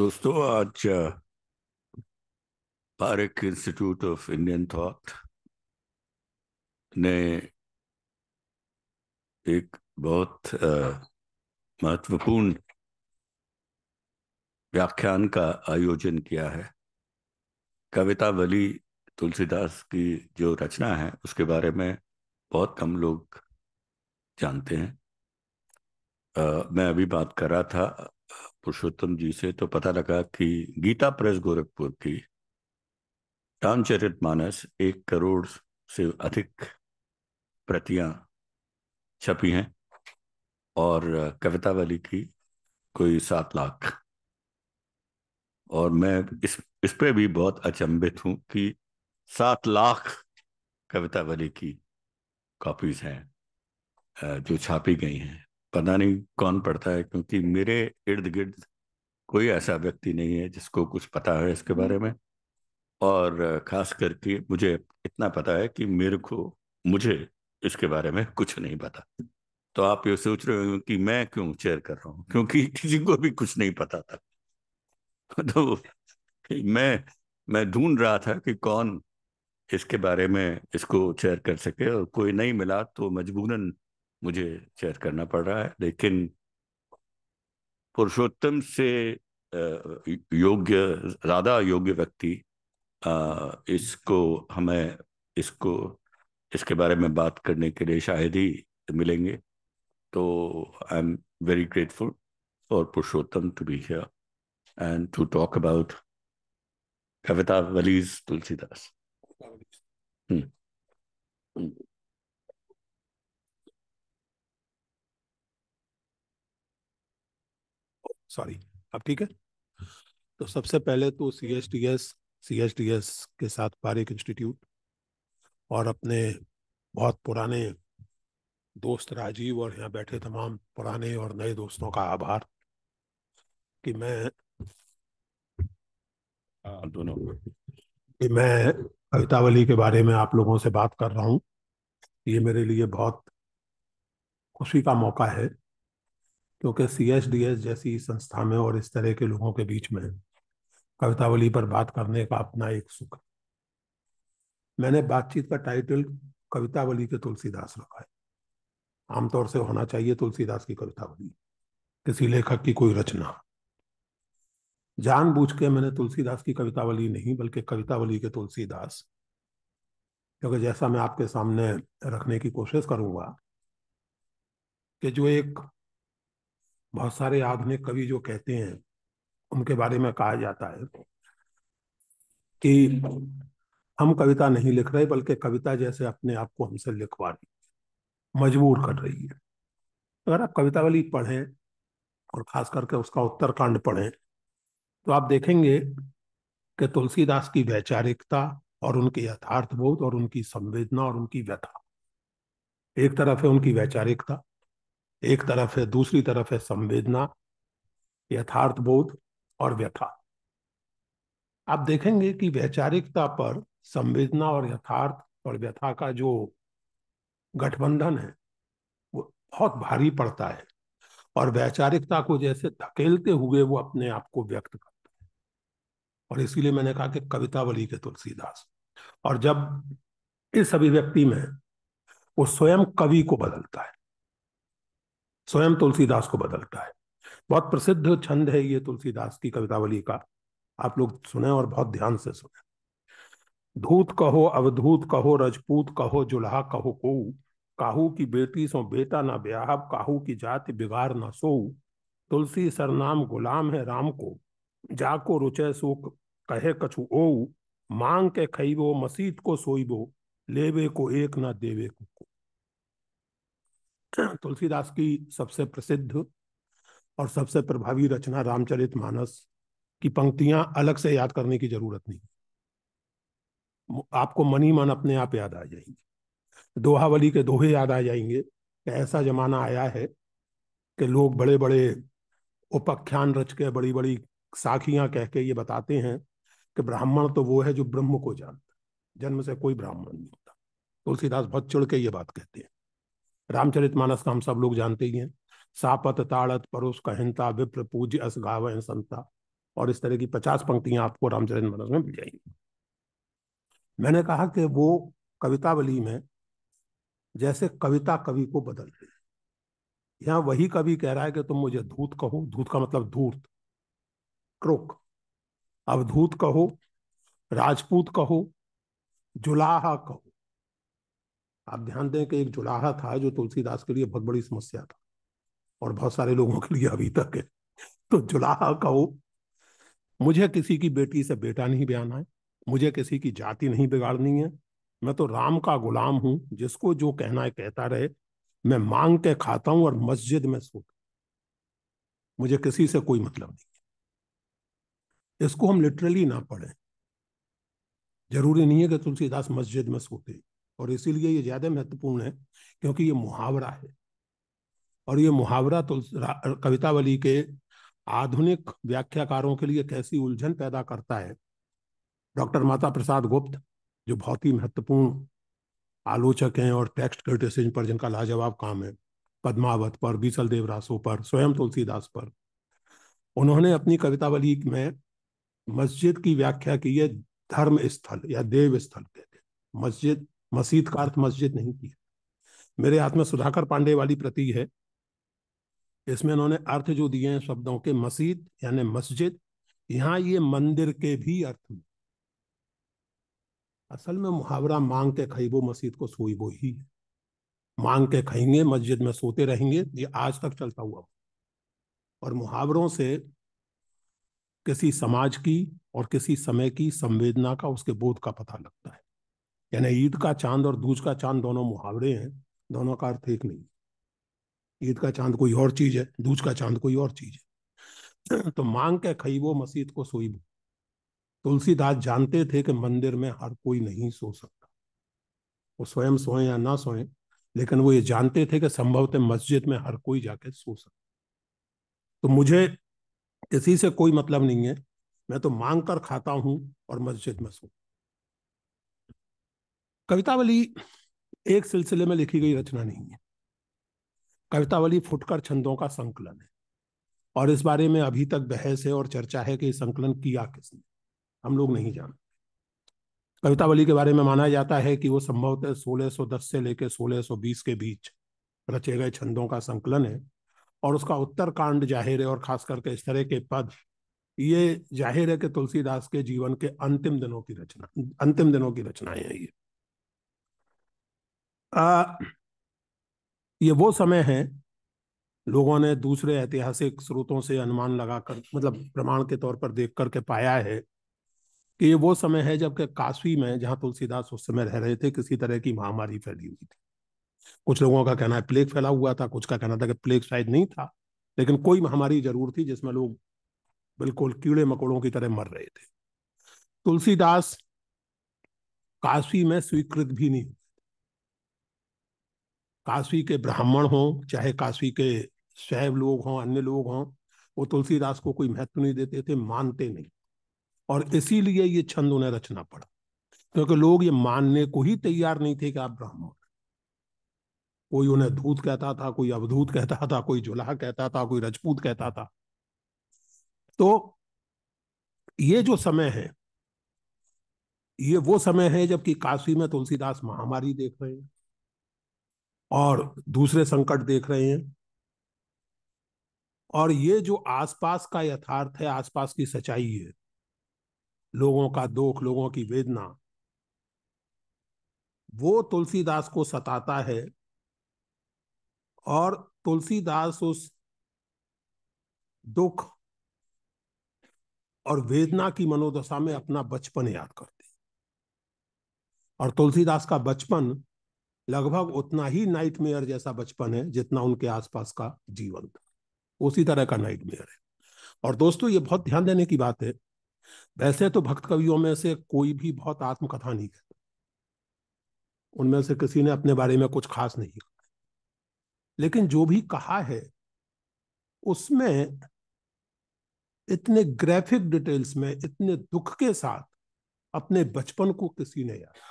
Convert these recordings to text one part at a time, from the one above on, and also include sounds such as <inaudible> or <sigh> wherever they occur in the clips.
दोस्तों आज Parik institute of Indian thought ने एक बहुत महत्वपूर्ण व्याख्यान का आयोजन किया है कविता बली तुलसीदास की जो रचना है उसके बारे में बहुत कम लोग जानते हैं आ, मैं अभी बात कर रहा था पुरुषोत्तम जी से तो पता लगा कि गीता प्रेस गोरखपुर की रामचरित मानस एक करोड़ से अधिक प्रतियां छपी हैं और कवितावली की कोई सात लाख और मैं इस इस पे भी बहुत अचंभित हूँ कि सात लाख कवितावली की कॉपीज हैं जो छापी गई हैं पता नहीं कौन पढ़ता है क्योंकि मेरे इर्द गिर्द कोई ऐसा व्यक्ति नहीं है जिसको कुछ पता है इसके हम्म। बारे में और खास करके मुझे इतना पता है कि मेरे को मुझे इसके बारे में कुछ नहीं पता तो आप ये सोच रहे हो कि मैं क्यों चेयर कर रहा हूँ क्योंकि <laughs> किसी को भी कुछ नहीं पता था <laughs> तो मैं मैं ढूंढ रहा था कि कौन इसके बारे में इसको चेयर कर सके और कोई नहीं मिला तो मजबूरन मुझे शेयर करना पड़ रहा है लेकिन पुरुषोत्तम से योग्य ज़्यादा योग्य व्यक्ति इसको हमें इसको इसके बारे में बात करने के लिए शायद ही मिलेंगे तो I am very grateful for Purushottam to be here and to talk about Kavitavali Tulsidas hmm. Sorry अब ठीक है तो सबसे पहले तो C S T S C S T S के साथ पारिक इंस्टीट्यूट और अपने बहुत पुराने दोस्त राजीव और यहाँ बैठे तमाम पुराने और नए दोस्तों का आभार कि मैं हाँ, दोनों कि मैं कवितावली के बारे में आप लोगों से बात कर रहा हूँ ये मेरे लिए बहुत खुशी का मौका है क्योंकि सी एस डी एस जैसी संस्था में और इस तरह के लोगों के बीच में कवितावली पर बात करने का अपना एक सुख मैंने बातचीत का टाइटल कवितावली के तुलसीदास रखा है आमतौर से होना चाहिए तुलसीदास की कवितावली किसी लेखक की कोई रचना जानबूझ के मैंने तुलसीदास की कवितावली नहीं बल्कि कवितावली के तुलसीदास क्योंकि जैसा मैं आपके सामने रखने की कोशिश करूंगा कि जो एक बहुत सारे आधुनिक कवि जो कहते हैं उनके बारे में कहा जाता है कि हम कविता नहीं लिख रहे बल्कि कविता जैसे अपने आप को हमसे लिखवा रही मजबूर कर रही है अगर आप कवितावली पढ़ें और खास करके उसका उत्तरकांड पढ़ें तो आप देखेंगे कि तुलसीदास की वैचारिकता और उनके यथार्थ बोध और उनकी संवेदना और उनकी व्यथा एक तरफ है उनकी वैचारिकता एक तरफ है दूसरी तरफ है संवेदना यथार्थ बोध और व्यथा आप देखेंगे कि वैचारिकता पर संवेदना और यथार्थ और व्यथा का जो गठबंधन है वो बहुत भारी पड़ता है और वैचारिकता को जैसे धकेलते हुए वो अपने आप को व्यक्त करता है और इसीलिए मैंने कहा कि कवितावली के तुलसीदास और जब इस अभिव्यक्ति में वो स्वयं कवि को बदलता है स्वयं तुलसीदास को बदलता है बहुत प्रसिद्ध छंद है ये तुलसीदास की कवितावली का आप लोग सुने और बहुत ध्यान से सुने धूत कहो अवधूत कहो रजपूत कहो जुल्हा कहो को काहू की बेटी सो बेटा ना ब्याहब काहू की जाति बिगार ना सो तुलसी सरनाम गुलाम है राम को जाको रुचे सो कहे कछु ओ मांग के खईबो मसीत को सोईबो लेवे को एक ना देवे को तुलसीदास की सबसे प्रसिद्ध और सबसे प्रभावी रचना रामचरित मानस की पंक्तियां अलग से याद करने की जरूरत नहीं आपको मनी मन अपने आप याद आ जाएंगे दोहावली के दोहे याद आ जाएंगे कि ऐसा जमाना आया है कि लोग बड़े बड़े उपाख्यान रच के बड़ी बड़ी साखियां कह के ये बताते हैं कि ब्राह्मण तो वो है जो ब्रह्म को जानता जन्म से कोई ब्राह्मण नहीं होता तुलसीदास बहुत चिड़ के ये बात कहते हैं रामचरित मानस का हम सब लोग जानते ही हैं सापत ताड़त परोस कहिंता विप्र पूज्य अस गाव संता और इस तरह की पचास पंक्तियां आपको रामचरित मानस में मिल जाएंगी मैंने कहा कि वो कवितावली में जैसे कविता कवि को बदल रही यहां वही कवि कह रहा है कि तुम मुझे धूत कहो धूत का मतलब धूर्त क्रोक अवधूत कहो राजपूत कहो जुलाहा कहो आप ध्यान दें कि एक जुलाहा था जो तुलसीदास के लिए बहुत बड़ी समस्या था और बहुत सारे लोगों के लिए अभी तक है तो जुलाहा का वो मुझे किसी की बेटी से बेटा नहीं बयाना है मुझे किसी की जाति नहीं बिगाड़नी है मैं तो राम का गुलाम हूं जिसको जो कहना है कहता रहे मैं मांग के खाता हूं और मस्जिद में सो मुझे किसी से कोई मतलब नहीं है इसको हम लिटरली ना पढ़ें जरूरी नहीं है कि तुलसीदास मस्जिद में सोते और इसीलिए ये ज़्यादा महत्वपूर्ण है क्योंकि ये मुहावरा है और ये मुहावरा तो कवितावली के आधुनिक व्याख्याकारों के लिए कैसी उलझन पैदा करता है डॉक्टर माता प्रसाद गुप्त जो बहुत ही महत्वपूर्ण आलोचक हैं और टेक्स्ट क्रिटिसिज्म पर जिनका लाजवाब काम है पद्मावत पर बीसल देवरासो पर स्वयं तुलसीदास पर उन्होंने अपनी कवितावली में मस्जिद की व्याख्या की है धर्म स्थल या देव स्थल कहते मस्जिद मसीद का अर्थ मस्जिद नहीं की मेरे हाथ में सुधाकर पांडे वाली प्रति है इसमें उन्होंने अर्थ जो दिए हैं शब्दों के मसीद यानी मस्जिद यहाँ ये मंदिर के भी अर्थ में असल में मुहावरा मांग के खईबो मस्जिद को सोई वो ही है मांग के खाएंगे मस्जिद में सोते रहेंगे ये आज तक चलता हुआ और मुहावरों से किसी समाज की और किसी समय की संवेदना का उसके बोध का पता लगता है यानी ईद का चांद और दूज का चांद दोनों मुहावरे हैं दोनों का अर्थ एक नहीं ईद का चांद कोई और चीज है दूज का चांद कोई और चीज है <clears throat> तो मांग के खई वो मसीद को सोई तुलसीदास जानते थे कि मंदिर में हर कोई नहीं सो सकता वो स्वयं सोए या ना सोए लेकिन वो ये जानते थे कि संभवतः मस्जिद में हर कोई जाके सो सकता तो मुझे किसी से कोई मतलब नहीं है मैं तो मांग कर खाता हूं और मस्जिद में सोता कवितावली एक सिलसिले में लिखी गई रचना नहीं है कवितावली फुटकर छंदों का संकलन है और इस बारे में अभी तक बहस है और चर्चा है कि संकलन किया किसने हम लोग नहीं जानते कवितावली के बारे में माना जाता है कि वो संभवतः 1610 से लेकर 1620 के बीच रचे गए छंदों का संकलन है और उसका उत्तर कांड जाहिर है और खास करके इस तरह के पद ये जाहिर है कि तुलसीदास के जीवन के अंतिम दिनों की रचना अंतिम दिनों की रचनाएं हैं ये आ, ये वो समय है लोगों ने दूसरे ऐतिहासिक स्रोतों से अनुमान लगाकर मतलब प्रमाण के तौर पर देख करके पाया है कि ये वो समय है जबकि काशी में जहाँ तुलसीदास उस समय रह रहे थे किसी तरह की महामारी फैली हुई थी कुछ लोगों का कहना है प्लेग फैला हुआ था कुछ का कहना था कि प्लेग शायद नहीं था लेकिन कोई महामारी जरूर थी जिसमें लोग बिल्कुल कीड़े मकोड़ों की तरह मर रहे थे तुलसीदास काशी में स्वीकृत भी नहीं काशी के ब्राह्मण हों चाहे काशी के स्वयं लोग हों अन्य लोग हों वो तुलसीदास को कोई महत्व नहीं देते थे मानते नहीं और इसीलिए ये छंद उन्हें रचना पड़ा क्योंकि लोग ये मानने को ही तैयार नहीं थे कि आप ब्राह्मण कोई उन्हें धूत कहता था कोई अवधूत कहता था कोई जुलाह कहता था कोई रजपूत कहता था तो ये जो समय है ये वो समय है जबकि काशी में तुलसीदास महामारी देख रहे हैं और दूसरे संकट देख रहे हैं और ये जो आसपास का यथार्थ है आसपास की सच्चाई है लोगों का दुख लोगों की वेदना वो तुलसीदास को सताता है और तुलसीदास उस दुख और वेदना की मनोदशा में अपना बचपन याद करते और तुलसीदास का बचपन लगभग उतना ही नाइटमेयर जैसा बचपन है जितना उनके आसपास का जीवन था उसी तरह का नाइटमेयर है और दोस्तों ये बहुत ध्यान देने की बात है वैसे तो भक्त कवियों में से कोई भी बहुत आत्मकथा नहीं कहता उनमें से किसी ने अपने बारे में कुछ खास नहीं कहा लेकिन जो भी कहा है उसमें इतने ग्राफिक डिटेल्स में इतने दुख के साथ अपने बचपन को किसी ने याद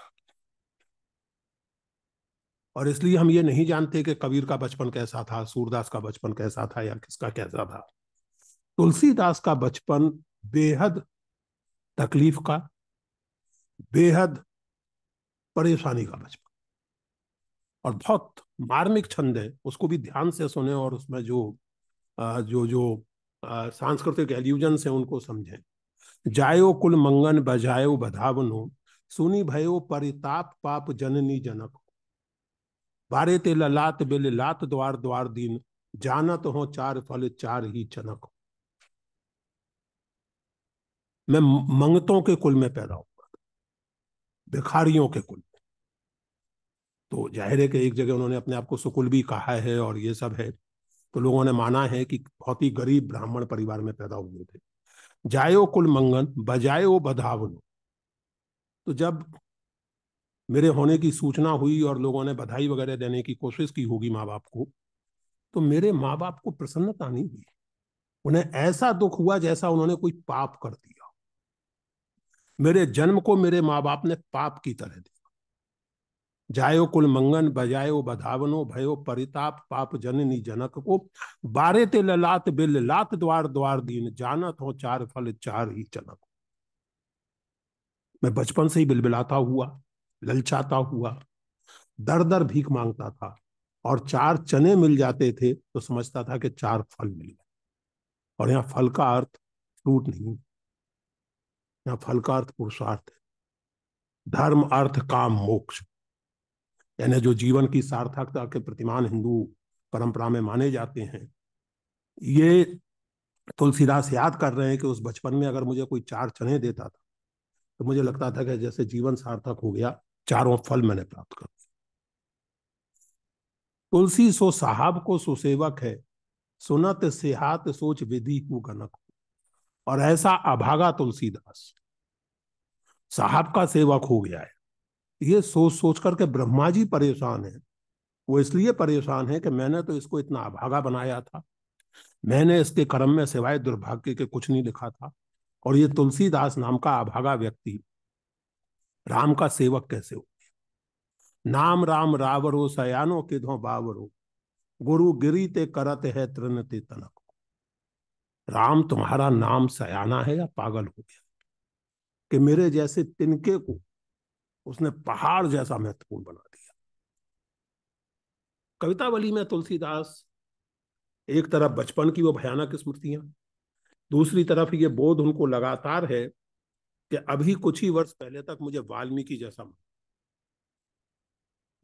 और इसलिए हम ये नहीं जानते कि कबीर का बचपन कैसा था सूरदास का बचपन कैसा था या किसका कैसा था तुलसीदास का बचपन बेहद तकलीफ का बेहद परेशानी का बचपन और बहुत मार्मिक छंद है उसको भी ध्यान से सुने और उसमें जो जो जो सांस्कृतिक एल्यूजन से उनको समझें जायो कुल मंगन बजायो बधावनो सुनी भयो परिताप पाप जननी जनक बारे ते ललात बिल लात द्वार द्वार दीन जानत हो चार फल चार ही चनक हो मैं मंगतों के कुल में पैदा हुआ भिखारियों के कुल में तो जाहिर है कि एक जगह उन्होंने अपने आप को सुकुल भी कहा है और ये सब है तो लोगों ने माना है कि बहुत ही गरीब ब्राह्मण परिवार में पैदा हुए थे जायो कुल मंगन बजायो बधावनो तो जब मेरे होने की सूचना हुई और लोगों ने बधाई वगैरह देने की कोशिश की होगी माँ बाप को तो मेरे माँ बाप को प्रसन्नता नहीं हुई उन्हें ऐसा दुख हुआ जैसा उन्होंने कोई पाप कर दिया मेरे जन्म को मेरे माँ बाप ने पाप की तरह दिया जायो कुल मंगन बजायो बधावनो भयो परिताप पाप जननी जनक को बारे ते ललात बिल लात द्वार द्वार दीन जानत हो चार फल चार ही चनक मैं बचपन से ही बिलबिलाता हुआ ललचाता हुआ दर दर भीख मांगता था और चार चने मिल जाते थे तो समझता था कि चार फल मिल गए और यहाँ फल का अर्थ फ्रूट नहीं यहाँ फल का अर्थ पुरुषार्थ है धर्म अर्थ काम मोक्ष यानी जो जीवन की सार्थकता के प्रतिमान हिंदू परंपरा में माने जाते हैं ये तुलसीदास याद कर रहे हैं कि उस बचपन में अगर मुझे कोई चार चने देता था तो मुझे लगता था कि जैसे जीवन सार्थक हो गया चारों फल मैंने प्राप्त कर तुलसी सो साहब को सुसेवक है सुनत हाथ सोच विधि को गनक और ऐसा अभागा तुलसीदास साहब का सेवक हो गया है ये सोच सोच करके ब्रह्मा जी परेशान है वो इसलिए परेशान है कि मैंने तो इसको इतना अभागा बनाया था मैंने इसके कर्म में सिवाय दुर्भाग्य के कुछ नहीं लिखा था और ये तुलसीदास नाम का अभागा व्यक्ति राम का सेवक कैसे हो नाम राम रावरो सयानो किधो बावरो गुरु गिरी ते करत है तृण ते तनक राम तुम्हारा नाम सयाना है या पागल हो गया कि मेरे जैसे तिनके को उसने पहाड़ जैसा महत्वपूर्ण बना दिया कवितावली में तुलसीदास एक तरफ बचपन की वो भयानक स्मृतियां दूसरी तरफ ये बोध उनको लगातार है कि अभी कुछ ही वर्ष पहले तक मुझे वाल्मीकि जैसा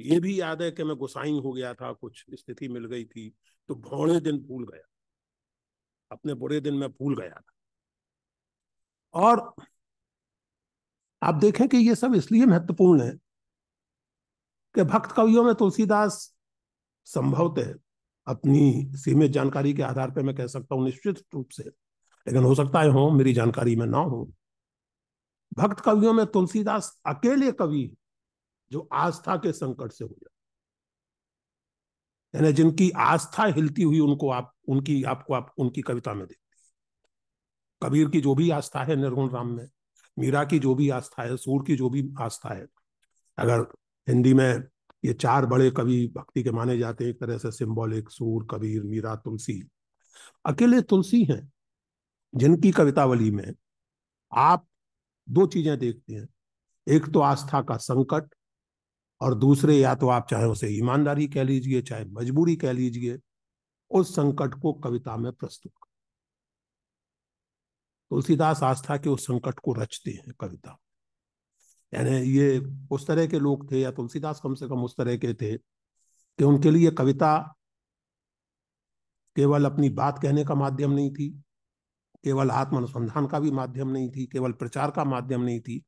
ये भी याद है कि मैं गुसाई हो गया था कुछ स्थिति मिल गई थी तो भौड़े दिन भूल गया अपने बुरे दिन में भूल गया था और आप देखें कि ये सब इसलिए महत्वपूर्ण है कि भक्त कवियों में तुलसीदास संभवत है अपनी सीमित जानकारी के आधार पर मैं कह सकता हूं निश्चित रूप से लेकिन हो सकता है हो मेरी जानकारी में ना हो भक्त कवियों में तुलसीदास अकेले कवि जो आस्था के संकट से हो यानी जिनकी आस्था हिलती हुई उनको आप उनकी आपको आप उनकी कविता में देखते कबीर की जो भी आस्था है निर्गुण राम में मीरा की जो भी आस्था है सूर की जो भी आस्था है अगर हिंदी में ये चार बड़े कवि भक्ति के माने जाते हैं एक तरह से सिंबॉलिक सूर कबीर मीरा तुलसी अकेले तुलसी हैं जिनकी कवितावली में आप दो चीजें देखते हैं एक तो आस्था का संकट और दूसरे या तो आप चाहे उसे ईमानदारी कह लीजिए चाहे मजबूरी कह लीजिए उस संकट को कविता में प्रस्तुत कर तुलसीदास आस्था के उस संकट को रचते हैं कविता यानी ये उस तरह के लोग थे या तुलसीदास कम से कम उस तरह के थे कि उनके लिए कविता केवल अपनी बात कहने का माध्यम नहीं थी केवल आत्म अनुसंधान का भी माध्यम नहीं थी केवल प्रचार का माध्यम नहीं थी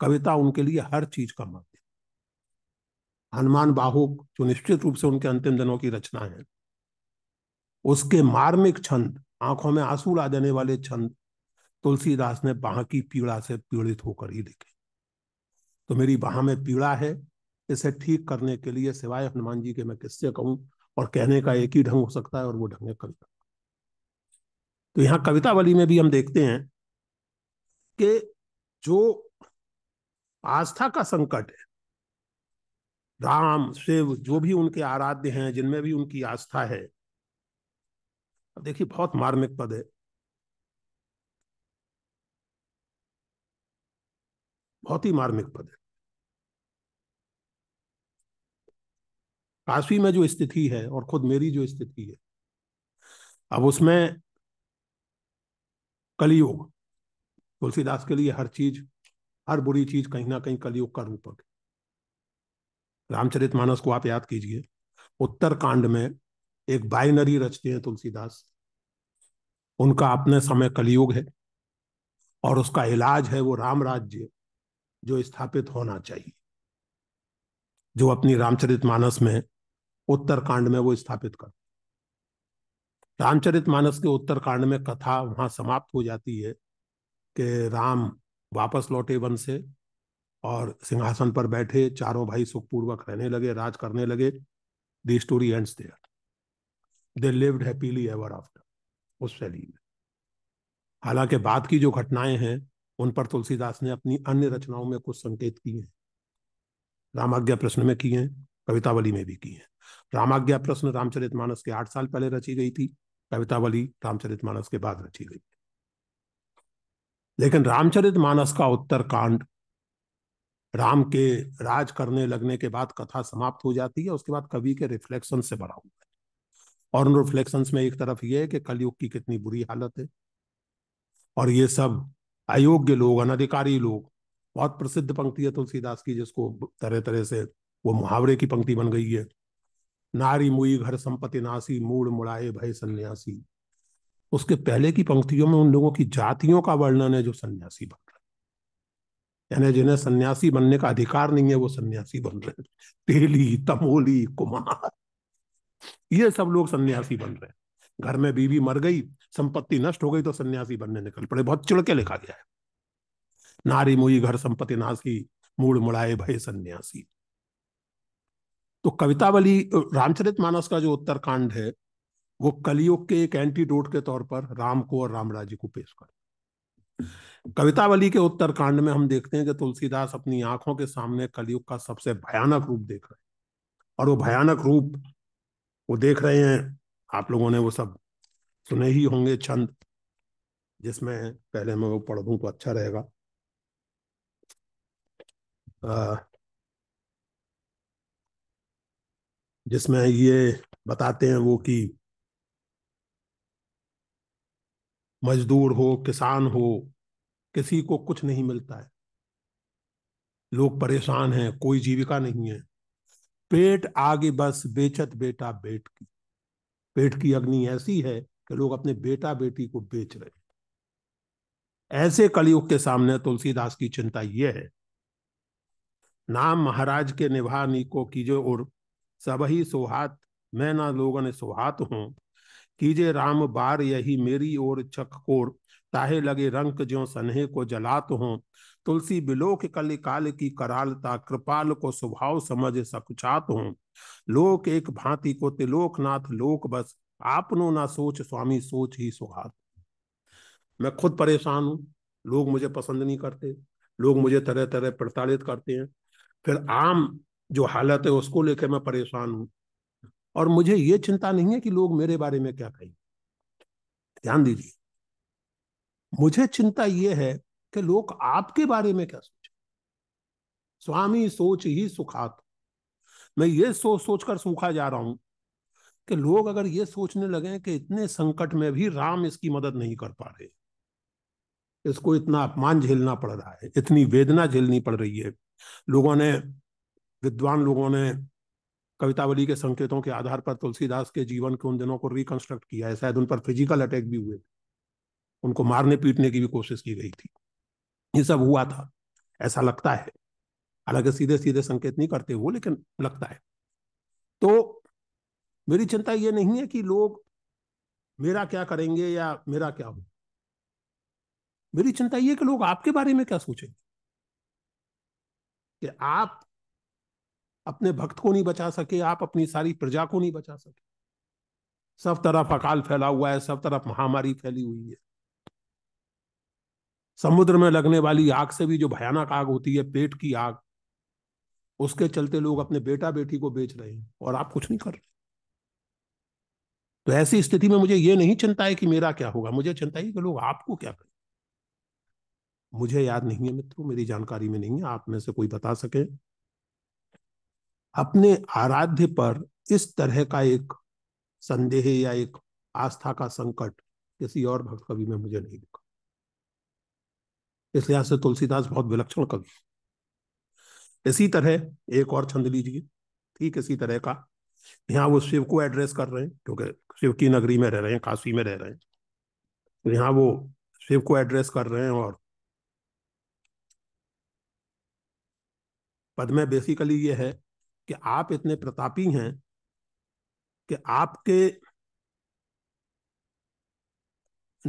कविता उनके लिए हर चीज का माध्यम हनुमान बाहुक जो निश्चित रूप से उनके अंतिम दिनों की रचना है उसके मार्मिक छंद आंखों में आंसू ला देने वाले छंद तुलसीदास ने बाह की पीड़ा से पीड़ित होकर ही लिखे तो मेरी बाह में पीड़ा है इसे ठीक करने के लिए सिवाय हनुमान जी के मैं किससे कहूं और कहने का एक ही ढंग हो सकता है और वो ढंग है कविता तो यहाँ कवितावली में भी हम देखते हैं कि जो आस्था का संकट है राम शिव जो भी उनके आराध्य हैं जिनमें भी उनकी आस्था है देखिए बहुत मार्मिक पद है बहुत ही मार्मिक पद है काशी में जो स्थिति है और खुद मेरी जो स्थिति है अब उसमें कलयुग तुलसीदास के लिए हर चीज हर बुरी चीज कहीं ना कहीं कलयुग का रूपक रामचरित मानस को आप याद कीजिए उत्तर कांड में एक बाइनरी रचते हैं तुलसीदास उनका अपने समय कलयुग है और उसका इलाज है वो राम राज्य जो स्थापित होना चाहिए जो अपनी रामचरित मानस में उत्तर कांड में वो स्थापित कर रामचरित मानस के उत्तरकांड में कथा वहाँ समाप्त हो जाती है कि राम वापस लौटे वन से और सिंहासन पर बैठे चारों भाई सुखपूर्वक रहने लगे राज करने लगे the story ends there they lived happily ever after उस शैली में हालांकि बाद की जो घटनाएं हैं उन पर तुलसीदास ने अपनी अन्य रचनाओं में कुछ संकेत किए हैं रामाज्ञा प्रश्न में किए हैं कवितावली में भी किए हैं रामाज्ञा प्रश्न रामचरित मानस के आठ साल पहले रची गई थी कवितावली रामचरित मानस के बाद रची गई लेकिन रामचरित मानस का उत्तरकांड राम के राज करने लगने के बाद कथा समाप्त हो जाती है उसके बाद कवि के रिफ्लेक्शन से भरा हुआ है और उन रिफ्लेक्शन में एक तरफ यह है कि कलयुग की कितनी बुरी हालत है और ये सब अयोग्य लोग अनधिकारी लोग बहुत प्रसिद्ध पंक्ति है तुलसीदास की जिसको तरह तरह से वो मुहावरे की पंक्ति बन गई है नारी मुई घर संपत्ति नासी मूड मुड़ाए भय सन्यासी उसके पहले की पंक्तियों में उन लोगों की जातियों का वर्णन है जो सन्यासी बन रहे यानी जिन्हें सन्यासी बनने का अधिकार नहीं है वो सन्यासी बन रहे तेली तमोली कुमार ये सब लोग सन्यासी बन रहे घर में बीवी मर गई संपत्ति नष्ट हो गई तो सन्यासी बनने निकल पड़े बहुत चिड़के लिखा गया है नारी मुई घर संपत्ति नासी मूड़ मुड़ाए भय सन्यासी तो कवितावली रामचरित मानस का जो उत्तरकांड है वो कलियुग के एक एंटीडोट के तौर पर राम को और रामराजी को पेश कर कवितावली के उत्तरकांड में हम देखते हैं कि तुलसीदास अपनी आंखों के सामने कलयुग का सबसे भयानक रूप देख रहे हैं और वो भयानक रूप वो देख रहे हैं आप लोगों ने वो सब सुने ही होंगे छंद जिसमें पहले मैं वो पढ़ दूं तो अच्छा रहेगा जिसमें ये बताते हैं वो कि मजदूर हो किसान हो किसी को कुछ नहीं मिलता है लोग परेशान हैं कोई जीविका नहीं है पेट आगे बस बेचत बेटा बेट की पेट की अग्नि ऐसी है कि लोग अपने बेटा बेटी को बेच रहे हैं ऐसे कलयुग के सामने तुलसीदास की चिंता यह है नाम महाराज के निभा की जो और सब ही सोहात मैं ना लोगन सोहात हूँ कीजे राम बार यही मेरी ओर चककोर ताहे लगे रंक ज्यो सन्हे को जलात हो तुलसी बिलोक कल काल की करालता कृपाल को स्वभाव समझ सकुचात हो लोक एक भांति को तिलोक नाथ लोक बस आपनो ना सोच स्वामी सोच ही सुहात मैं खुद परेशान हूँ लोग मुझे पसंद नहीं करते लोग मुझे तरह तरह प्रताड़ित करते हैं फिर आम जो हालत है उसको लेकर मैं परेशान हूं और मुझे ये चिंता नहीं है कि लोग मेरे बारे में क्या कहेंगे ध्यान दीजिए मुझे चिंता ये है कि लोग आपके बारे में क्या सोचे स्वामी सोच ही सुखात मैं ये सोच सोच कर सूखा जा रहा हूं कि लोग अगर ये सोचने लगे कि इतने संकट में भी राम इसकी मदद नहीं कर पा रहे इसको इतना अपमान झेलना पड़ रहा है इतनी वेदना झेलनी पड़ रही है लोगों ने विद्वान लोगों ने कवितावली के संकेतों के आधार पर तुलसीदास के जीवन के उन दिनों को रिकंस्ट्रक्ट किया है शायद उन पर फिजिकल अटैक भी हुए उनको मारने पीटने की भी कोशिश की गई थी ये सब हुआ था ऐसा लगता है हालांकि सीधे सीधे संकेत नहीं करते वो लेकिन लगता है तो मेरी चिंता ये नहीं है कि लोग मेरा क्या करेंगे या मेरा क्या हो मेरी चिंता ये कि लोग आपके बारे में क्या सोचेंगे कि आप अपने भक्त को नहीं बचा सके आप अपनी सारी प्रजा को नहीं बचा सके सब तरफ अकाल फैला हुआ है सब तरफ महामारी फैली हुई है समुद्र में लगने वाली आग से भी जो भयानक आग होती है पेट की आग उसके चलते लोग अपने बेटा बेटी को बेच रहे हैं और आप कुछ नहीं कर रहे तो ऐसी स्थिति में मुझे ये नहीं चिंता है कि मेरा क्या होगा मुझे चिंता है कि लोग आपको क्या करें मुझे याद नहीं है मित्रों मेरी जानकारी में नहीं है आप में से कोई बता सके अपने आराध्य पर इस तरह का एक संदेह या एक आस्था का संकट किसी और भक्त कवि में मुझे नहीं दिखा इस लिहाज से तुलसीदास बहुत विलक्षण कवि इसी तरह एक और छंद लीजिए ठीक इसी तरह का यहाँ वो शिव को एड्रेस कर रहे हैं क्योंकि शिव की नगरी में रह रहे हैं काशी में रह रहे हैं तो यहाँ वो शिव को एड्रेस कर रहे हैं और पद में बेसिकली ये है कि आप इतने प्रतापी हैं कि आपके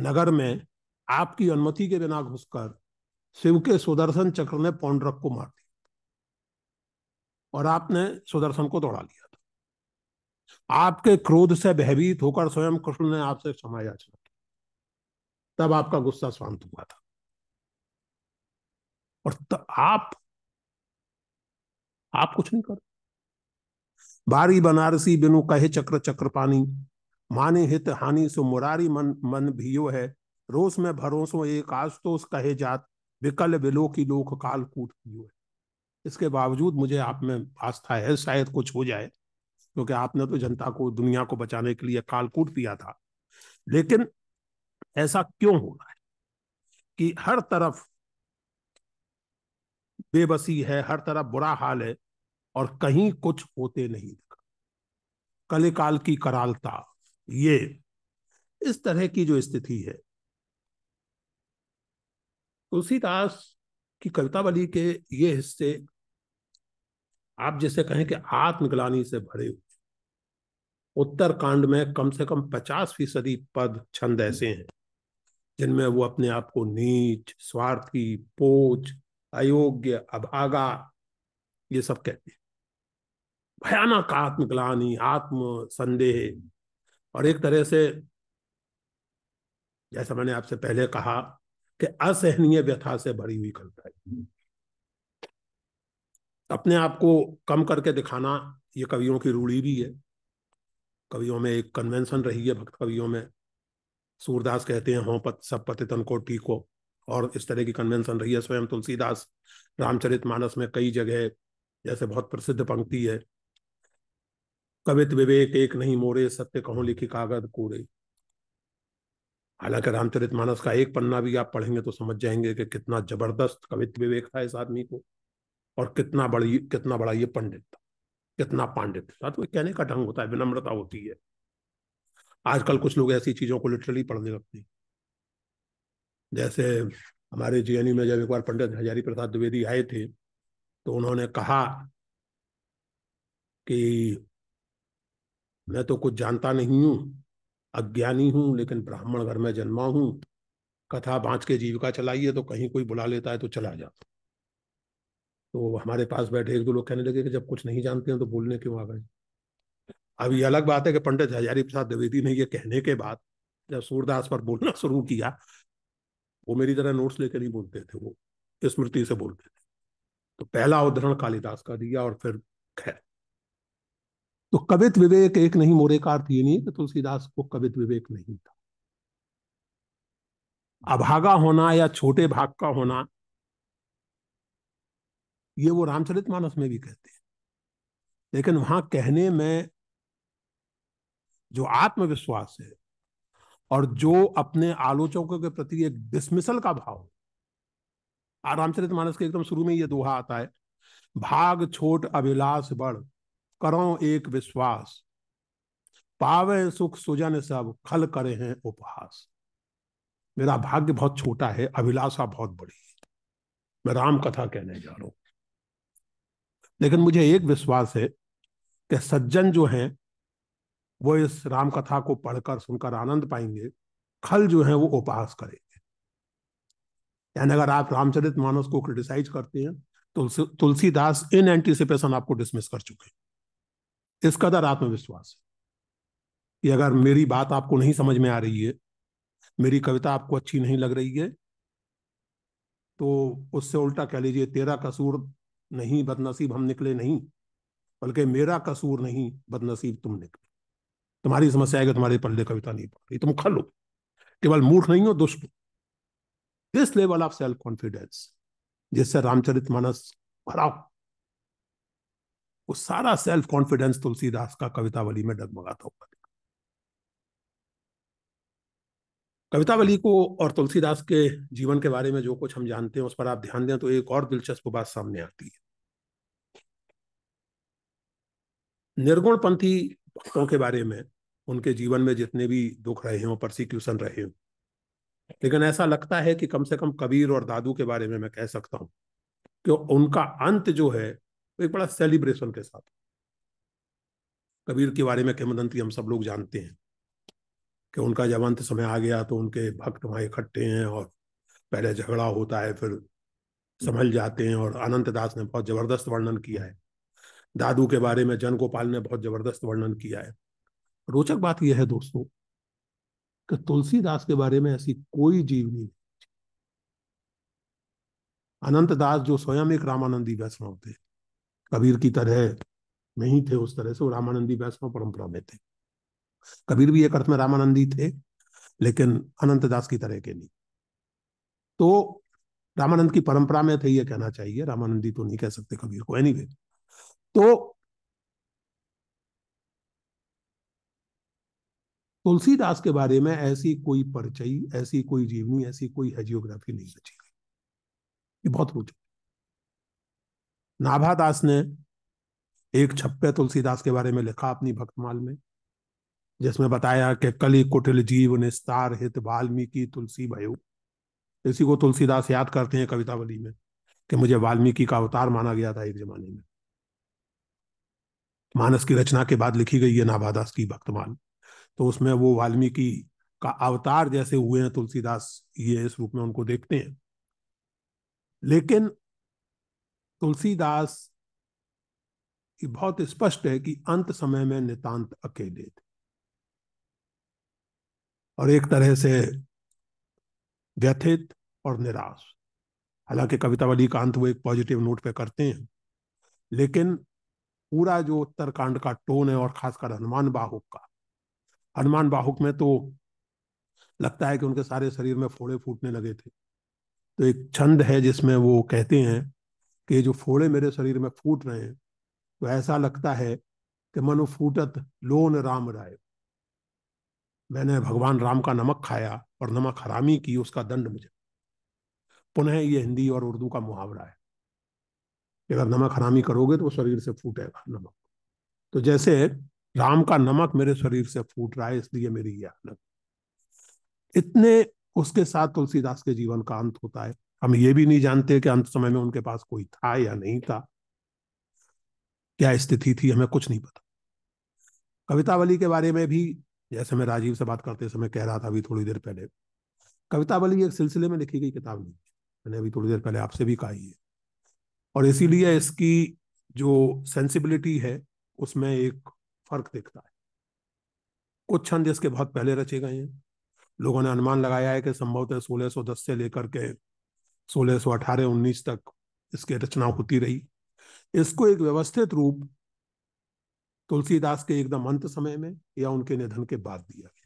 नगर में आपकी अनुमति के बिना घुसकर शिव के सुदर्शन चक्र ने पौंडरक को मार दिया और आपने सुदर्शन को दौड़ा लिया था आपके क्रोध से भयभीत होकर स्वयं कृष्ण ने आपसे क्षमा याचना की तब आपका गुस्सा शांत हुआ था और आप आप कुछ नहीं कर बारी बनारसी बिनु कहे चक्र चक्र पानी माने हित हानि सो मुरारी मन मन भियो है रोस में भरोसो एक आज तो कहे जात विकल विलो की लोक काल कूट भियो है इसके बावजूद मुझे आप में आस्था है शायद कुछ हो जाए क्योंकि आपने तो जनता को दुनिया को बचाने के लिए कालकूट दिया था लेकिन ऐसा क्यों हो रहा है कि हर तरफ बेबसी है हर तरफ बुरा हाल है और कहीं कुछ होते नहीं दिखा कलिकाल की करालता ये इस तरह की जो स्थिति है तुलसीदास की कवितावली के ये हिस्से आप जैसे कहें कि आत्मग्लानी से भरे हुए उत्तर कांड में कम से कम पचास फीसदी पद छंद ऐसे हैं जिनमें वो अपने आप को नीच स्वार्थी पोच अयोग्य अभागा ये सब कहते हैं भयानक आत्मग्लानी आत्म संदेह और एक तरह से जैसा मैंने आपसे पहले कहा कि असहनीय व्यथा से भरी हुई है अपने आप को कम करके दिखाना ये कवियों की रूढ़ी भी है कवियों में एक कन्वेंशन रही है भक्त कवियों में सूरदास कहते हैं हो पत सब पतितन को टीको और इस तरह की कन्वेंशन रही है स्वयं तुलसीदास रामचरित मानस में कई जगह जैसे बहुत प्रसिद्ध पंक्ति है कवित विवेक एक नहीं मोरे सत्य कहो लिखी कागज कोरे हालांकि रामचरित मानस का एक पन्ना भी आप पढ़ेंगे तो समझ जाएंगे कि कितना जबरदस्त कवित विवेक था इस आदमी को और कितना बड़ी कितना बड़ा ये पंडित था कितना पांडित था तो कहने का ढंग होता है विनम्रता होती है आजकल कुछ लोग ऐसी चीजों को लिटरली पढ़ने लगते हैं जैसे हमारे जे में जब एक बार पंडित हजारी प्रसाद द्विवेदी आए थे तो उन्होंने कहा कि मैं तो कुछ जानता नहीं हूँ अज्ञानी हूँ लेकिन ब्राह्मण घर में जन्मा हूँ कथा बांच के जीविका चलाइए तो कहीं कोई बुला लेता है तो चला जाता तो हमारे पास बैठे एक दो लोग कहने लगे कि जब कुछ नहीं जानते हैं तो बोलने क्यों आ गए अब ये अलग बात है कि पंडित हजारी प्रसाद द्विवेदी ने ये कहने के बाद जब सूरदास पर बोलना शुरू किया वो मेरी तरह नोट्स लेकर नहीं बोलते थे वो स्मृति से बोलते थे तो पहला उदाहरण कालिदास का दिया और फिर खैर तो कवित विवेक एक नहीं मोरे का अर्थ ये नहीं कि तुलसीदास को कवित विवेक नहीं था अभागा होना या छोटे भाग का होना ये वो रामचरित मानस में भी कहते हैं लेकिन वहां कहने में जो आत्मविश्वास है और जो अपने आलोचकों के प्रति एक डिसमिसल का भाव रामचरित मानस के एकदम शुरू में ये दोहा आता है भाग छोट अभिलाष बढ़ करो एक विश्वास पावे सुख सुजन सब खल करे हैं उपहास मेरा भाग्य बहुत छोटा है अभिलाषा बहुत बड़ी है मैं राम कथा कहने जा रहा हूं लेकिन मुझे एक विश्वास है कि सज्जन जो हैं वो इस राम कथा को पढ़कर सुनकर आनंद पाएंगे खल जो है वो उपहास करेंगे यानी अगर आप रामचरित मानस को क्रिटिसाइज करते हैं तो तुलसीदास इन एंटीसिपेशन आपको डिसमिस कर चुके हैं इस कदर आत्मविश्वास कि अगर मेरी बात आपको नहीं समझ में आ रही है मेरी कविता आपको अच्छी नहीं लग रही है तो उससे उल्टा कह लीजिए तेरा कसूर नहीं बदनसीब हम निकले नहीं बल्कि मेरा कसूर नहीं बदनसीब तुम निकले तुम्हारी समस्या है कि तुम्हारे पल्ले कविता नहीं पढ़ रही तुम खलो केवल मूर्ख नहीं हो दुष्ट this level of self confidence जिससे रामचरित मानस भराओ वो सारा सेल्फ कॉन्फिडेंस तुलसीदास का कवितावली में डगमगाता हुआ कवितावली को और तुलसीदास के जीवन के बारे में जो कुछ हम जानते हैं उस पर आप ध्यान दें तो एक और दिलचस्प बात सामने आती है निर्गुण पंथी भक्तों के बारे में उनके जीवन में जितने भी दुख रहे हों परसिक्यूशन रहे हों लेकिन ऐसा लगता है कि कम से कम कबीर और दादू के बारे में मैं कह सकता हूं कि उनका अंत जो है तो एक बड़ा सेलिब्रेशन के साथ कबीर के बारे में कहमदंती हम सब लोग जानते हैं कि उनका जब अंत समय आ गया तो उनके भक्त वहाँ इकट्ठे हैं और पहले झगड़ा होता है फिर संभल जाते हैं और अनंत दास ने बहुत जबरदस्त वर्णन किया है दादू के बारे में जन गोपाल ने बहुत जबरदस्त वर्णन किया है रोचक बात यह है दोस्तों कि तुलसीदास के बारे में ऐसी कोई जीवनी नहीं अनंत दास जो स्वयं एक रामानंदी वैष्णव थे कबीर की तरह नहीं थे उस तरह से वो रामानंदी वैष्णव परंपरा में थे कबीर भी एक अर्थ में रामानंदी थे लेकिन अनंत दास की तरह के नहीं तो रामानंद की परंपरा में थे तो ये कहना चाहिए रामानंदी तो नहीं कह सकते कबीर को एनीवे anyway, तो तुलसीदास के बारे में ऐसी कोई परिचय ऐसी कोई जीवनी ऐसी कोई है नहीं बची गई ये बहुत रोचक नाभादास ने एक छप्पे तो तुलसीदास के बारे में लिखा अपनी भक्तमाल में जिसमें बताया कि कली कुटिल जीव निस्तार हित वाल्मीकि तुलसी भयो इसी को तुलसीदास याद करते हैं कवितावली में कि मुझे वाल्मीकि का अवतार माना गया था एक जमाने में मानस की रचना के बाद लिखी गई है नाभादास की भक्तमाल तो उसमें वो वाल्मीकि का अवतार जैसे हुए हैं तुलसीदास ये इस रूप में उनको देखते हैं लेकिन तुलसीदास की बहुत स्पष्ट है कि अंत समय में नितांत अकेले थे और एक तरह से व्यथित और निराश हालांकि कविता का अंत वो एक पॉजिटिव नोट पे करते हैं लेकिन पूरा जो उत्तरकांड का टोन है और खासकर हनुमान बाहुक का हनुमान बाहुक में तो लगता है कि उनके सारे शरीर में फोड़े फूटने लगे थे तो एक छंद है जिसमें वो कहते हैं कि जो फोड़े मेरे शरीर में फूट रहे हैं तो ऐसा लगता है कि मनु फूटत लोन राम राय मैंने भगवान राम का नमक खाया और नमक हरामी की उसका दंड मुझे पुनः ये हिंदी और उर्दू का मुहावरा है अगर नमक हरामी करोगे तो शरीर से फूटेगा नमक तो जैसे राम का नमक मेरे शरीर से फूट रहा है इसलिए मेरी यह हालत इतने उसके साथ तुलसीदास के जीवन का अंत होता है हम ये भी नहीं जानते कि अंत समय में उनके पास कोई था या नहीं था क्या स्थिति थी हमें कुछ नहीं पता कवितावली के बारे में भी जैसे मैं राजीव से बात करते समय कह रहा था अभी थोड़ी देर पहले कवितावली एक सिलसिले में लिखी गई किताब नहीं मैंने अभी थोड़ी देर पहले आपसे भी कहा है और इसीलिए हम्म। इसकी जो सेंसिबिलिटी है उसमें एक फर्क दिखता है कुछ छंद इसके बहुत पहले रचे गए हैं लोगों ने अनुमान लगाया है कि संभवतः सोलह सौ दस से लेकर के सोलह सौ अठारह उन्नीस तक इसकी रचना होती रही इसको एक व्यवस्थित रूप तुलसीदास के एकदम अंत समय में या उनके निधन के बाद दिया गया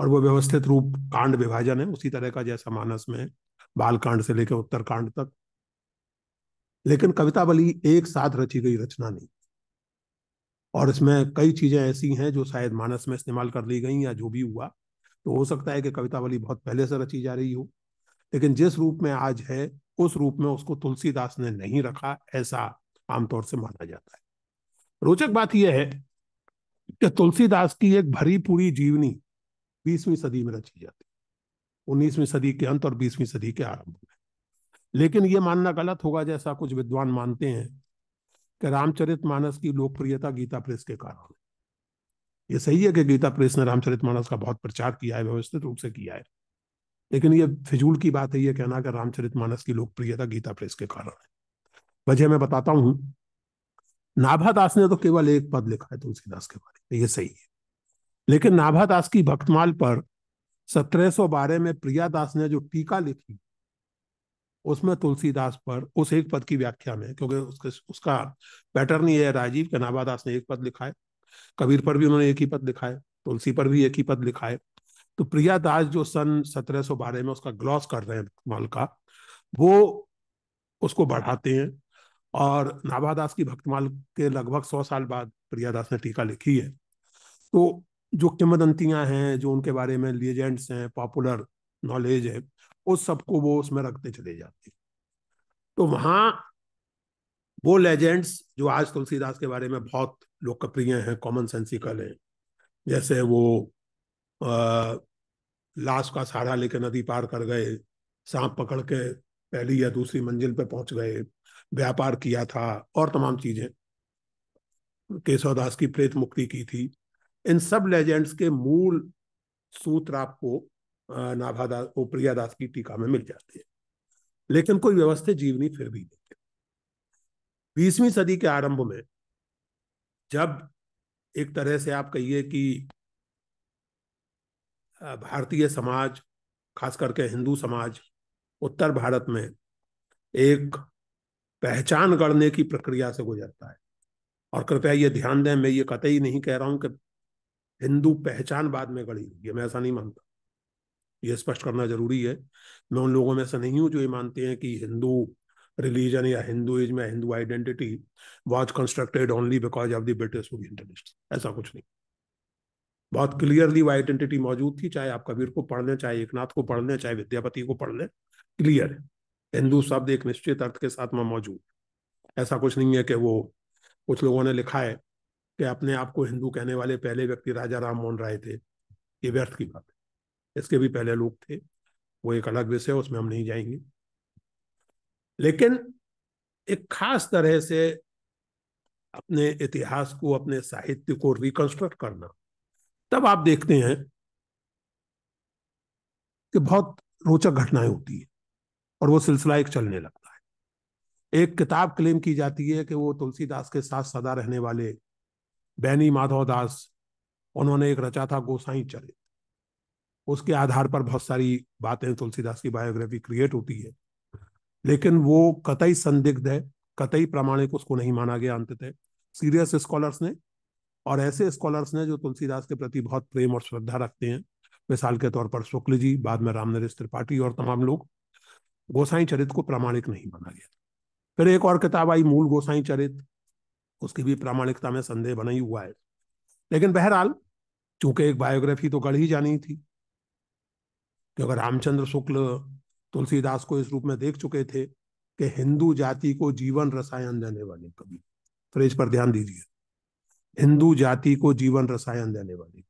और वो व्यवस्थित रूप कांड विभाजन है उसी तरह का जैसा मानस में बाल कांड से लेकर उत्तर कांड तक लेकिन कवितावली एक साथ रची गई रचना नहीं और इसमें कई चीजें ऐसी हैं जो शायद मानस में इस्तेमाल कर ली गई या जो भी हुआ तो हो सकता है कि कवितावली बहुत पहले से रची जा रही हो लेकिन जिस रूप में आज है उस रूप में उसको तुलसीदास ने नहीं रखा ऐसा आमतौर से माना जाता है रोचक बात यह है कि तुलसीदास की एक भरी पूरी जीवनी बीसवीं सदी में रची जाती उन्नीसवीं सदी के अंत और बीसवीं सदी के आरंभ में लेकिन यह मानना गलत होगा जैसा कुछ विद्वान मानते हैं कि रामचरित मानस की लोकप्रियता गीता प्रेस के कारण ये सही है कि गीता प्रेस ने रामचरित मानस का बहुत प्रचार किया है व्यवस्थित रूप से किया है लेकिन ये फिजूल की बात है ये कहना कि रामचरित मानस की लोकप्रियता गीता प्रेस के कारण है वजह मैं बताता हूं नाभादास ने तो केवल एक पद लिखा है तुलसीदास के बारे में ये सही है लेकिन नाभादास की भक्तमाल पर सत्रह में प्रियादास ने जो टीका लिखी उसमें तुलसीदास पर उस एक पद की व्याख्या में क्योंकि उसके उसका पैटर्न ये है राजीव के नाभादास ने एक पद लिखा है कबीर पर भी उन्होंने एक ही पद लिखा है तुलसी पर भी एक ही पद लिखा है तो प्रिया दास जो सन सत्रह बारह में उसका ग्लॉस कर रहे हैं कमाल का वो उसको बढ़ाते हैं और नाभादास की भक्तमाल के लगभग सौ साल बाद प्रियादास ने टीका लिखी है तो जो किमदंतियां हैं जो उनके बारे में लीजेंड्स हैं पॉपुलर नॉलेज है उस सबको वो उसमें रखते चले जाते हैं तो वहाँ वो लेजेंड्स जो आज तुलसीदास के बारे में बहुत लोकप्रिय हैं कॉमन सेंसिकल हैं जैसे वो लाश का सहारा लेकर नदी पार कर गए सांप पकड़ के पहली या दूसरी मंजिल पे पहुंच गए व्यापार किया था और तमाम चीजें केशवदास की प्रेत मुक्ति की थी इन सब लेजेंड्स के मूल सूत्र आपको नाभादास दास की टीका में मिल जाते हैं लेकिन कोई व्यवस्थित जीवनी फिर भी नहीं बीसवीं सदी के आरंभ में जब एक तरह से आप कहिए कि भारतीय समाज खास करके हिंदू समाज उत्तर भारत में एक पहचान गढ़ने की प्रक्रिया से गुजरता है और कृपया ये ध्यान दें मैं ये कतई नहीं कह रहा हूं कि हिंदू पहचान बाद में गढ़ी ये मैं ऐसा नहीं मानता ये स्पष्ट करना जरूरी है मैं उन लोगों में ऐसा नहीं हूँ जो ये मानते हैं कि हिंदू रिलीजन या हिंदुइज या Hindu identity was constructed only because of the British ऐसा कुछ नहीं बहुत क्लियरली वो आइडेंटिटी मौजूद थी चाहे आप कबीर को पढ़ लें चाहे एकनाथ को पढ़ लें चाहे विद्यापति को पढ़ लें क्लियर है हिंदू शब्द एक निश्चित अर्थ के साथ में मौजूद ऐसा कुछ नहीं है कि वो कुछ लोगों ने लिखा है कि अपने आप को हिंदू कहने वाले पहले व्यक्ति राजा राम मोहन राय थे ये व्यर्थ की बात है इसके भी पहले लोग थे वो एक अलग विषय है उसमें हम नहीं जाएंगे लेकिन एक खास तरह से अपने इतिहास को अपने साहित्य को रिकंस्ट्रक्ट करना तब आप देखते हैं कि बहुत रोचक घटनाएं होती है और वो सिलसिला एक चलने लगता है एक किताब क्लेम की जाती है कि वो तुलसीदास के साथ सदा रहने वाले बैनी माधव दास उन्होंने एक रचा था गोसाई चरित उसके आधार पर बहुत सारी बातें तुलसीदास की बायोग्राफी क्रिएट होती है लेकिन वो कतई संदिग्ध है कतई प्रामाणिक उसको नहीं माना गया अंततः सीरियस स्कॉलर्स ने और ऐसे स्कॉलर्स ने जो तुलसीदास के प्रति बहुत प्रेम और श्रद्धा रखते हैं मिसाल के तौर पर शुक्ल जी बाद में रामनरेश त्रिपाठी और तमाम लोग गोसाई चरित को प्रामाणिक नहीं माना गया फिर एक और किताब आई मूल गोसाई चरित उसकी भी प्रामाणिकता में संदेह बना ही हुआ है लेकिन बहरहाल चूंकि एक बायोग्राफी तो गढ़ ही जानी थी क्योंकि रामचंद्र शुक्ल तुलसीदास को इस रूप में देख चुके थे कि हिंदू जाति को जीवन रसायन देने वाले कवि फ्रेज पर ध्यान दीजिए हिंदू जाति को जीवन रसायन देने वाली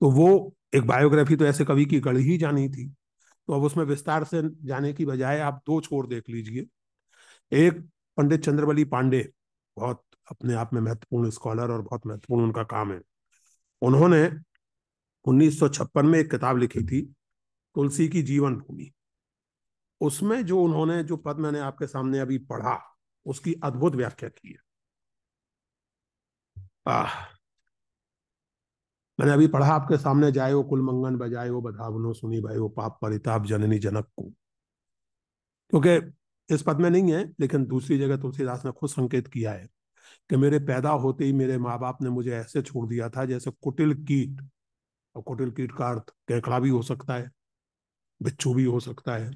तो वो एक बायोग्राफी तो ऐसे कवि की गढ़ ही जानी थी तो अब उसमें विस्तार से जाने की बजाय आप दो छोर देख लीजिए एक पंडित चंद्रबली पांडे बहुत अपने आप में महत्वपूर्ण स्कॉलर और बहुत महत्वपूर्ण उनका काम है उन्होंने 1956 में एक किताब लिखी थी तुलसी की जीवन भूमि उसमें जो उन्होंने जो पद मैंने आपके सामने अभी पढ़ा उसकी अद्भुत व्याख्या की है आह मैंने अभी पढ़ा आपके सामने जाए वो कुल मंगन वो बधावनो सुनी वो पाप परिताप जननी जनक को क्योंकि इस पद में नहीं है लेकिन दूसरी जगह तुलसीदास ने खुद संकेत किया है कि मेरे पैदा होते ही मेरे माँ बाप ने मुझे ऐसे छोड़ दिया था जैसे कुटिल कीट और कुटिल कीट का अर्थ केकड़ा भी हो सकता है बिच्छू भी हो सकता है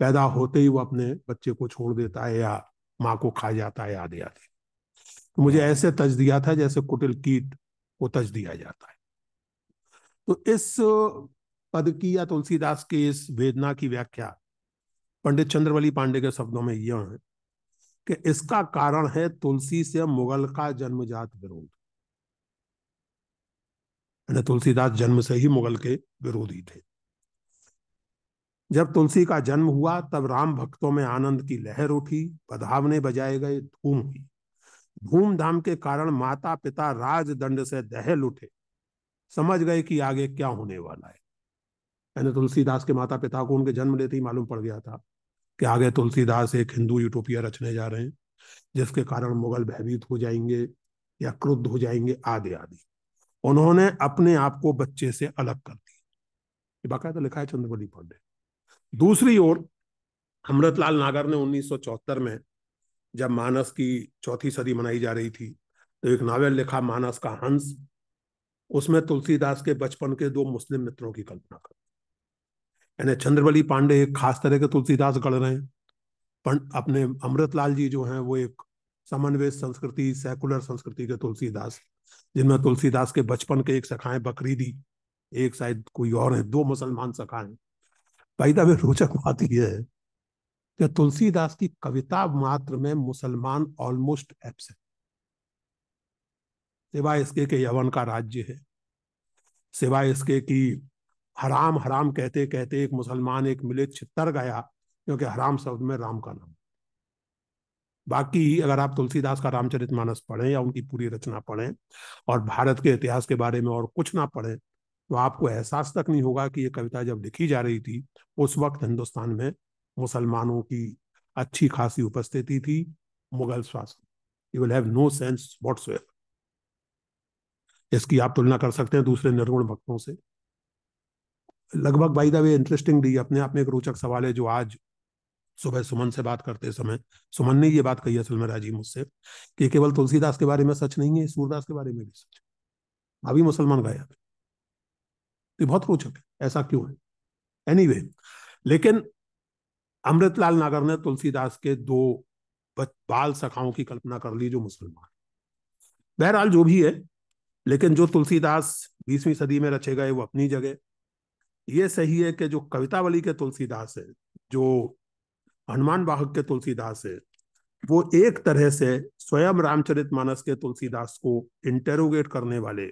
पैदा होते ही वो अपने बच्चे को छोड़ देता है या माँ को खा जाता है आदि आदि मुझे ऐसे तज दिया था जैसे कुटिल कीट को तज दिया जाता है तो इस पद की या तुलसीदास की इस वेदना की व्याख्या पंडित चंद्रवली पांडे के शब्दों में यह है कि इसका कारण है तुलसी से मुगल का जन्मजात विरोध तुलसीदास जन्म से ही मुगल के विरोधी थे जब तुलसी का जन्म हुआ तब राम भक्तों में आनंद की लहर उठी बधावने बजाए गए धूम हुई धूमधाम के कारण माता पिता राज दंड से दहल उठे समझ गए कि आगे क्या होने वाला है यानी तुलसीदास के माता पिता को उनके जन्म लेते तो ही मालूम पड़ गया था कि आगे तुलसीदास एक हिंदू यूटोपिया रचने जा रहे हैं जिसके कारण मुगल भयभीत हो जाएंगे या क्रुद्ध हो जाएंगे आदि आदि उन्होंने अपने आप को बच्चे से अलग कर दिया ये बाकायदा लिखा है चंद्रबली पांडे दूसरी ओर अमृतलाल नागर ने उन्नीस में जब मानस की चौथी सदी मनाई जा रही थी तो एक नावल लिखा मानस का हंस उसमें तुलसीदास के बचपन के दो मुस्लिम मित्रों की कल्पना कर यानी चंद्रबली पांडे एक खास तरह के तुलसीदास गढ़ रहे हैं अपने अमृतलाल जी जो हैं वो एक समन्वय संस्कृति सेकुलर संस्कृति के तुलसीदास जिनमें तुलसीदास के बचपन के एक सखाएं बकरीदी एक शायद कोई और है दो मुसलमान सखाएं भाई तब रोचक बात यह है कि तुलसीदास की कविता मात्र में मुसलमान ऑलमोस्ट एब्सेंट सिवाय इसके कि यवन का राज्य है सिवाय इसके कि हराम हराम कहते कहते एक मुसलमान एक मिले छितर गया क्योंकि हराम शब्द में राम का नाम बाकी अगर आप तुलसीदास का रामचरित मानस पढ़ें या उनकी पूरी रचना पढ़ें और भारत के इतिहास के बारे में और कुछ ना पढ़ें तो आपको एहसास तक नहीं होगा कि ये कविता जब लिखी जा रही थी उस वक्त हिंदुस्तान में मुसलमानों की अच्छी खासी उपस्थिति थी मुगल शासन you will have no sense what's इसकी आप तुलना कर सकते हैं दूसरे निर्गुण भक्तों से लगभग बाई द वे डी अपने आप में एक रोचक सवाल है जो आज सुबह सुमन से बात करते समय सुमन ने ये बात कही असल में राजीव मुझसे कि केवल तुलसीदास के बारे में सच नहीं है सूरदास के बारे में भी सच अभी मुसलमान गए तो बहुत रोचक है ऐसा क्यों है एनी anyway, लेकिन अमृतलाल नागर ने तुलसीदास के दो बाल सखाओं की कल्पना कर ली जो मुसलमान बहरहाल जो भी है लेकिन जो तुलसीदास बीसवीं सदी में रचे गए वो अपनी जगह ये सही है कि जो कवितावली के तुलसीदास है जो हनुमान बाहक के तुलसीदास है वो एक तरह से स्वयं रामचरित मानस के तुलसीदास को इंटेरोगेट करने वाले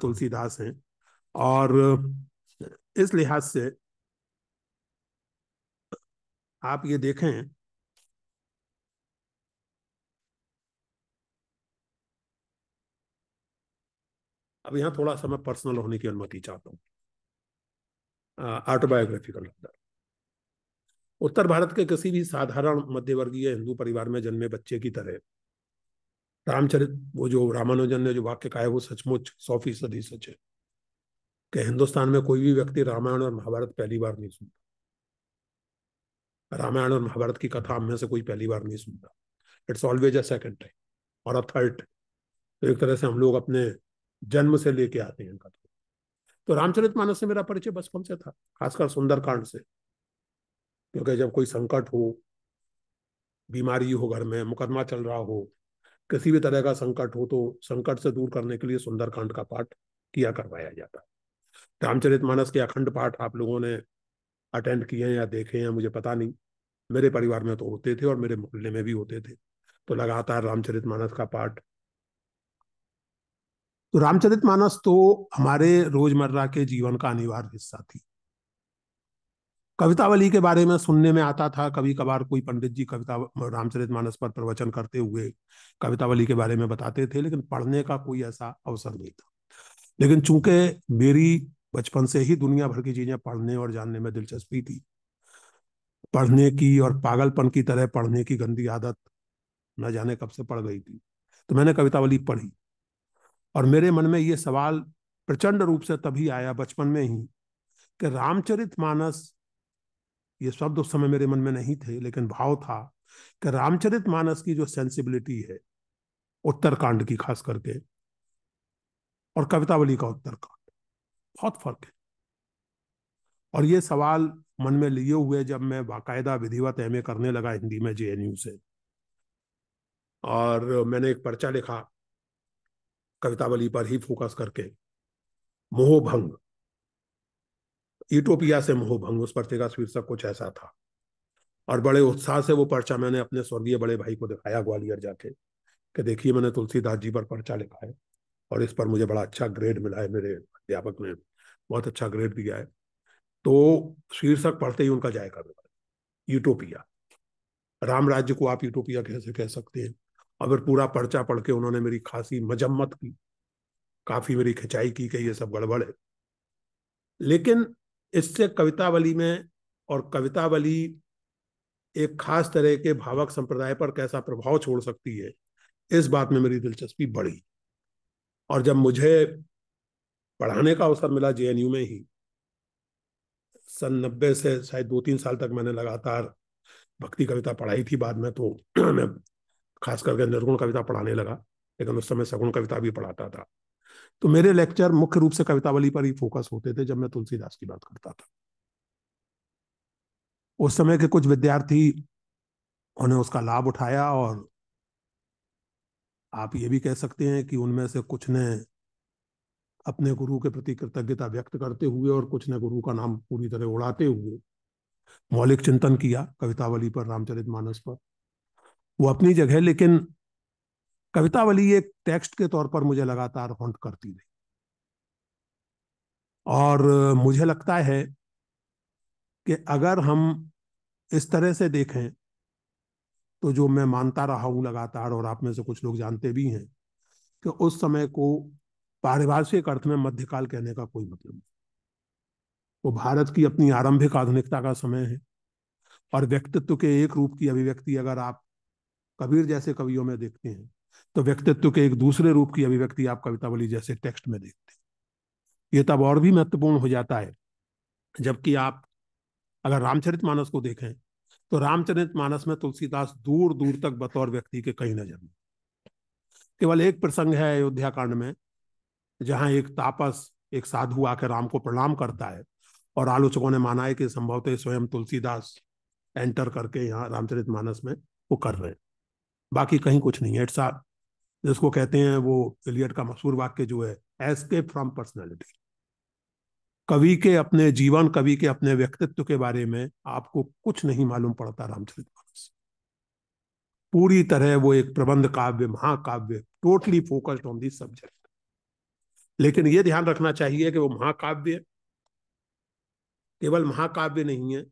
तुलसीदास हैं और इस लिहाज से आप ये देखें अब यहां थोड़ा सा मैं पर्सनल होने की अनुमति चाहता हूं ऑटोबायोग्राफिकल उत्तर भारत के किसी भी साधारण मध्यवर्गीय हिंदू परिवार में जन्मे बच्चे की तरह रामचरित वो जो रामानुजन ने जो वाक्य कहा है वो सचमुच सौ फीसदी सच है कि हिंदुस्तान में कोई भी व्यक्ति रामायण और महाभारत पहली बार नहीं सुनता रामायण और महाभारत की कथा हमें से कोई पहली बार नहीं सुनता it's always a second time और अ थर्ड तो एक तरह से हम लोग अपने जन्म से लेके आते हैं इनका तो रामचरित मानस से मेरा परिचय बचपन से था खासकर सुंदरकांड से क्योंकि जब कोई संकट हो बीमारी हो घर में मुकदमा चल रहा हो किसी भी तरह का संकट हो तो संकट से दूर करने के लिए सुंदरकांड का पाठ किया करवाया जाता रामचरित मानस के अखंड पाठ आप लोगों ने अटेंड किए हैं या देखे हैं मुझे पता नहीं मेरे परिवार में तो होते थे और मेरे मोहल्ले में भी होते थे तो लगातार रामचरित मानस का पाठ तो रामचरित मानस तो हमारे रोजमर्रा के जीवन का अनिवार्य हिस्सा थी कवितावली के बारे में सुनने में आता था कभी कभार कोई पंडित जी कविता रामचरित मानस पर प्रवचन करते हुए कवितावली के बारे में बताते थे लेकिन पढ़ने का कोई ऐसा अवसर नहीं था लेकिन चूंकि मेरी बचपन से ही दुनिया भर की चीजें पढ़ने और जानने में दिलचस्पी थी पढ़ने की और पागलपन की तरह पढ़ने की गंदी आदत न जाने कब से पड़ गई थी तो मैंने कवितावली पढ़ी और मेरे मन में ये सवाल प्रचंड रूप से तभी आया बचपन में ही कि रामचरित मानस ये शब्द उस समय मेरे मन में नहीं थे लेकिन भाव था कि रामचरित मानस की जो सेंसिबिलिटी है उत्तरकांड की खास करके और कवितावली का उत्तरकांड बहुत फर्क है और ये सवाल मन में लिए हुए जब मैं बाकायदा विधिवत एम करने लगा हिंदी में जे से और मैंने एक पर्चा लिखा कवितावली पर ही फोकस करके मोहभंग ईटोपिया से मोहभंग उस पर्चे का शीर्षक कुछ ऐसा था और बड़े उत्साह से वो पर्चा मैंने अपने स्वर्गीय बड़े भाई को दिखाया ग्वालियर जाके कि देखिए मैंने तुलसीदास जी पर पर्चा लिखा है और इस पर मुझे बड़ा अच्छा ग्रेड मिला है मेरे अध्यापक ने बहुत अच्छा ग्रेड दिया है तो शीर्षक पढ़ते ही उनका जायका मिला यूटोपिया राम राज्य को आप यूटोपिया कैसे कह सकते हैं और फिर पूरा पर्चा पढ़ के उन्होंने मेरी खासी मजम्मत की काफी मेरी खिंचाई की कि ये सब गड़बड़ है लेकिन इससे कवितावली में और कवितावली एक खास तरह के भावक संप्रदाय पर कैसा प्रभाव छोड़ सकती है इस बात में मेरी दिलचस्पी बढ़ी और जब मुझे पढ़ाने का अवसर मिला जेएनयू में ही सन नब्बे से शायद दो तीन साल तक मैंने लगातार भक्ति कविता पढ़ाई थी बाद में तो <clears throat> मैं खास करके निर्गुण कविता पढ़ाने लगा लेकिन उस समय सगुण कविता भी पढ़ाता था तो मेरे लेक्चर मुख्य रूप से कवितावली पर ही फोकस होते थे जब मैं तुलसीदास की बात करता था उस समय के कुछ विद्यार्थी उन्हें उसका लाभ उठाया और आप ये भी कह सकते हैं कि उनमें से कुछ ने अपने गुरु के प्रति कृतज्ञता व्यक्त करते हुए और कुछ ने गुरु का नाम पूरी तरह उड़ाते हुए मौलिक चिंतन किया कवितावली पर रामचरित मानस पर वो अपनी जगह लेकिन कवितावली एक टेक्स्ट के तौर पर मुझे लगातार हॉन्ट करती रही और मुझे लगता है कि अगर हम इस तरह से देखें तो जो मैं मानता रहा हूं लगातार और आप में से कुछ लोग जानते भी हैं कि उस समय को पारिभाषिक अर्थ में मध्यकाल कहने का कोई मतलब नहीं वो भारत की अपनी आरंभिक आधुनिकता का समय है और व्यक्तित्व के एक रूप की अभिव्यक्ति अगर आप कबीर जैसे कवियों में देखते हैं तो व्यक्तित्व के एक दूसरे रूप की अभिव्यक्ति आप कवितावली जैसे टेक्स्ट में देखते हैं ये तब और भी महत्वपूर्ण हो जाता है जबकि आप अगर रामचरित मानस को देखें तो रामचरित मानस में तुलसीदास दूर दूर तक बतौर व्यक्ति के कहीं नजर में केवल एक प्रसंग है अयोध्या कांड में जहां एक तापस एक साधु आकर राम को प्रणाम करता है और आलोचकों ने माना है कि संभवतः स्वयं तुलसीदास एंटर करके यहाँ रामचरित मानस में वो कर रहे हैं बाकी कहीं कुछ नहीं है इट्स जिसको कहते हैं वो इलियट का मशहूर वाक्य जो है एस्केप फ्रॉम पर्सनैलिटी कवि के अपने जीवन कवि के अपने व्यक्तित्व के बारे में आपको कुछ नहीं मालूम पड़ता रामचरित मानस पूरी तरह वो एक प्रबंध काव्य महाकाव्य totally focused on this subject लेकिन यह ध्यान रखना चाहिए कि वो महाकाव्य केवल महाकाव्य नहीं है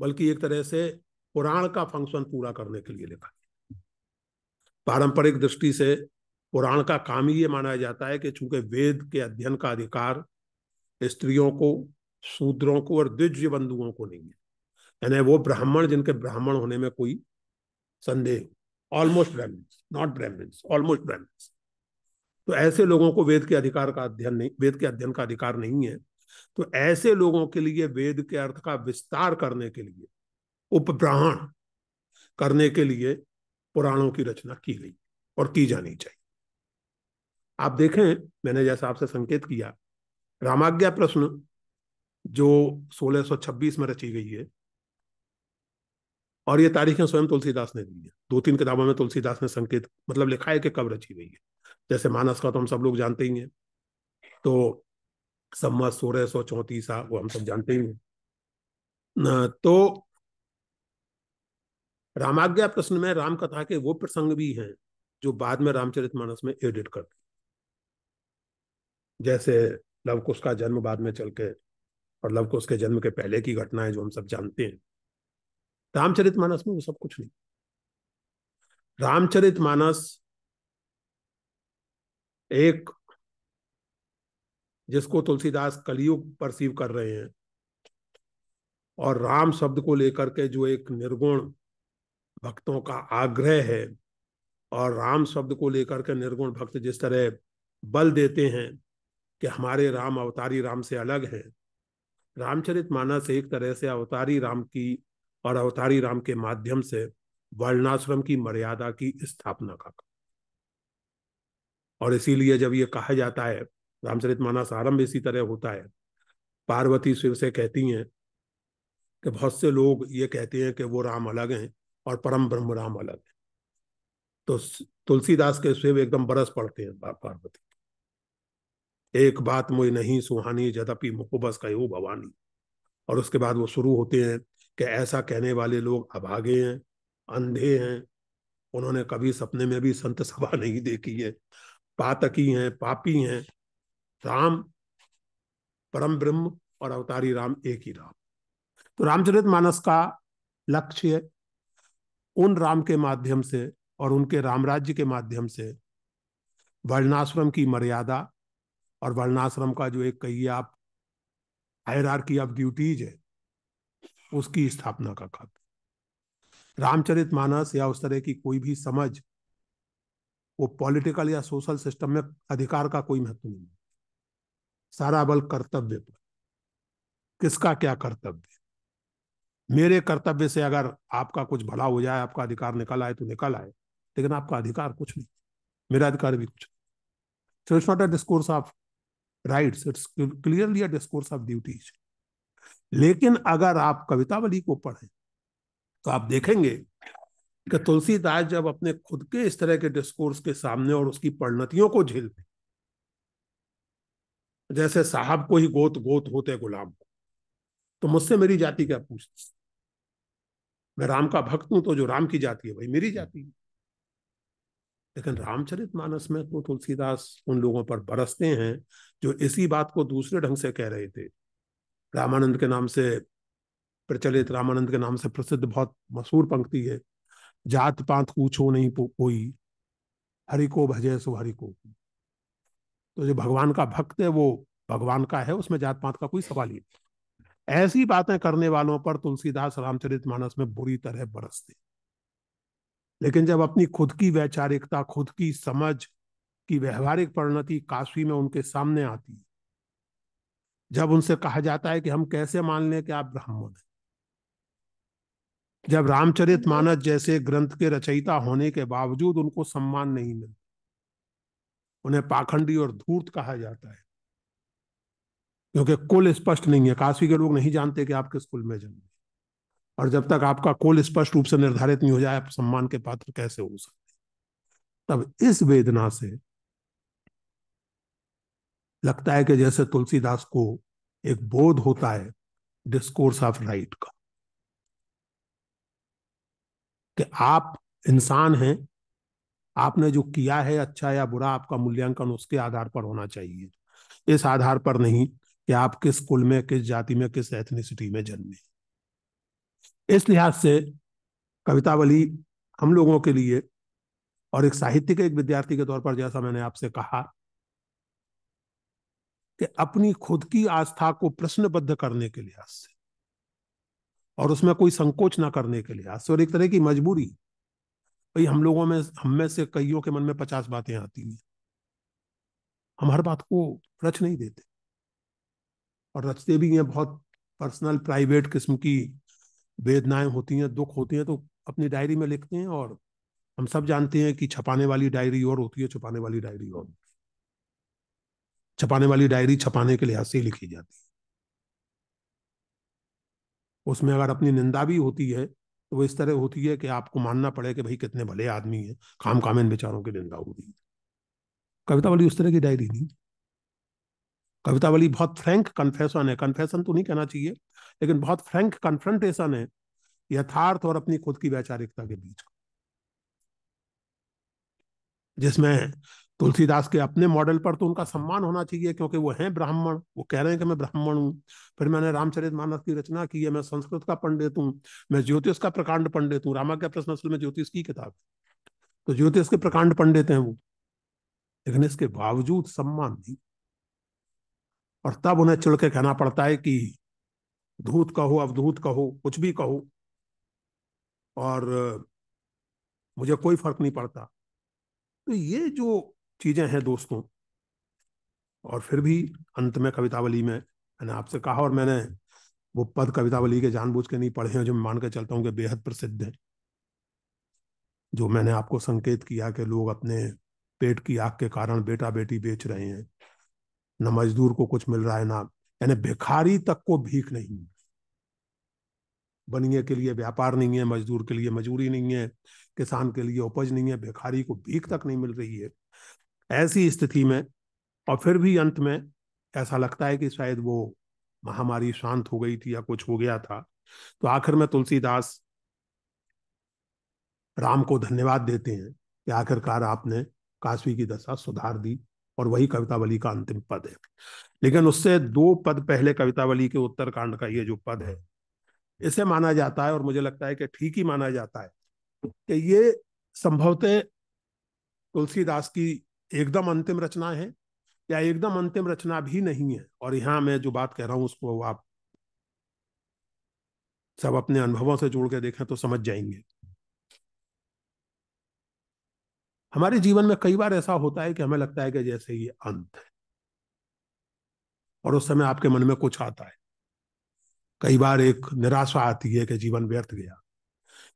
बल्कि एक तरह से पुराण का फंक्शन पूरा करने के लिए लिखा पारंपरिक दृष्टि से पुराण का काम ही ये माना जाता है कि चूंकि वेद के अध्ययन का अधिकार स्त्रियों को शूद्रों को और द्विज बंधुओं को नहीं है यानी वो ब्राह्मण जिनके ब्राह्मण होने में कोई संदेह ऑलमोस्ट ब्राह्मण नॉट ब्राह्मण ऑलमोस्ट ब्राह्मण तो ऐसे लोगों को वेद के अधिकार का अध्ययन नहीं वेद के अध्ययन का अधिकार नहीं है तो ऐसे लोगों के लिए वेद के अर्थ का विस्तार करने के लिए उपब्राह्मण करने के लिए पुराणों की रचना की गई और की जानी चाहिए आप देखें मैंने जैसा आपसे संकेत किया रामाज्ञा प्रश्न जो 1626 में रची गई है और ये तारीखें स्वयं तुलसीदास ने दी है दो तीन किताबों में तुलसीदास ने संकेत मतलब लिखा है कि कब रची गई है जैसे मानस का तो हम सब लोग जानते ही हैं तो सम्मत सोलह सौ चौंतीसा वो हम सब जानते ही हैं तो रामाज्ञा प्रश्न में राम कथा के वो प्रसंग भी हैं जो बाद में रामचरित मानस में एडिट कर जैसे लवकुश का जन्म बाद में चल के और लवकुश के जन्म के पहले की घटना है जो हम सब जानते हैं रामचरित मानस में वो सब कुछ नहीं रामचरित मानस एक जिसको तुलसीदास कलयुग परसीव कर रहे हैं और राम शब्द को लेकर के जो एक निर्गुण भक्तों का आग्रह है और राम शब्द को लेकर के निर्गुण भक्त जिस तरह बल देते हैं कि हमारे राम अवतारी राम से अलग है रामचरित मानस एक तरह से अवतारी राम की और अवतारी राम के माध्यम से वर्णाश्रम की मर्यादा की स्थापना का और इसीलिए जब ये कहा जाता है रामचरित मानस आरंभ इसी तरह होता है पार्वती शिव से कहती हैं कि बहुत से लोग ये कहते हैं कि वो राम अलग हैं और परम ब्रह्म राम अलग हैं तो तुलसीदास के शिव एकदम बरस पड़ते हैं पार्वती एक बात मुई नहीं सुहानी जदपि मुकुबस कहो भवानी और उसके बाद वो शुरू होते हैं कि ऐसा कहने वाले लोग अभागे हैं अंधे हैं उन्होंने कभी सपने में भी संत सभा नहीं देखी है पातकी हैं पापी हैं राम परम ब्रह्म और अवतारी राम एक ही राम तो रामचरित मानस का लक्ष्य उन राम के माध्यम से और उनके राम राज्य के माध्यम से वर्णाश्रम की मर्यादा और वर्णाश्रम का जो एक कही आप की आप ड्यूटीज है उसकी स्थापना का काम रामचरित मानस या उस तरह की कोई भी समझ वो पॉलिटिकल या सोशल सिस्टम में अधिकार का कोई महत्व नहीं है सारा बल कर्तव्य पर किसका क्या कर्तव्य मेरे कर्तव्य से अगर आपका कुछ भला हो जाए आपका अधिकार निकल आए तो निकल आए लेकिन आपका अधिकार कुछ नहीं मेरा अधिकार भी कुछ नहीं so it's not a discourse of rights it's clearly a discourse of duties लेकिन अगर आप कवितावली को पढ़ें तो आप देखेंगे कि तुलसीदास जब अपने खुद के इस तरह के डिस्कोर्स के सामने और उसकी परिणतियों को झेलते जैसे साहब को ही गोत गोत होते गुलाम को तो मुझसे मेरी जाति क्या पूछती मैं राम का भक्त हूं तो जो राम की जाति है भाई मेरी जाति है लेकिन रामचरित मानस में तो तुलसीदास उन लोगों पर बरसते हैं जो इसी बात को दूसरे ढंग से कह रहे थे रामानंद के नाम से प्रचलित रामानंद के नाम से प्रसिद्ध बहुत मशहूर पंक्ति है जात पात पूछो नहीं पो, कोई हरि को भजे सो हरि को तो जो भगवान का भक्त है वो भगवान का है उसमें जात पात का कोई सवाल ही नहीं ऐसी बातें करने वालों पर तुलसीदास रामचरित मानस में बुरी तरह बरसते लेकिन जब अपनी खुद की वैचारिकता खुद की समझ की व्यवहारिक परिणति काशी में उनके सामने आती जब उनसे कहा जाता है कि हम कैसे मान लें कि आप ब्राह्मण हैं जब रामचरित मानस जैसे ग्रंथ के रचयिता होने के बावजूद उनको सम्मान नहीं मिलता उन्हें पाखंडी और धूर्त कहा जाता है क्योंकि कुल स्पष्ट नहीं है काशी के लोग नहीं जानते कि आप किस कुल में जन्मे और जब तक आपका कुल स्पष्ट रूप से निर्धारित नहीं हो जाए आप सम्मान के पात्र कैसे हो सकते तब इस वेदना से लगता है कि जैसे तुलसीदास को एक बोध होता है डिस्कोर्स ऑफ राइट का कि आप इंसान हैं आपने जो किया है अच्छा या बुरा आपका मूल्यांकन उसके आधार पर होना चाहिए इस आधार पर नहीं कि आप किस कुल में किस जाति में किस एथनिसिटी में जन्मे इस लिहाज से कवितावली हम लोगों के लिए और एक साहित्य के एक विद्यार्थी के तौर पर जैसा मैंने आपसे कहा कि अपनी खुद की आस्था को प्रश्नबद्ध करने के लिहाज से और उसमें कोई संकोच ना करने के लिए आश्चर्य एक तरह की मजबूरी भाई हम लोगों में हम में से कईयों के मन में पचास बातें आती हैं हम हर बात को रच नहीं देते और रचते भी हैं बहुत पर्सनल प्राइवेट किस्म की वेदनाएं होती हैं दुख होते हैं तो अपनी डायरी में लिखते हैं और हम सब जानते हैं कि छपाने वाली डायरी और होती है छुपाने वाली डायरी और छपाने वाली डायरी छपाने के लिहाज से लिखी जाती है उसमें अगर अपनी निंदा भी होती है तो वो इस तरह होती है कि आपको मानना पड़े कि भाई कितने भले आदमी हैं काम इन बेचारों की निंदा हो रही है कविता वाली उस तरह की डायरी नहीं कविता वाली बहुत फ्रैंक कन्फेशन है कन्फेशन तो नहीं कहना चाहिए लेकिन बहुत फ्रैंक कन्फ्रंटेशन है यथार्थ और अपनी खुद की वैचारिकता के बीच जिसमें तुलसीदास के अपने मॉडल पर तो उनका सम्मान होना चाहिए क्योंकि वो हैं ब्राह्मण वो कह रहे हैं कि मैं ब्राह्मण हूँ फिर मैंने रामचरित मानस की रचना की है मैं संस्कृत का पंडित हूँ मैं ज्योतिष का प्रकांड पंडित हूँ रामा का प्रश्न असल में ज्योतिष की किताब तो ज्योतिष के प्रकांड पंडित हैं वो लेकिन इसके बावजूद सम्मान नहीं और तब उन्हें चिड़ के कहना पड़ता है कि धूत कहो अवधूत कहो कुछ भी कहो और मुझे कोई फर्क नहीं पड़ता तो ये जो चीज़ें हैं दोस्तों और फिर भी अंत में कवितावली में मैंने आपसे कहा और मैंने वो पद कवितावली के जानबूझ के नहीं पढ़े हैं जो मैं मान के चलता हूँ कि बेहद प्रसिद्ध हैं जो मैंने आपको संकेत किया कि लोग अपने पेट की आग के कारण बेटा बेटी बेच रहे हैं न मजदूर को कुछ मिल रहा है ना यानी भिखारी तक को भीख नहीं बनिए के लिए व्यापार नहीं है मजदूर के लिए मजदूरी नहीं है किसान के लिए उपज नहीं है भिखारी को भीख तक नहीं मिल रही है ऐसी स्थिति में और फिर भी अंत में ऐसा लगता है कि शायद वो महामारी शांत हो गई थी या कुछ हो गया था तो आखिर में तुलसीदास राम को धन्यवाद देते हैं कि आखिरकार आपने काशवी की दशा सुधार दी और वही कवितावली का अंतिम पद है लेकिन उससे दो पद पहले कवितावली के उत्तरकांड का ये जो पद है इसे माना जाता है और मुझे लगता है कि ठीक ही माना जाता है कि ये संभवतः तुलसीदास की एकदम अंतिम रचना है या एकदम अंतिम रचना भी नहीं है और यहां मैं जो बात कह रहा हूं उसको आप सब अपने अनुभवों से जोड़ के देखें तो समझ जाएंगे हमारे जीवन में कई बार ऐसा होता है कि हमें लगता है कि जैसे ये अंत है और उस समय आपके मन में कुछ आता है कई बार एक निराशा आती है कि जीवन व्यर्थ गया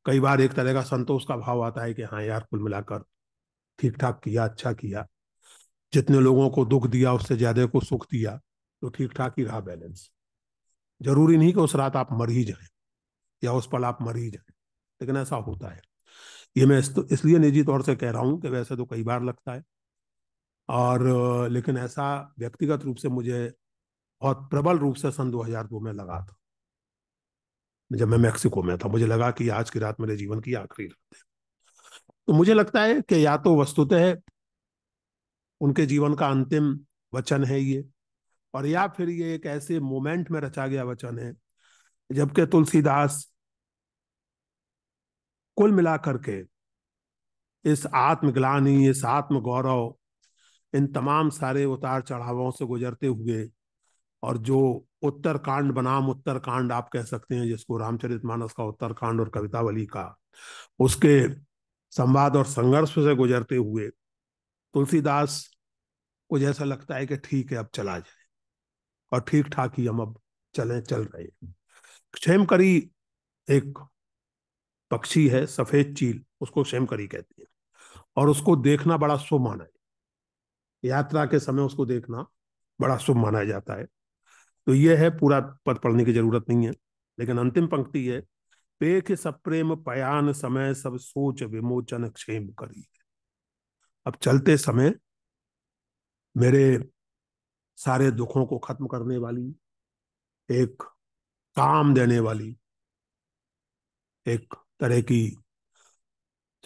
कई बार एक तरह का संतोष का भाव आता है कि हाँ यार कुल मिलाकर ठीक ठाक किया अच्छा किया जितने लोगों को दुख दिया उससे ज्यादा को सुख दिया तो ठीक ठाक ही रहा बैलेंस जरूरी नहीं कि उस रात आप मर ही जाए या उस पल आप मर ही जाए लेकिन ऐसा होता है ये मैं तो, इसलिए निजी तौर से कह रहा हूं कि वैसे तो कई बार लगता है और लेकिन ऐसा व्यक्तिगत रूप से मुझे बहुत प्रबल रूप से सन 2002 में लगा था जब मैं मैक्सिको में था मुझे लगा कि आज की रात मेरे जीवन की आखिरी रात है तो मुझे लगता है कि या तो वस्तुतः उनके जीवन का अंतिम वचन है ये और या फिर ये एक ऐसे मोमेंट में रचा गया वचन है जबकि तुलसीदास कुल मिलाकर के इस आत्मग्लानी इस आत्म गौरव इन तमाम सारे उतार चढ़ावों से गुजरते हुए और जो उत्तरकांड बनाम उत्तरकांड आप कह सकते हैं जिसको रामचरित मानस का उत्तरकांड और कवितावली का उसके संवाद और संघर्ष से गुजरते हुए तुलसीदास को जैसा लगता है कि ठीक है अब चला जाए और ठीक ठाक ही हम अब चले चल रहे क्षेम करी एक पक्षी है सफेद चील उसको करी कहते हैं और उसको देखना बड़ा शुभ माना है यात्रा के समय उसको देखना बड़ा शुभ माना जाता है तो यह है पूरा पद पढ़ने की जरूरत नहीं है लेकिन अंतिम पंक्ति है पेख सप्रेम पयान समय सब सोच विमोचन क्षेम करी अब चलते समय मेरे सारे दुखों को खत्म करने वाली एक काम देने वाली एक तरह की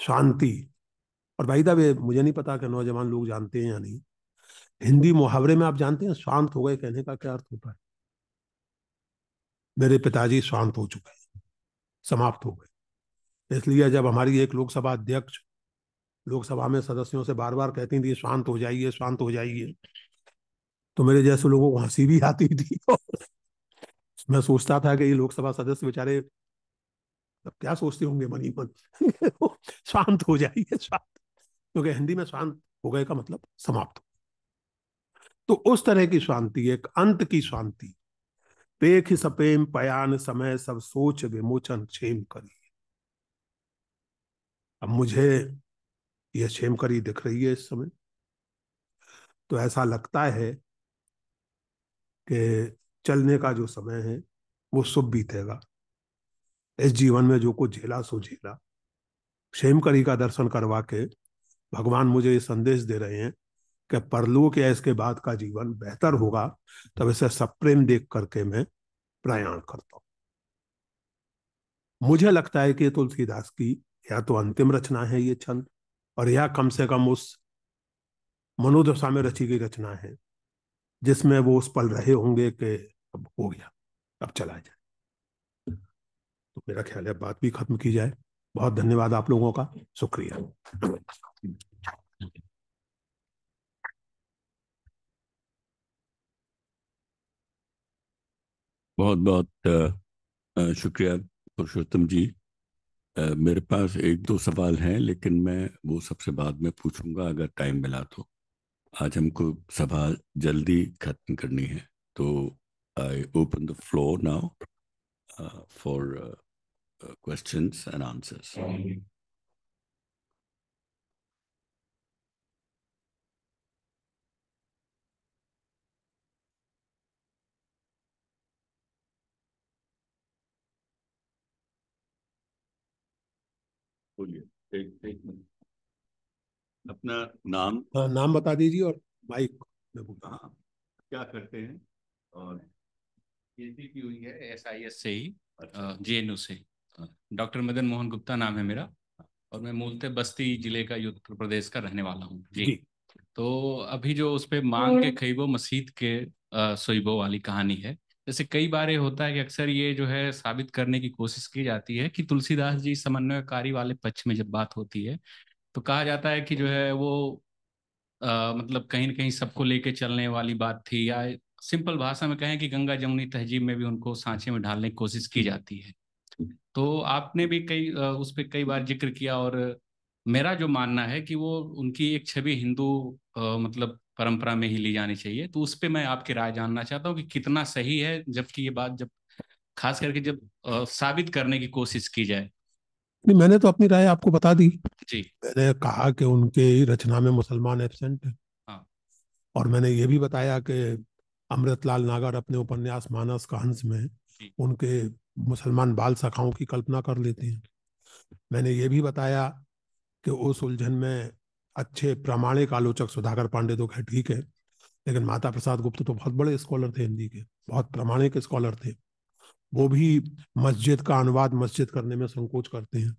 शांति और भाई दा मुझे नहीं पता कि नौजवान लोग जानते हैं या नहीं हिंदी मुहावरे में आप जानते हैं शांत हो गए कहने का क्या अर्थ होता है मेरे पिताजी शांत हो चुके समाप्त हो गए इसलिए जब हमारी एक लोकसभा अध्यक्ष लोकसभा में सदस्यों से बार बार कहती थी शांत हो जाइए शांत हो जाइए तो मेरे जैसे लोगों को हंसी भी आती थी <laughs> मैं सोचता था कि ये लोकसभा सदस्य बेचारे अब क्या सोचते होंगे मनी मन <laughs> शांत हो जाइए शांत क्योंकि हिंदी में शांत हो गए का मतलब समाप्त हो तो उस तरह की शांति एक अंत की शांति देख सपेम पयान समय सब सोच विमोचन क्षेम करी अब मुझे यह क्षेम करी दिख रही है इस समय तो ऐसा लगता है कि चलने का जो समय है वो शुभ बीतेगा इस जीवन में जो कुछ झेला सो झेला क्षेम करी का दर्शन करवा के भगवान मुझे ये संदेश दे रहे हैं कि परलोक या इसके बाद का जीवन बेहतर होगा तब इसे सप्रेम देख करके मैं प्रयाण करता हूं मुझे लगता है कि तुलसीदास की या तो अंतिम रचना है ये छंद और यह कम से कम उस मनोदशा में रची गई रचना है जिसमें वो उस पल रहे होंगे कि अब हो गया अब चला जाए तो मेरा ख्याल है बात भी खत्म की जाए बहुत धन्यवाद आप लोगों का शुक्रिया बहुत बहुत शुक्रिया पुरुषोत्तम जी मेरे पास एक दो सवाल हैं लेकिन मैं वो सबसे बाद में पूछूंगा अगर टाइम मिला तो आज हमको सभा जल्दी खत्म करनी है तो I open the floor now for questions and answers अपना नाम आ, हाँ, नाम बता दीजिए और माइक हाँ, क्या करते हैं और की हुई है एसआईएस से ही अच्छा। से डॉक्टर मदन मोहन गुप्ता नाम है मेरा और मैं मूलतः बस्ती जिले का उत्तर प्रदेश का रहने वाला हूँ जी तो अभी जो उस पर मांग के खैबो मसीद के सोईबो वाली कहानी है जैसे कई बार ये होता है कि अक्सर ये जो है साबित करने की कोशिश की जाती है कि तुलसीदास जी समन्वयकारी वाले पक्ष में जब बात होती है तो कहा जाता है कि जो है वो आ, मतलब कहीं ना कहीं सबको लेके चलने वाली बात थी या सिंपल भाषा में कहें कि गंगा जमुनी तहजीब में भी उनको सांचे में ढालने की कोशिश की जाती है तो आपने भी कई उस पर कई बार जिक्र किया और मेरा जो मानना है कि वो उनकी एक छवि हिंदू मतलब परंपरा में ही ली जानी चाहिए तो उस पर मैं आपकी राय जानना चाहता हूँ कि कितना सही है जबकि ये बात जब खास करके जब आ, साबित करने की कोशिश की जाए नहीं मैंने तो अपनी राय आपको बता दी जी मैंने कहा कि उनके रचना में मुसलमान एबसेंट है हाँ। और मैंने ये भी बताया कि अमृतलाल नागर अपने उपन्यास मानस का हंस में उनके मुसलमान बाल सखाओं की कल्पना कर लेते हैं मैंने ये भी बताया कि उस उलझन में अच्छे प्रामाणिक आलोचक सुधाकर पांडे तो खैर ठीक है लेकिन माता प्रसाद गुप्त तो बहुत बड़े स्कॉलर थे हिंदी के बहुत प्रामाणिक स्कॉलर थे वो भी मस्जिद का अनुवाद मस्जिद करने में संकोच करते हैं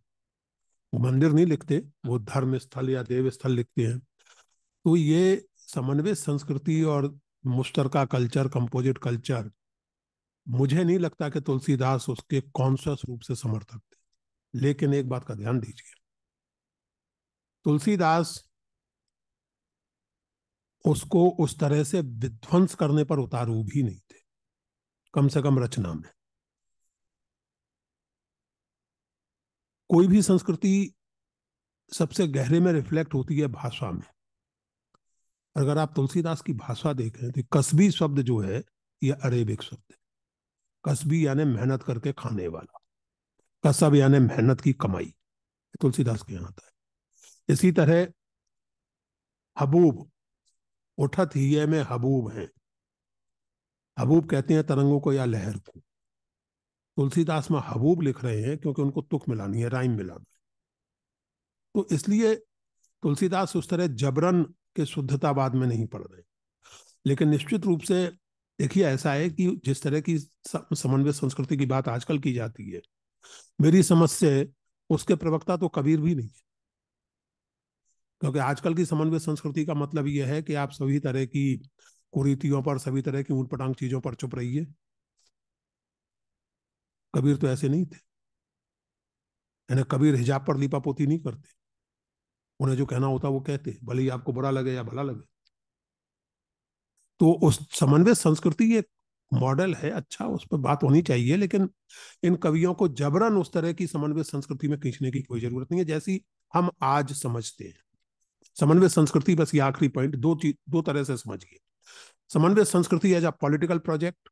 वो मंदिर नहीं लिखते वो धर्म स्थल या देव स्थल लिखते हैं तो ये समन्वय संस्कृति और मुश्तरका कल्चर कंपोजिट कल्चर मुझे नहीं लगता कि तुलसीदास उसके कॉन्शियस रूप से समर्थक थे लेकिन एक बात का ध्यान दीजिए तुलसीदास उसको उस तरह से विध्वंस करने पर उतारू भी नहीं थे कम से कम रचना में कोई भी संस्कृति सबसे गहरे में रिफ्लेक्ट होती है भाषा में अगर आप तुलसीदास की भाषा देख रहे तो कस्बी शब्द जो है यह अरेबिक शब्द है कस्बी यानी मेहनत करके खाने वाला कसब यानी मेहनत की कमाई तुलसीदास के यहाँ आता है इसी तरह हबूब उठत ही में हबूब हैं हबूब कहते हैं तरंगों को या लहर को तुलसीदास में हबूब लिख रहे हैं क्योंकि उनको तुक मिलानी है राइम मिलाना है तो इसलिए तुलसीदास उस तरह जबरन के शुद्धतावाद में नहीं पढ़ रहे लेकिन निश्चित रूप से देखिए ऐसा है कि जिस तरह की समन्वय संस्कृति की बात आजकल की जाती है मेरी समझ से उसके प्रवक्ता तो कबीर भी नहीं है क्योंकि आजकल की समन्वय संस्कृति का मतलब यह है कि आप सभी तरह की कुरीतियों पर सभी तरह की ऊट पटांग चीजों पर चुप रहिए कबीर तो ऐसे नहीं थे यानी कबीर हिजाब पर लिपा पोती नहीं करते उन्हें जो कहना होता वो कहते भले ही आपको बुरा लगे या भला लगे तो उस समन्वय संस्कृति एक मॉडल है अच्छा उस पर बात होनी चाहिए लेकिन इन कवियों को जबरन उस तरह की समन्वय संस्कृति में खींचने की कोई जरूरत नहीं है जैसी हम आज समझते हैं समन्वय संस्कृति बस ये आखिरी पॉइंट दो चीज दो तरह से समझिए समन्वय संस्कृति as a political project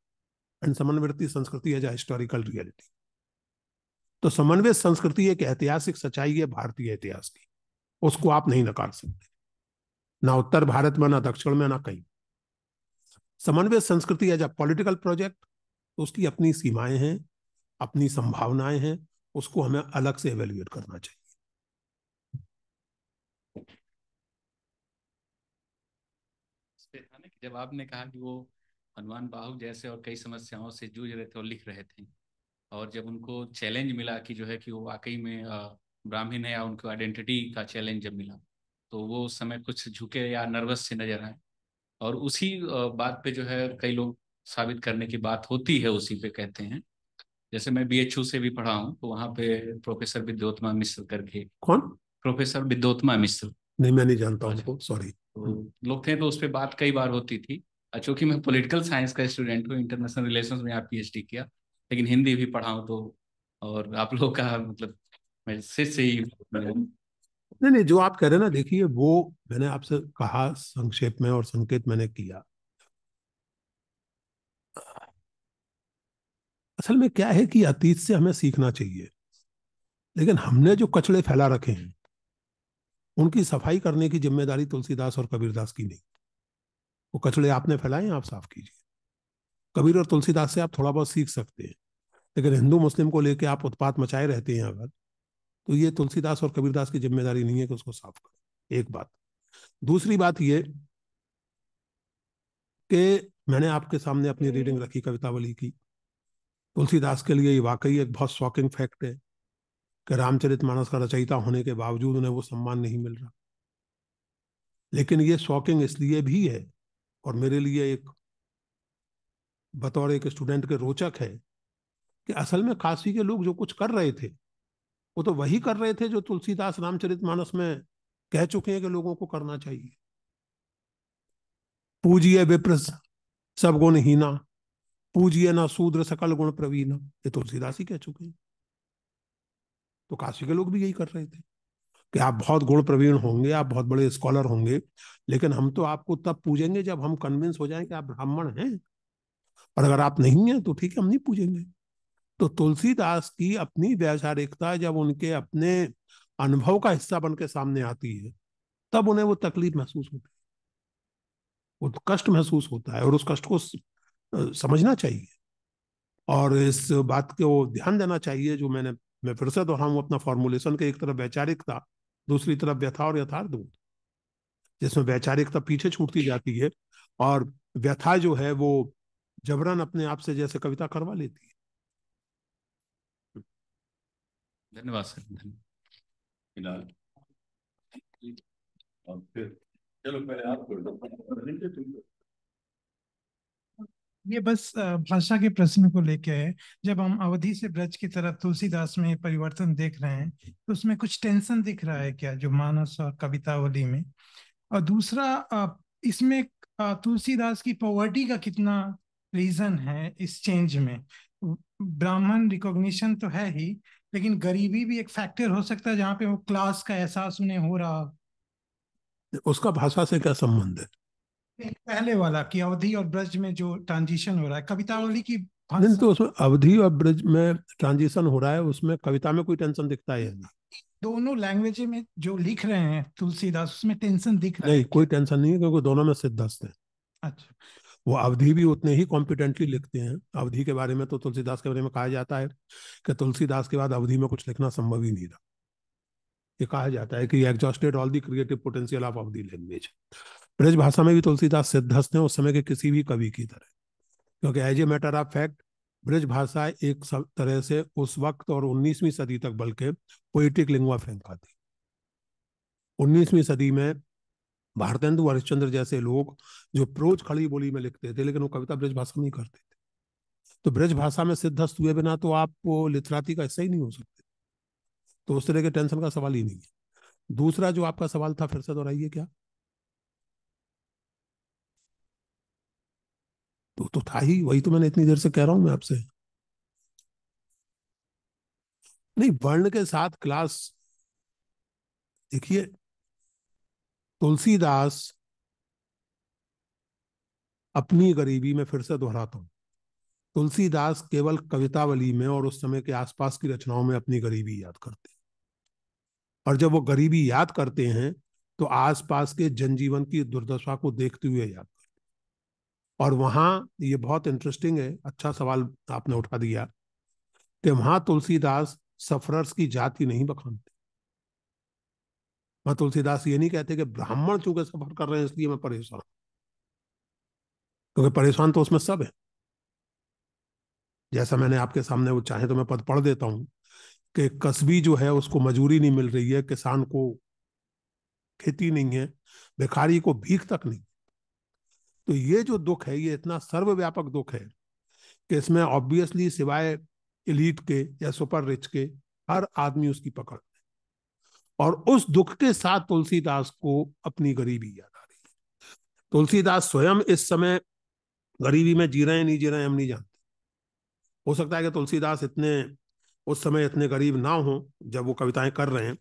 and समन्वय संस्कृति एज अ हिस्टोरिकल रियलिटी तो समन्वय संस्कृति एक ऐतिहासिक सच्चाई है भारतीय इतिहास की उसको आप नहीं नकार सकते ना उत्तर भारत में ना दक्षिण में ना कहीं समन्वय संस्कृति एज अ पॉलिटिकल प्रोजेक्ट तो उसकी अपनी सीमाएं हैं अपनी संभावनाएं हैं उसको हमें अलग से एवेल्युएट करना चाहिए जब आपने कहा कि वो हनुमान बाहु जैसे और कई समस्याओं से जूझ रहे थे और लिख रहे थे और जब उनको चैलेंज मिला कि जो है कि वो वाकई में ब्राह्मण है या उनको आइडेंटिटी का चैलेंज जब मिला तो वो उस समय कुछ झुके या नर्वस से नजर आए और उसी बात पे जो है कई लोग साबित करने की बात होती है उसी पे कहते हैं जैसे मैं बी से भी पढ़ा हूँ तो वहाँ पे प्रोफेसर विद्योत्मा मिश्र करके कौन प्रोफेसर विद्योत्मा मिश्र नहीं मैं नहीं जानता अच्छा। तो हूँ हम्म। सॉरी लोग थे तो उस पर बात कई बार होती थी चूंकि मैं पॉलिटिकल साइंस का स्टूडेंट हूँ इंटरनेशनल रिलेशन में आप पीएचडी किया लेकिन हिंदी भी पढ़ाऊँ तो और आप लोग का मतलब मैं से ही नहीं नहीं जो आप कह रहे हैं ना देखिए वो मैंने आपसे कहा संक्षेप में और संकेत मैंने किया असल में क्या है कि अतीत से हमें सीखना चाहिए लेकिन हमने जो कचड़े फैला रखे हैं उनकी सफाई करने की जिम्मेदारी तुलसीदास और कबीरदास की नहीं वो कचड़े आपने फैलाए आप साफ कीजिए कबीर और तुलसीदास से आप थोड़ा बहुत सीख सकते हैं लेकिन हिंदू मुस्लिम को लेकर आप उत्पात मचाए रहते हैं अगर तो ये तुलसीदास और कबीरदास की जिम्मेदारी नहीं है कि उसको साफ करें एक बात दूसरी बात ये कि मैंने आपके सामने अपनी रीडिंग रखी कवितावली की तुलसीदास के लिए ये वाकई एक बहुत शॉकिंग फैक्ट है कि मानस का रचयिता होने के बावजूद उन्हें वो सम्मान नहीं मिल रहा लेकिन ये शॉकिंग इसलिए भी है और मेरे लिए एक बतौर एक स्टूडेंट के रोचक है कि असल में काशी के लोग जो कुछ कर रहे थे वो तो वही कर रहे थे जो तुलसीदास रामचरित मानस में कह चुके हैं कि लोगों को करना चाहिए पूजिए विप्र सब गुण हीना पूजिए ना शूद्र सकल गुण प्रवीणा ये तुलसीदास ही कह चुके हैं तो काशी के लोग भी यही कर रहे थे कि आप बहुत गुण प्रवीण होंगे आप बहुत बड़े स्कॉलर होंगे लेकिन हम तो आपको तब पूजेंगे जब हम कन्विंस हो जाएं कि आप ब्राह्मण हैं और अगर आप नहीं हैं तो ठीक है हम नहीं पूजेंगे तो तुलसीदास की अपनी व्यावसारिकता जब उनके अपने अनुभव का हिस्सा बन के सामने आती है तब उन्हें वो तकलीफ महसूस होती है वो तो कष्ट महसूस होता है और उस कष्ट को समझना चाहिए और इस बात को ध्यान देना चाहिए जो मैंने मैं फिर से दोहराऊं अपना फॉर्मुलेशन के एक तरफ वैचारिकता दूसरी तरफ व्यथा और यथार्थ बोध जिसमें वैचारिकता पीछे छूटती जाती है और व्यथा जो है वो जबरन अपने आप से जैसे कविता करवा लेती है धन्यवाद सर धन्यवाद और फिर चलो पहले आप ये बस भाषा के प्रश्न को लेके है जब हम अवधि से ब्रज की तरफ तुलसीदास में परिवर्तन देख रहे हैं तो उसमें कुछ टेंशन दिख रहा है क्या जो मानस और कवितावली में और दूसरा इसमें तुलसीदास की पॉवर्टी का कितना रीजन है इस चेंज में ब्राह्मण रिकॉग्निशन तो है ही लेकिन गरीबी भी एक फैक्टर हो सकता है जहाँ पे वो क्लास का एहसास उन्हें हो रहा उसका भाषा से क्या संबंध है पहले वाला कि अवधि और ब्रज में जो ट्रांजिशन हो रहा है कवितावली की नहीं तो उसमें अवधि और ब्रज में ट्रांजिशन हो रहा है उसमें कविता में कोई टेंशन दिखता है दोनों लैंग्वेज में जो लिख रहे हैं तुलसीदास उसमें टेंशन दिख रहा नहीं, है नहीं कोई टेंशन नहीं है क्योंकि दोनों में सिद्धस्त है अच्छा वो अवधि भी उतने ही कॉम्पिटेंटली लिखते हैं अवधि के बारे में तो तुलसीदास के बारे में कहा जाता है कि तुलसीदास के बाद अवधि में कुछ लिखना संभव ही नहीं था ये कहा जाता है कि exhausted all the creative potential of Awadhi language Braj भाषा में भी तुलसीदास सिद्धस्त हैं उस समय के किसी भी कवि की तरह क्योंकि as a matter of fact Braj भाषा एक सब तरह से उस वक्त और 19वीं सदी तक बल्कि पोइटिक लिंगवा फेंका थी 19वीं सदी में भारतेंदु हरिश्चंद्र जैसे लोग जो प्रोज खड़ी बोली में लिखते थे लेकिन वो कविता ब्रज भाषा में करते थे तो ब्रज भाषा में सिद्धस्त हुए बिना तो आप लिथराती का हिस्सा ही नहीं हो सकते तो उस तरह के टेंशन का सवाल ही नहीं है दूसरा जो आपका सवाल था फिर से दोहराइए क्या तो तो था ही वही तो मैंने इतनी देर से कह रहा हूं मैं आपसे नहीं वर्ण के साथ क्लास देखिए तुलसीदास अपनी गरीबी में फिर से दोहराता हूं तुलसीदास केवल कवितावली में और उस समय के आसपास की रचनाओं में अपनी गरीबी याद करते हैं और जब वो गरीबी याद करते हैं तो आसपास के जनजीवन की दुर्दशा को देखते हुए याद और वहाँ ये बहुत इंटरेस्टिंग है अच्छा सवाल तो आपने उठा दिया कि वहाँ तुलसीदास सफरर्स की जाति नहीं बखानते वहाँ तुलसीदास ये नहीं कहते कि ब्राह्मण चूंकि सफर कर रहे हैं इसलिए मैं परेशान क्योंकि परेशान तो उसमें सब है जैसा मैंने आपके सामने वो चाहे तो मैं पद पढ़ देता हूँ कि कस्बी जो है उसको मजूरी नहीं मिल रही है किसान को खेती नहीं है भिखारी को भीख तक नहीं तो ये जो दुख है ये इतना सर्वव्यापक दुख है कि इसमें ऑब्वियसली सिवाय इलीट के या सुपर रिच के हर आदमी उसकी पकड़ में और उस दुख के साथ तुलसीदास को अपनी गरीबी याद आ रही है तुलसीदास स्वयं इस समय गरीबी में जी रहे हैं नहीं जी रहे हैं हम नहीं जानते हो सकता है कि तुलसीदास इतने उस समय इतने गरीब ना हो जब वो कविताएं कर रहे हैं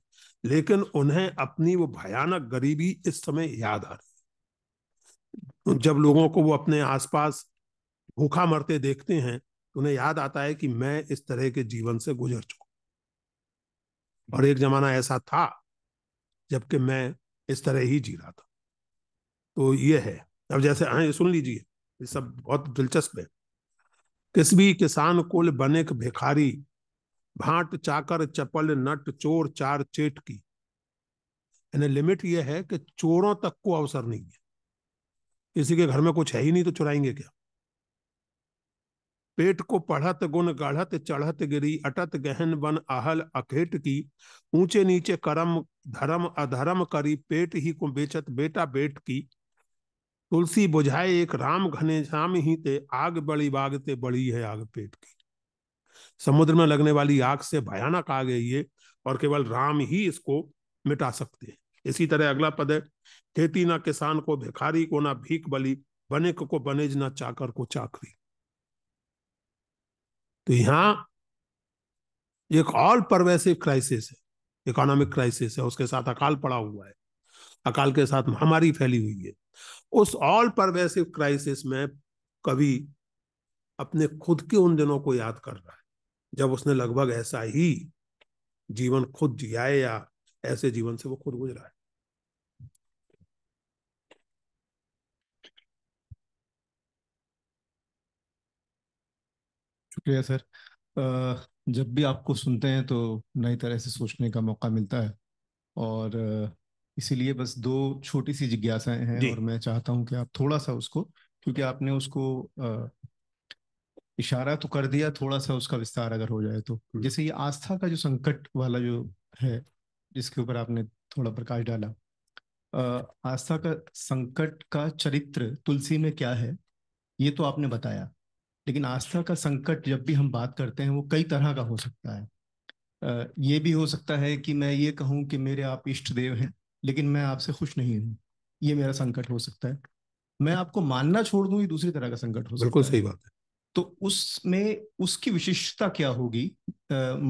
लेकिन उन्हें अपनी वो भयानक गरीबी इस समय याद आ रही तो जब लोगों को वो अपने आसपास भूखा मरते देखते हैं तो उन्हें याद आता है कि मैं इस तरह के जीवन से गुजर चुका और एक जमाना ऐसा था जबकि मैं इस तरह ही जी रहा था तो ये है अब जैसे हाँ सुन लीजिए ये सब बहुत दिलचस्प है किस भी किसान कुल बनेक भिखारी भाट चाकर चपल नट चोर चार चेट की लिमिट यह है कि चोरों तक को अवसर नहीं है किसी के घर में कुछ है ही नहीं तो चुराएंगे क्या पेट को पढ़त गुण गढ़त चढ़त गिरी अटत गहन बन आहल अखेट की ऊंचे नीचे करम धर्म अधर्म करी पेट ही को बेचत बेटा बेट की तुलसी बुझाए एक राम घने श्याम ही ते आग बड़ी बागते बड़ी है आग पेट की समुद्र में लगने वाली आग से भयानक आग है ये और केवल राम ही इसको मिटा सकते हैं इसी तरह अगला पद है खेती ना किसान को भिखारी को ना भीख बली बनेक को बनेज ना चाकर को चाकरी तो यहां एक ऑल परवेसिव क्राइसिस है इकोनॉमिक क्राइसिस है उसके साथ अकाल पड़ा हुआ है अकाल के साथ महामारी फैली हुई है उस ऑल परवेसिव क्राइसिस में कवि अपने खुद के उन दिनों को याद कर रहा है जब उसने लगभग ऐसा ही जीवन खुद जिया या ऐसे जीवन से वो खुद गुजरा है शुक्रिया सर जब भी आपको सुनते हैं तो नई तरह से सोचने का मौका मिलता है और इसीलिए बस दो छोटी सी जिज्ञासाएं हैं और मैं चाहता हूं कि आप थोड़ा सा उसको क्योंकि आपने उसको इशारा तो कर दिया थोड़ा सा उसका विस्तार अगर हो जाए तो हम्म। जैसे ये आस्था का जो संकट वाला जो है जिसके ऊपर आपने थोड़ा प्रकाश डाला आस्था का संकट का चरित्र तुलसी में क्या है ये तो आपने बताया लेकिन आस्था का संकट जब भी हम बात करते हैं वो कई तरह का हो सकता है ये भी हो सकता है कि मैं ये कहूँ कि मेरे आप इष्ट देव हैं लेकिन मैं आपसे खुश नहीं हूँ ये मेरा संकट हो सकता है मैं आपको मानना छोड़ दूँ ये दूसरी तरह का संकट हो सकता बिल्कुल सही बात है तो उसमें उसकी विशिष्टता क्या होगी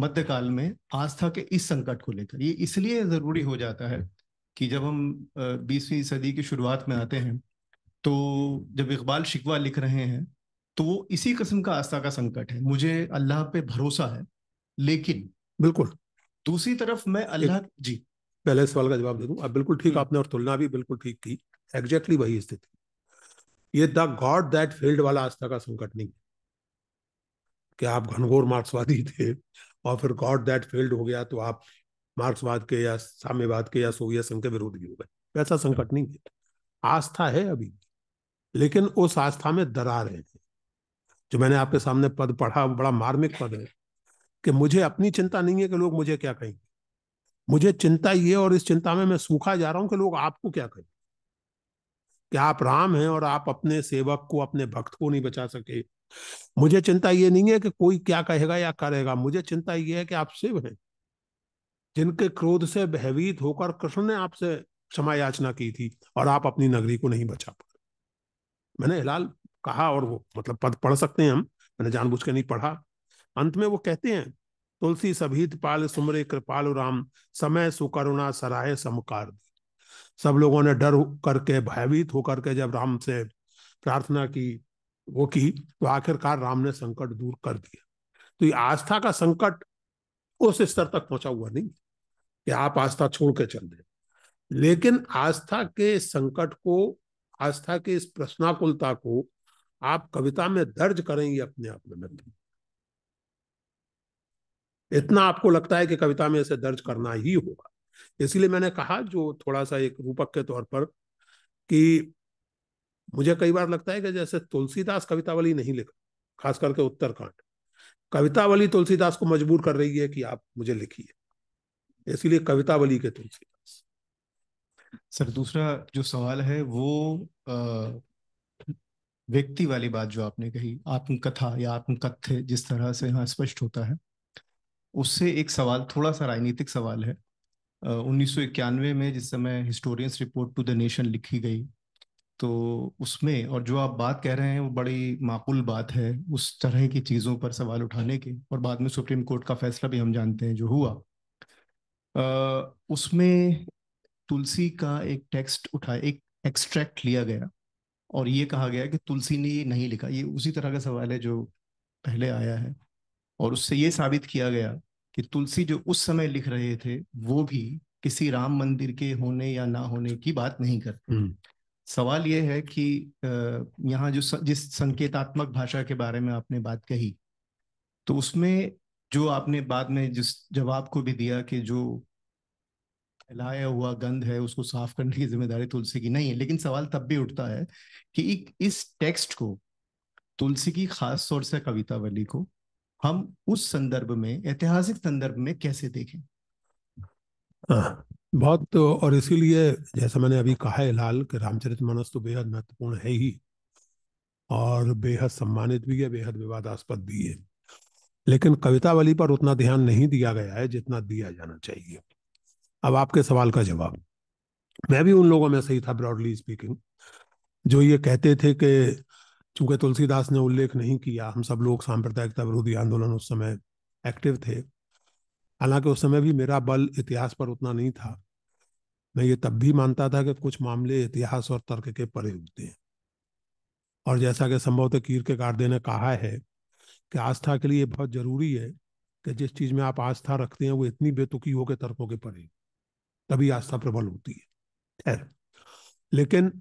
मध्यकाल में आस्था के इस संकट को लेकर ये इसलिए जरूरी हो जाता है कि जब हम बीसवीं सदी की शुरुआत में आते हैं तो जब इकबाल शिकवा लिख रहे हैं तो वो इसी किस्म का आस्था का संकट है मुझे अल्लाह पे भरोसा है लेकिन बिल्कुल दूसरी तरफ मैं अल्लाह जी पहले सवाल का जवाब दे दूं आप बिल्कुल ठीक हम्म। आपने और तुलना भी बिल्कुल ठीक की एग्जैक्टली वही स्थिति ये द गॉड दैट फील्ड वाला आस्था का संकट नहीं कि आप घनघोर मार्क्सवादी थे और फिर गॉड दैट फील्ड हो गया तो आप मार्क्सवाद के या साम्यवाद के या सोवियत संघ के विरोधी हो गए ऐसा संकट हाँ। नहीं है आस्था है अभी लेकिन उस आस्था में दरार है जो मैंने आपके सामने पद पढ़ा बड़ा मार्मिक पद है कि मुझे अपनी चिंता नहीं है कि लोग मुझे क्या कहेंगे मुझे चिंता ये और इस चिंता में मैं सूखा जा रहा हूं कि लोग आपको क्या कहें कि आप राम हैं और आप अपने सेवक को अपने भक्त को नहीं बचा सके मुझे चिंता ये नहीं है कि कोई क्या कहेगा या करेगा मुझे चिंता ये है कि आप शिव हैं जिनके क्रोध से भयभीत होकर कृष्ण ने आपसे क्षमा याचना की थी और आप अपनी नगरी को नहीं बचा पाए मैंने हिलाल कहा और वो मतलब पद पढ़ सकते हैं हम मैंने जानबूझ के नहीं पढ़ा अंत में वो कहते हैं तुलसी सभीत पाल सुमरे कृपाल राम समय सुकरुणा सराय समकार सब लोगों ने डर करके भयभीत होकर के जब राम से प्रार्थना की वो की तो आखिरकार राम ने संकट दूर कर दिया तो ये आस्था का संकट उस स्तर तक पहुंचा हुआ नहीं कि आप आस्था छोड़ के चल रहे लेकिन आस्था के संकट को आस्था के इस प्रश्नाकुलता को आप कविता में दर्ज करेंगे अपने आप में मित्र इतना आपको लगता है कि कविता में इसे दर्ज करना ही होगा इसलिए मैंने कहा जो थोड़ा सा एक रूपक के तौर पर कि मुझे कई बार लगता है कि जैसे तुलसीदास कवितावली नहीं लिखा खास करके उत्तरकांड कवितावली तुलसीदास को मजबूर कर रही है कि आप मुझे लिखिए इसलिए कवितावली के तुलसीदास सर दूसरा जो सवाल है वो आ, व्यक्ति वाली बात जो आपने कही आत्मकथा या आत्मकथ्य जिस तरह से यहाँ स्पष्ट होता है उससे एक सवाल थोड़ा सा राजनीतिक सवाल है उन्नीस में जिस समय historians report to the nation लिखी गई तो उसमें और जो आप बात कह रहे हैं वो बड़ी माकूल बात है उस तरह की चीज़ों पर सवाल उठाने के और बाद में सुप्रीम कोर्ट का फैसला भी हम जानते हैं जो हुआ उसमें तुलसी का एक टेक्स्ट उठा एक एक्सट्रैक्ट लिया गया और ये कहा गया कि तुलसी ने ये नहीं लिखा ये उसी तरह का सवाल है जो पहले आया है और उससे ये साबित किया गया कि तुलसी जो उस समय लिख रहे थे वो भी किसी राम मंदिर के होने या ना होने की बात नहीं करते हम्म। सवाल यह है कि यहाँ जो जिस संकेतात्मक भाषा के बारे में आपने बात कही तो उसमें जो आपने बाद में जिस जवाब को भी दिया कि जो फैलाया हुआ गंध है उसको साफ करने की जिम्मेदारी तुलसी की नहीं है लेकिन सवाल तब भी उठता है कि इस टेक्स्ट को तुलसी की खास तौर से कवितावली को हम उस संदर्भ में ऐतिहासिक संदर्भ में कैसे देखें बहुत बहुत तो, और इसीलिए जैसा मैंने अभी कहा है लाल कि मानस तो बेहद महत्वपूर्ण है ही और बेहद सम्मानित भी है बेहद विवादास्पद भी है लेकिन कवितावली पर उतना ध्यान नहीं दिया गया है जितना दिया जाना चाहिए अब आपके सवाल का जवाब मैं भी उन लोगों में सही था ब्रॉडली स्पीकिंग जो ये कहते थे कि चूंकि तुलसीदास ने उल्लेख नहीं किया हम सब लोग सांप्रदायिकता विरोधी आंदोलन उस समय एक्टिव थे हालांकि उस समय भी मेरा बल इतिहास पर उतना नहीं था मैं ये तब भी मानता था कि कुछ मामले इतिहास और तर्क के परे होते हैं और जैसा कि संभवतः कीर के गार्दे ने कहा है कि आस्था के लिए बहुत जरूरी है कि जिस चीज में आप आस्था रखते हैं वो इतनी बेतुकी हो के तर्कों के परे तभी आस्था प्रबल होती है खैर लेकिन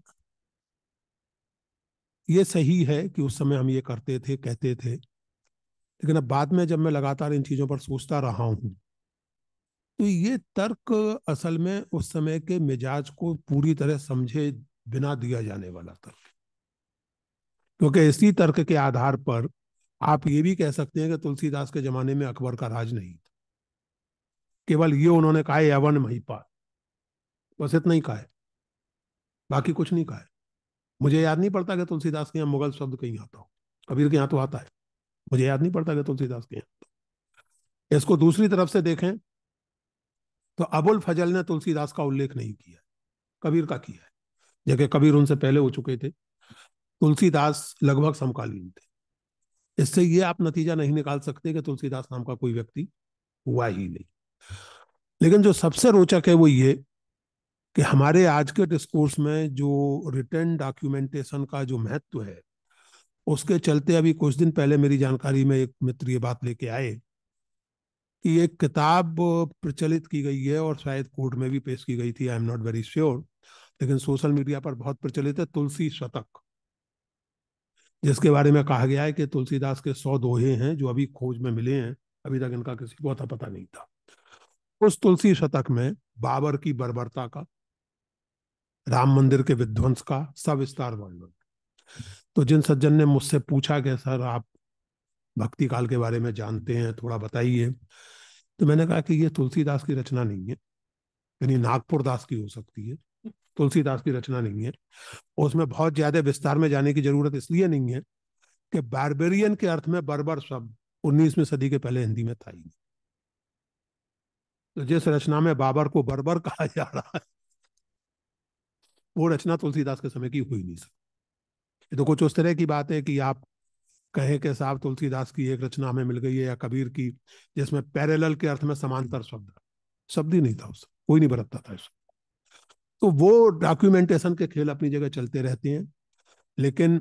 ये सही है कि उस समय हम ये करते थे कहते थे लेकिन अब बाद में जब मैं लगातार इन चीज़ों पर सोचता रहा हूं तो ये तर्क असल में उस समय के मिजाज को पूरी तरह समझे बिना दिया जाने वाला तर्क क्योंकि इसी तर्क के आधार पर आप ये भी कह सकते हैं कि तुलसीदास के जमाने में अकबर का राज नहीं था केवल ये उन्होंने कहा यवन महिपाल बस इतना ही कहा है बाकी कुछ नहीं कहा है मुझे याद नहीं पड़ता कि तुलसीदास के यहाँ मुगल शब्द कहीं आता हो कबीर के यहाँ तो आता है मुझे याद नहीं पड़ता कि तुलसीदास के यहाँ इसको दूसरी तरफ से देखें तो अबुल फजल ने तुलसीदास का उल्लेख नहीं किया कबीर का किया है जबकि कबीर उनसे पहले हो चुके थे तुलसीदास लगभग समकालीन थे इससे ये आप नतीजा नहीं निकाल सकते कि तुलसीदास नाम का कोई व्यक्ति हुआ ही नहीं लेकिन जो सबसे रोचक है वो ये कि हमारे आज के डिस्कोर्स में जो रिटर्न डॉक्यूमेंटेशन का जो महत्व है उसके चलते अभी कुछ दिन पहले मेरी जानकारी में एक मित्र ये बात लेके आए कि एक किताब प्रचलित की गई है और शायद कोर्ट में भी पेश की गई थी I am not very sure लेकिन सोशल मीडिया पर बहुत प्रचलित है तुलसी शतक जिसके बारे में कहा गया है कि तुलसीदास के सौ दोहे हैं जो अभी खोज में मिले हैं अभी तक इनका किसी को पता नहीं था उस तुलसी शतक में बाबर की बर्बरता का राम मंदिर के विध्वंस का सविस्तार वर्णन तो जिन सज्जन ने मुझसे पूछा कि सर आप भक्ति काल के बारे में जानते हैं थोड़ा बताइए तो मैंने कहा कि ये तुलसीदास की रचना नहीं है यानी नागपुर दास की हो सकती है तुलसीदास की रचना नहीं है उसमें बहुत ज्यादा विस्तार में जाने की जरूरत इसलिए नहीं है कि बारबेरियन के अर्थ में बर्बर शब्द उन्नीसवीं सदी के पहले हिंदी में था ही तो जिस रचना में बाबर को बर्बर कहा जा रहा है वो रचना तुलसीदास के समय की हुई नहीं सकती तो कुछ उस तरह की बात है कि आप कहें कि साहब तुलसीदास की एक रचना हमें मिल गई है या कबीर की जिसमें पैरेलल के अर्थ में समांतर शब्द शब्द ही नहीं था उसका कोई नहीं बरतता था इसको तो वो डॉक्यूमेंटेशन के खेल अपनी जगह चलते रहते हैं लेकिन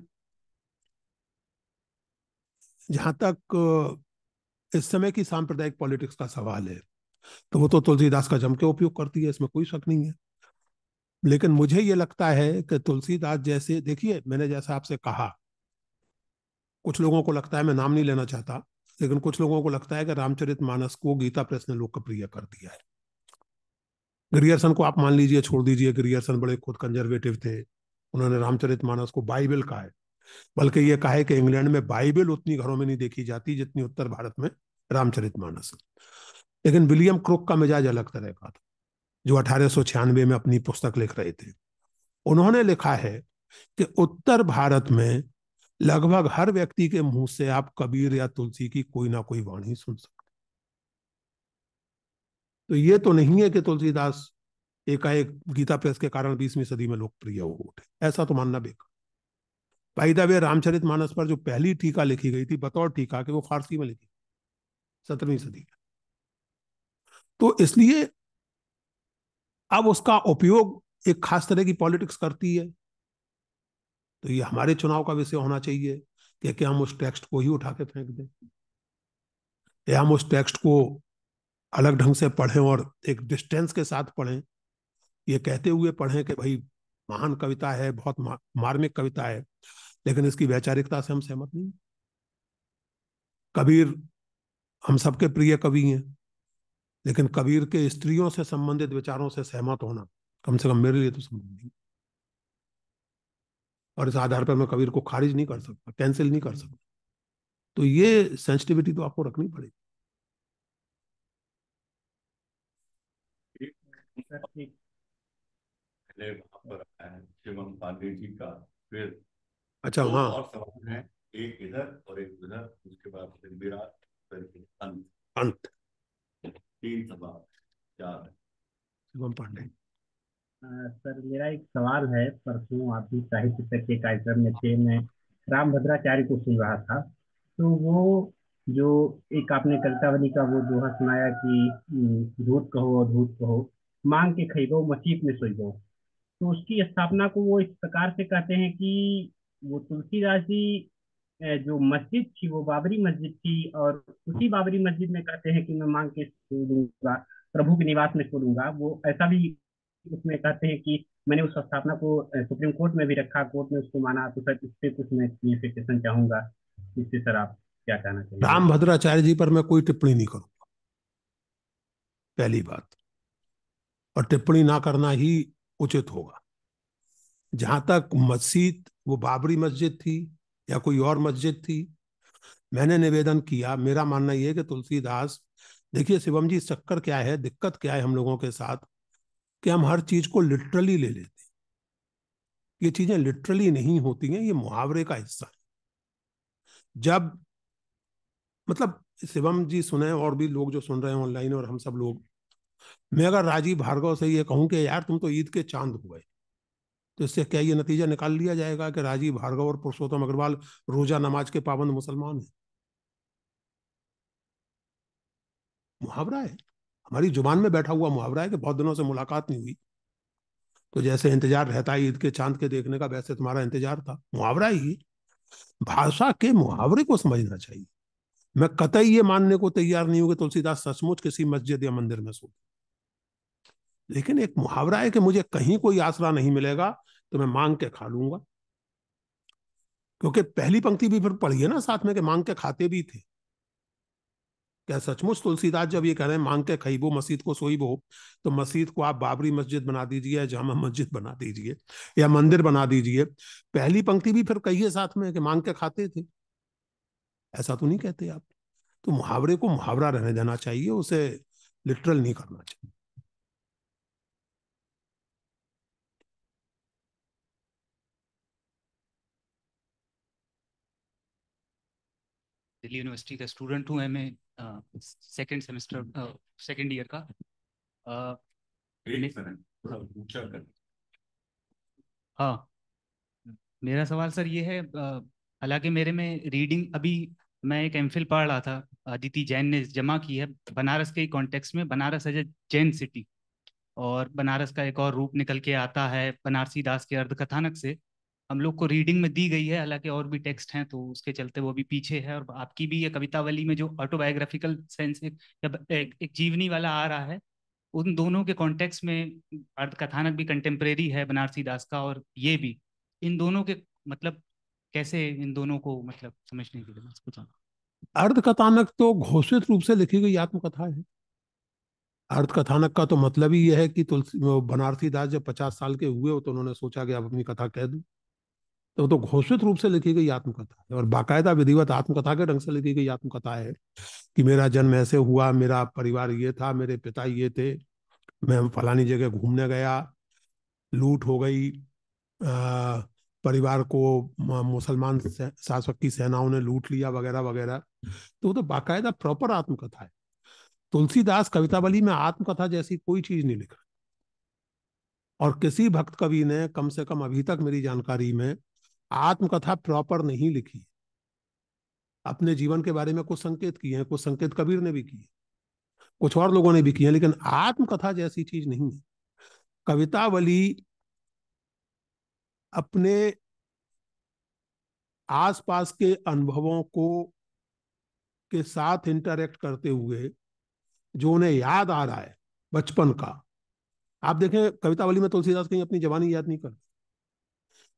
जहां तक इस समय की सांप्रदायिक पॉलिटिक्स का सवाल है तो वो तो तुलसीदास का जम के उपयोग करती है इसमें कोई शक नहीं है लेकिन मुझे ये लगता है कि तुलसीदास जैसे देखिए मैंने जैसा आपसे कहा कुछ लोगों को लगता है मैं नाम नहीं लेना चाहता लेकिन कुछ लोगों को लगता है कि रामचरित मानस को गीता प्रेस ने लोकप्रिय कर दिया है ग्रियर्सन को आप मान लीजिए छोड़ दीजिए ग्रियर्सन बड़े खुद कंजर्वेटिव थे उन्होंने रामचरित मानस को बाइबिल कहा है बल्कि ये कहा है कि इंग्लैंड में बाइबिल उतनी घरों में नहीं देखी जाती जितनी उत्तर भारत में रामचरित मानस लेकिन विलियम क्रुक का मिजाज अलग तरह का था जो अठारह में अपनी पुस्तक लिख रहे थे उन्होंने लिखा है कि उत्तर भारत में लगभग हर व्यक्ति के मुंह से आप कबीर या तुलसी की कोई ना कोई वाणी सुन सकते तो ये तो नहीं है कि तुलसीदास एकाएक गीता प्रेस के कारण बीसवीं सदी में लोकप्रिय हो उठे ऐसा तो मानना बेकार भाई दबे रामचरित मानस पर जो पहली टीका लिखी गई थी बतौर टीका के वो फारसी में लिखी सत्रहवीं सदी तो इसलिए अब उसका उपयोग एक खास तरह की पॉलिटिक्स करती है तो ये हमारे चुनाव का विषय होना चाहिए कि, क्या हम उस टेक्स्ट को ही उठा के फेंक दें या हम उस टेक्स्ट को अलग ढंग से पढ़ें और एक डिस्टेंस के साथ पढ़ें ये कहते हुए पढ़ें कि भाई महान कविता है बहुत मार्मिक कविता है लेकिन इसकी वैचारिकता से हम सहमत नहीं कबीर हम सबके प्रिय कवि हैं लेकिन कबीर के स्त्रियों से संबंधित विचारों से सहमत होना कम से कम मेरे लिए तो संभव नहीं और इस आधार पर मैं कबीर को खारिज नहीं कर सकता कैंसिल नहीं कर सकता तो ये सेंसिटिविटी तो आपको रखनी पड़ेगी फिर अच्छा हाँ और सवाल है एक इधर और एक उधर उसके बाद फिर विराट फिर अंत अंत तीन सवाल चार शुभम पांडे सर मेरा एक सवाल है परसों आप भी साहित्य तक के कार्यक्रम में थे मैं राम भद्राचार्य को सुन रहा था तो वो जो एक आपने कवितावली का वो दोहा सुनाया कि धूत कहो और धूत कहो मांग के खरीदो मसीब में सोई तो उसकी स्थापना को वो इस प्रकार से कहते हैं कि वो तुलसीदास जी जो मस्जिद थी वो बाबरी मस्जिद थी और उसी बाबरी मस्जिद में कहते हैं कि मैं मांग के दूंगा प्रभु के निवास में छोड़ूंगा वो ऐसा भी उसमें कहते हैं कि मैंने उस स्थापना को सुप्रीम कोर्ट में भी रखा कोर्ट ने उसको माना तो सर इससे कुछ मैं चाहूंगा इससे सर आप क्या कहना चाहिए राम भद्राचार्य जी पर मैं कोई टिप्पणी नहीं करूंगा पहली बात और टिप्पणी ना करना ही उचित होगा जहां तक मस्जिद वो बाबरी मस्जिद थी या कोई और मस्जिद थी मैंने निवेदन किया मेरा मानना यह कि तुलसीदास देखिए शिवम जी चक्कर क्या है दिक्कत क्या है हम लोगों के साथ कि हम हर चीज को लिटरली ले लेते हैं ये चीजें लिटरली नहीं होती हैं ये मुहावरे का हिस्सा है जब मतलब शिवम जी सुने और भी लोग जो सुन रहे हैं ऑनलाइन और हम सब लोग मैं अगर राजीव भार्गव से ये कहूं कि यार तुम तो ईद के चांद हुए तो इससे क्या ये नतीजा निकाल लिया जाएगा कि राजीव भार्गव और पुरुषोत्तम अग्रवाल रोजा नमाज के पाबंद मुसलमान हैं मुहावरा है हमारी जुबान में बैठा हुआ मुहावरा है कि बहुत दिनों से मुलाकात नहीं हुई तो जैसे इंतजार रहता है ईद के चांद के देखने का वैसे तुम्हारा इंतजार था मुहावरा ही भाषा के मुहावरे को समझना चाहिए मैं कतई ये मानने को तैयार नहीं हूं कि तुलसीदास सचमुच किसी मस्जिद या मंदिर में सो लेकिन एक मुहावरा है कि मुझे कहीं कोई आसरा नहीं मिलेगा तो मैं मांग के खा लूंगा क्योंकि पहली पंक्ति भी फिर पढ़िए ना साथ में कि मांग के खाते भी थे क्या सचमुच तुलसीदास जब ये कह रहे हैं मांग के खईबो मस्जिद को सोईबो तो मस्जिद को आप बाबरी मस्जिद बना दीजिए या जामा मस्जिद बना दीजिए या मंदिर बना दीजिए पहली पंक्ति भी फिर कहिए साथ में कि मांग के खाते थे ऐसा तो नहीं कहते आप तो मुहावरे को मुहावरा रहने देना चाहिए उसे लिटरल नहीं करना चाहिए दिल्ली यूनिवर्सिटी का स्टूडेंट हूँ मैं a second semester second year का हाँ मेरा सवाल सर ये है हालांकि मेरे में रीडिंग अभी मैं एक एम पढ़ रहा था अदिति जैन ने जमा की है बनारस के कॉन्टेक्स्ट में Banaras as a Jain city और बनारस का एक और रूप निकल के आता है बनारसी दास के अर्धकथानक से हम लोग को रीडिंग में दी गई है हालांकि और भी टेक्स्ट हैं तो उसके चलते वो भी पीछे है और आपकी भी ये कवितावली में जो ऑटोबायोग्राफिकल सेंस एक, एक, एक जीवनी वाला आ रहा है उन दोनों के कॉन्टेक्स में अर्थकथानक भी कंटेम्प्रेरी है बनारसी दास का और ये भी इन दोनों के मतलब कैसे इन दोनों को मतलब समझने के लिए अर्धकथानक तो घोषित रूप से लिखी गई आत्मकथा है अर्धकथानक का तो मतलब ही यह है कि तुलसी बनारसी दास जब पचास साल के हुए हो तो उन्होंने सोचा कि अब अपनी कथा कह दूं तो, तो घोषित रूप से लिखी गई आत्मकथा है और बाकायदा विधिवत आत्मकथा के ढंग से लिखी गई आत्मकथा है कि मेरा जन्म ऐसे हुआ मेरा परिवार ये था मेरे पिता ये थे मैं फलानी जगह घूमने गया लूट हो गई आ, परिवार को मुसलमान शासक की सेनाओं ने लूट लिया वगैरह वगैरह तो वो तो बाकायदा प्रॉपर आत्मकथा है तुलसीदास कवितावली में आत्मकथा जैसी कोई चीज नहीं लिख और किसी भक्त कवि ने कम से कम अभी तक मेरी जानकारी में आत्मकथा प्रॉपर नहीं लिखी अपने जीवन के बारे में कुछ संकेत किए हैं कुछ संकेत कबीर ने भी किए कुछ और लोगों ने भी किए लेकिन आत्मकथा जैसी चीज नहीं है कवितावली अपने आसपास के अनुभवों को के साथ इंटरेक्ट करते हुए जो उन्हें याद आ रहा है बचपन का आप देखें कवितावली में तुलसीदास कहीं अपनी जवानी याद नहीं करते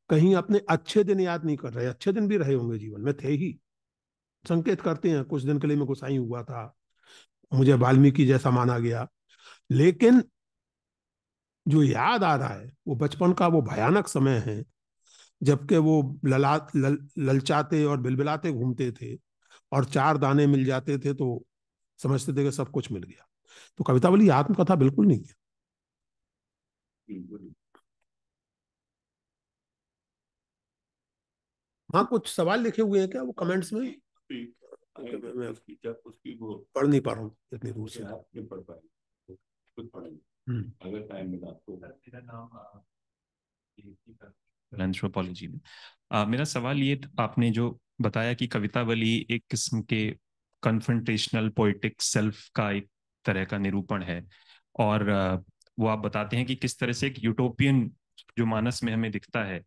कहीं अपने अच्छे दिन याद नहीं कर रहे अच्छे दिन भी रहे होंगे जीवन में थे ही संकेत करते हैं कुछ दिन के लिए मैं गुस्साई हुआ था मुझे वाल्मीकि जैसा माना गया लेकिन जो याद आ रहा है वो बचपन का वो भयानक समय है जबकि वो लला लल, ललचाते और बिलबिलाते घूमते थे और चार दाने मिल जाते थे तो समझते थे कि सब कुछ मिल गया तो कविता वाली आत्मकथा बिल्कुल नहीं है हाँ कुछ सवाल लिखे हुए हैं क्या वो कमेंट्स में मैं पढ़ नहीं पा रहा हूँ इतनी दूर से पढ़ पाए कुछ पढ़ेंगे हम्म। अगर टाइम मिला तो मेरा नाम फिलेंथ्रोपोलॉजी में uh, मेरा सवाल ये आपने जो बताया कि कवितावली एक किस्म के कन्फ्रंटेशनल पोइटिक सेल्फ का एक तरह का निरूपण है और वो आप बताते हैं कि किस तरह से एक यूटोपियन जो मानस में हमें दिखता है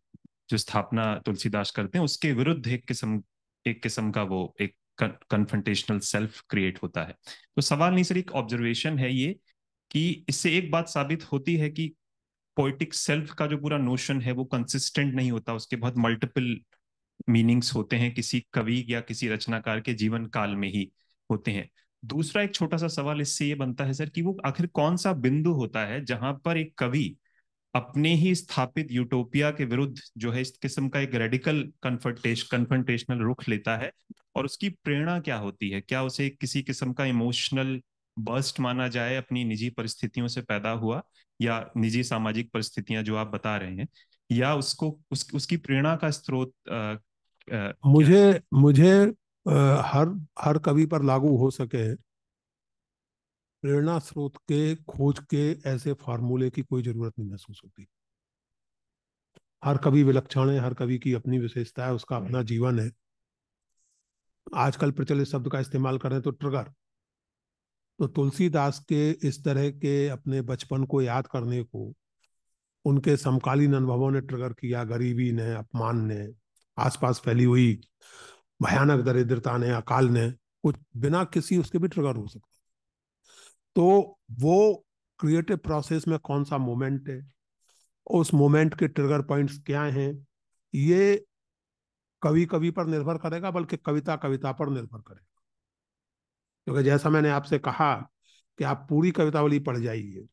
जो स्थापना तुलसीदास करते हैं उसके विरुद्ध एक किस्म एक किस्म का वो एक कन्फ्रंटेशनल सेल्फ क्रिएट होता है तो सवाल नहीं सर एक ऑब्जर्वेशन है ये कि इससे एक बात साबित होती है कि पोइटिक सेल्फ का जो पूरा नोशन है वो कंसिस्टेंट नहीं होता उसके बहुत मल्टीपल मीनिंग्स होते हैं किसी कवि या किसी रचनाकार के जीवन काल में ही होते हैं दूसरा एक छोटा सा सवाल इससे ये बनता है सर कि वो आखिर कौन सा बिंदु होता है जहां पर एक कवि अपने ही स्थापित यूटोपिया के विरुद्ध जो है इस किस्म का एक रेडिकल कन्फर्टेश कन्फर्टेशनल रुख लेता है और उसकी प्रेरणा क्या होती है क्या उसे किसी किस्म का इमोशनल बर्स्ट माना जाए अपनी निजी परिस्थितियों से पैदा हुआ या निजी सामाजिक परिस्थितियां जो आप बता रहे हैं या उसको उस, उसकी प्रेरणा का स्रोत मुझे मुझे आ, हर हर कवि पर लागू हो सके प्रेरणा स्रोत के खोज के ऐसे फार्मूले की कोई जरूरत नहीं महसूस होती हर कवि विलक्षण है हर कवि की अपनी विशेषता है उसका अपना हम्म। जीवन है आजकल प्रचलित शब्द का इस्तेमाल करें तो ट्रगर तो तुलसीदास के इस तरह के अपने बचपन को याद करने को उनके समकालीन अनुभवों ने ट्रगर किया गरीबी ने अपमान ने आसपास फैली हुई भयानक दरिद्रता ने अकाल ने कुछ बिना किसी उसके भी ट्रगर हो सकते तो वो क्रिएटिव प्रोसेस में कौन सा मोमेंट है उस मोमेंट के ट्रिगर पॉइंट्स क्या हैं ये कवि कवि पर निर्भर करेगा बल्कि कविता कविता पर निर्भर करेगा क्योंकि जैसा मैंने आपसे कहा कि आप पूरी कवितावली पढ़ जाइए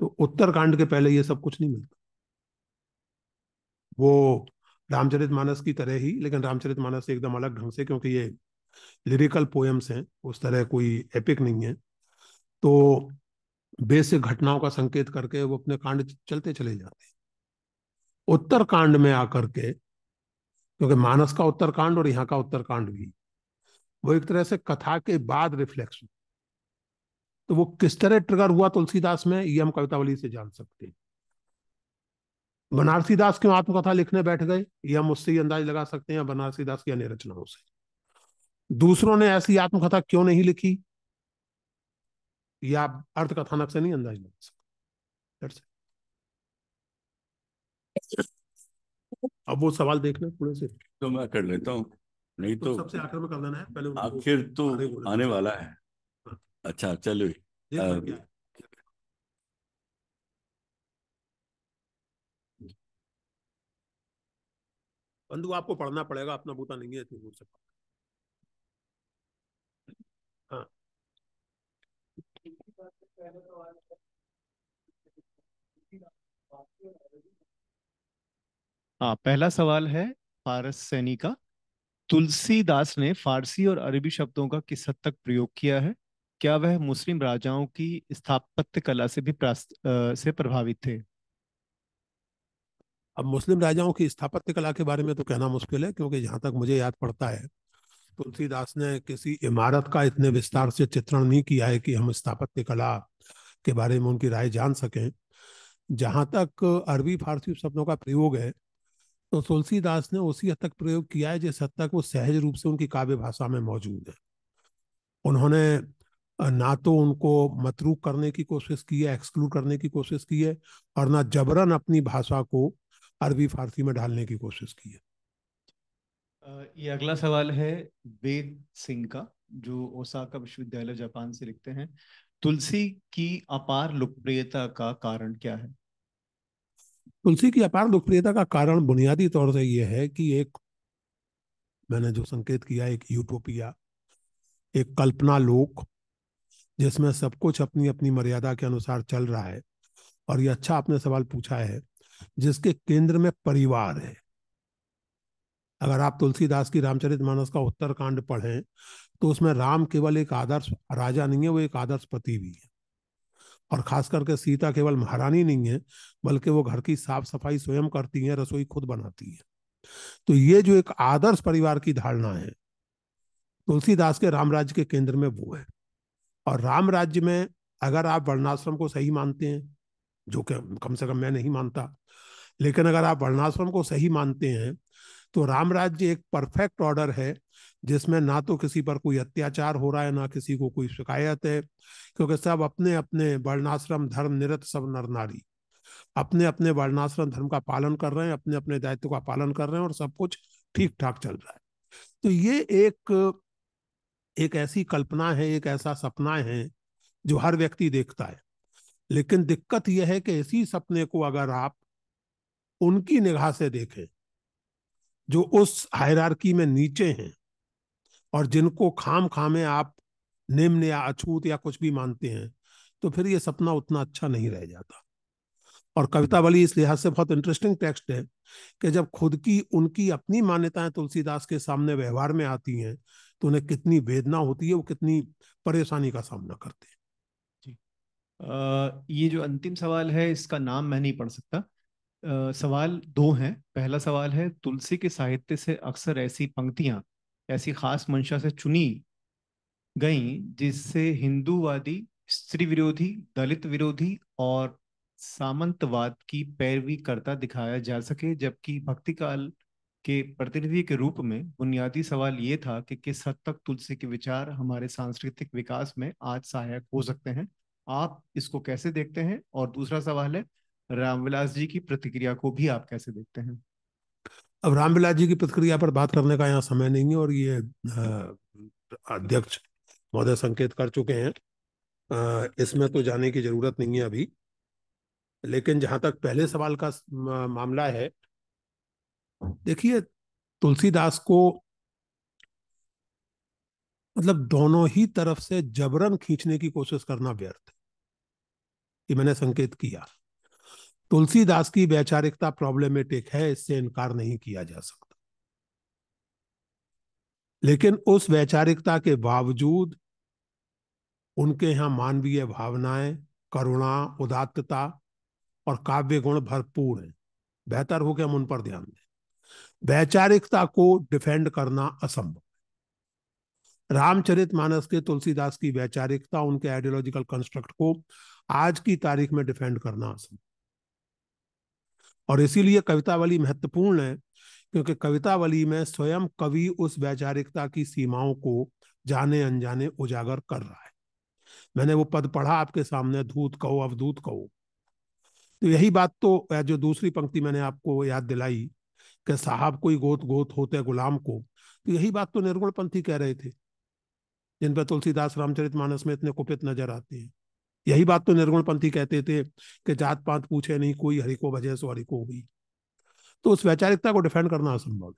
तो उत्तरकांड के पहले ये सब कुछ नहीं मिलता वो रामचरित मानस की तरह ही लेकिन रामचरित मानस एकदम अलग ढंग से क्योंकि ये लिरिकल पोएम्स हैं उस तरह कोई एपिक नहीं है तो बेसिक घटनाओं का संकेत करके वो अपने कांड चलते चले जाते हैं उत्तर कांड में आकर के क्योंकि मानस का उत्तर कांड और यहाँ का उत्तर कांड भी वो एक तरह से कथा के बाद रिफ्लेक्शन तो वो किस तरह ट्रिगर हुआ तुलसीदास में ये हम कवितावली से जान सकते हैं बनारसी दास क्यों आत्मकथा लिखने बैठ गए ये हम उससे ही अंदाज लगा सकते हैं बनारसी दास की अन्य रचनाओं से दूसरों ने ऐसी आत्मकथा क्यों नहीं लिखी या आप अर्थ कथानक से नहीं अंदाज लगा सकते अब वो सवाल देखना थोड़े से तो मैं कर लेता हूँ नहीं तो, तो सबसे आखिर में कर देना है पहले आखिर तो आने, आने वाला है हाँ। अच्छा चलो बंधु आपको पढ़ना पड़ेगा अपना बूता नहीं है इतनी दूर से हाँ तो हाँ पहला सवाल है फारस सैनी का तुलसीदास ने फारसी और अरबी शब्दों का किस हद तक प्रयोग किया है क्या वह मुस्लिम राजाओं की स्थापत्य कला से भी आ, से प्रभावित थे अब मुस्लिम राजाओं की स्थापत्य कला के बारे में तो कहना मुश्किल है क्योंकि जहाँ तक मुझे याद पड़ता है तुलसीदास ने किसी इमारत का इतने विस्तार से चित्रण नहीं किया है कि हम स्थापत्य कला के बारे में उनकी राय जान सकें जहाँ तक अरबी फारसी शब्दों का प्रयोग है तो तुलसीदास ने उसी हद तक प्रयोग किया है जिस हद तक वो सहज रूप से उनकी काव्य भाषा में मौजूद है उन्होंने ना तो उनको मतरूक करने की कोशिश की है एक्सक्लूड करने की कोशिश की है और ना जबरन अपनी भाषा को अरबी फारसी में ढालने की कोशिश की है ये अगला सवाल है वेद सिंह का जो ओसाका विश्वविद्यालय जापान से लिखते हैं तुलसी की अपार लोकप्रियता का कारण क्या है तुलसी की अपार लोकप्रियता का कारण बुनियादी तौर से यह है कि एक मैंने जो संकेत किया एक यूटोपिया एक कल्पना लोक जिसमें सब कुछ अपनी अपनी मर्यादा के अनुसार चल रहा है और ये अच्छा आपने सवाल पूछा है जिसके केंद्र में परिवार है अगर आप तुलसीदास की रामचरित मानस का उत्तरकांड पढ़ें तो उसमें राम केवल एक आदर्श राजा नहीं है वो एक आदर्श पति भी है और खास करके सीता केवल महारानी नहीं है बल्कि वो घर की साफ सफाई स्वयं करती है रसोई खुद बनाती है तो ये जो एक आदर्श परिवार की धारणा है तुलसीदास के राम राज्य के केंद्र में वो है और राम राज्य में अगर आप वर्णाश्रम को सही मानते हैं जो कि कम से कम मैं नहीं मानता लेकिन अगर आप वर्णाश्रम को सही मानते हैं तो राम राज्य एक परफेक्ट ऑर्डर है जिसमें ना तो किसी पर कोई अत्याचार हो रहा है ना किसी को कोई शिकायत है क्योंकि सब अपने अपने वर्णाश्रम धर्म निरत सब नर नारी अपने अपने वर्णाश्रम धर्म का पालन कर रहे हैं अपने अपने दायित्व का पालन कर रहे हैं और सब कुछ ठीक ठाक चल रहा है तो ये एक एक ऐसी कल्पना है एक ऐसा सपना है जो हर व्यक्ति देखता है लेकिन दिक्कत यह है कि इसी सपने को अगर आप उनकी निगाह से देखें जो उस हायरार्की में नीचे हैं और जिनको खाम खामे आप निम्न या अछूत या कुछ भी मानते हैं तो फिर ये सपना उतना अच्छा नहीं रह जाता और कवितावली इस लिहाज से बहुत इंटरेस्टिंग टेक्स्ट है कि जब खुद की उनकी अपनी मान्यताएं तुलसीदास के सामने व्यवहार में आती हैं तो उन्हें कितनी वेदना होती है वो कितनी परेशानी का सामना करते हैं जी आ, ये जो अंतिम सवाल है इसका नाम मैं नहीं पढ़ सकता सवाल दो हैं पहला सवाल है तुलसी के साहित्य से अक्सर ऐसी पंक्तियां ऐसी खास मंशा से चुनी गई जिससे हिंदूवादी स्त्री विरोधी दलित विरोधी और सामंतवाद की पैरवी करता दिखाया जा सके जबकि भक्ति काल के प्रतिनिधि के रूप में बुनियादी सवाल ये था कि किस हद तक तुलसी के विचार हमारे सांस्कृतिक विकास में आज सहायक हो सकते हैं आप इसको कैसे देखते हैं और दूसरा सवाल है रामविलास जी की प्रतिक्रिया को भी आप कैसे देखते हैं अब रामविलास जी की प्रतिक्रिया पर बात करने का यहाँ समय नहीं है और ये अध्यक्ष महोदय संकेत कर चुके हैं इसमें तो जाने की जरूरत नहीं है अभी लेकिन जहां तक पहले सवाल का मामला है देखिए तुलसीदास को मतलब दोनों ही तरफ से जबरन खींचने की कोशिश करना व्यर्थ है मैंने संकेत किया तुलसीदास की वैचारिकता प्रॉब्लमेटिक है इससे इनकार नहीं किया जा सकता लेकिन उस वैचारिकता के बावजूद उनके यहां मानवीय भावनाएं करुणा उदात्तता और काव्य गुण भरपूर हैं बेहतर हो कि हम उन पर ध्यान दें वैचारिकता को डिफेंड करना असंभव रामचरित मानस के तुलसीदास की वैचारिकता उनके आइडियोलॉजिकल कंस्ट्रक्ट को आज की तारीख में डिफेंड करना असंभव और इसीलिए कवितावली महत्वपूर्ण है क्योंकि कवितावली में स्वयं कवि उस वैचारिकता की सीमाओं को जाने अनजाने उजागर कर रहा है मैंने वो पद पढ़ा आपके सामने धूत कहो अवधूत कहो तो यही बात तो जो दूसरी पंक्ति मैंने आपको याद दिलाई कि साहब कोई गोत गोत होते गुलाम को तो यही बात तो निर्गुण पंथी कह रहे थे जिन पर तुलसीदास रामचरित मानस में इतने कुपित नजर आते हैं यही बात तो निर्गुण पंथी कहते थे कि जात पात पूछे नहीं कोई हरि को भजे सो हरि को हुई तो उस वैचारिकता को डिफेंड करना असंभव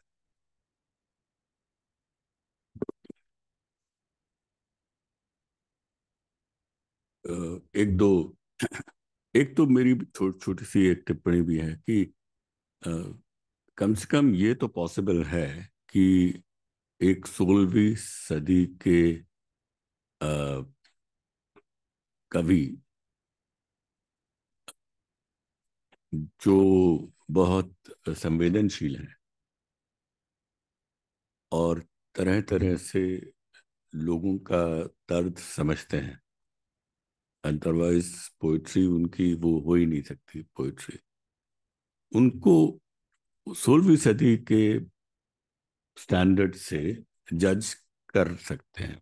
है एक दो एक तो मेरी छोटी छोटी सी एक टिप्पणी भी है कि आ, कम से कम ये तो पॉसिबल है कि एक सोलहवीं सदी के आ, कवि जो बहुत संवेदनशील हैं और तरह तरह से लोगों का दर्द समझते हैं अदरवाइज पोइट्री उनकी वो हो ही नहीं सकती पोइट्री उनको सोलहवीं सदी के स्टैंडर्ड से जज कर सकते हैं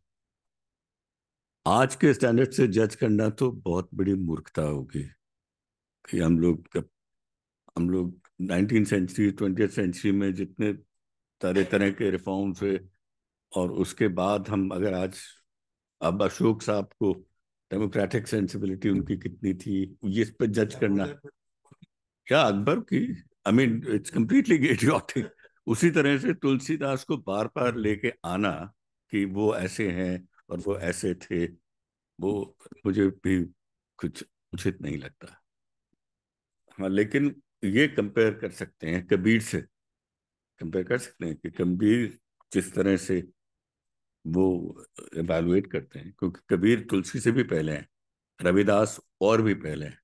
आज के स्टैंडर्ड से जज करना तो बहुत बड़ी मूर्खता होगी कि हम लोग हम लोग नाइनटीन सेंचुरी ट्वेंटी सेंचुरी में जितने तरह तरह के रिफॉर्म्स हुए और उसके बाद हम अगर आज अब अशोक साहब को डेमोक्रेटिक सेंसिबिलिटी उनकी कितनी थी ये इस पर जज करना क्या अकबर की I mean it's completely idiotic उसी तरह से तुलसीदास को बार बार हम्म। लेके आना कि वो ऐसे हैं और वो ऐसे थे वो मुझे भी कुछ उचित नहीं लगता हाँ लेकिन ये कंपेयर कर सकते हैं कबीर से कंपेयर कर सकते हैं कि कबीर जिस तरह से वो एवेलुएट करते हैं क्योंकि कबीर तुलसी से भी पहले हैं रविदास और भी पहले हैं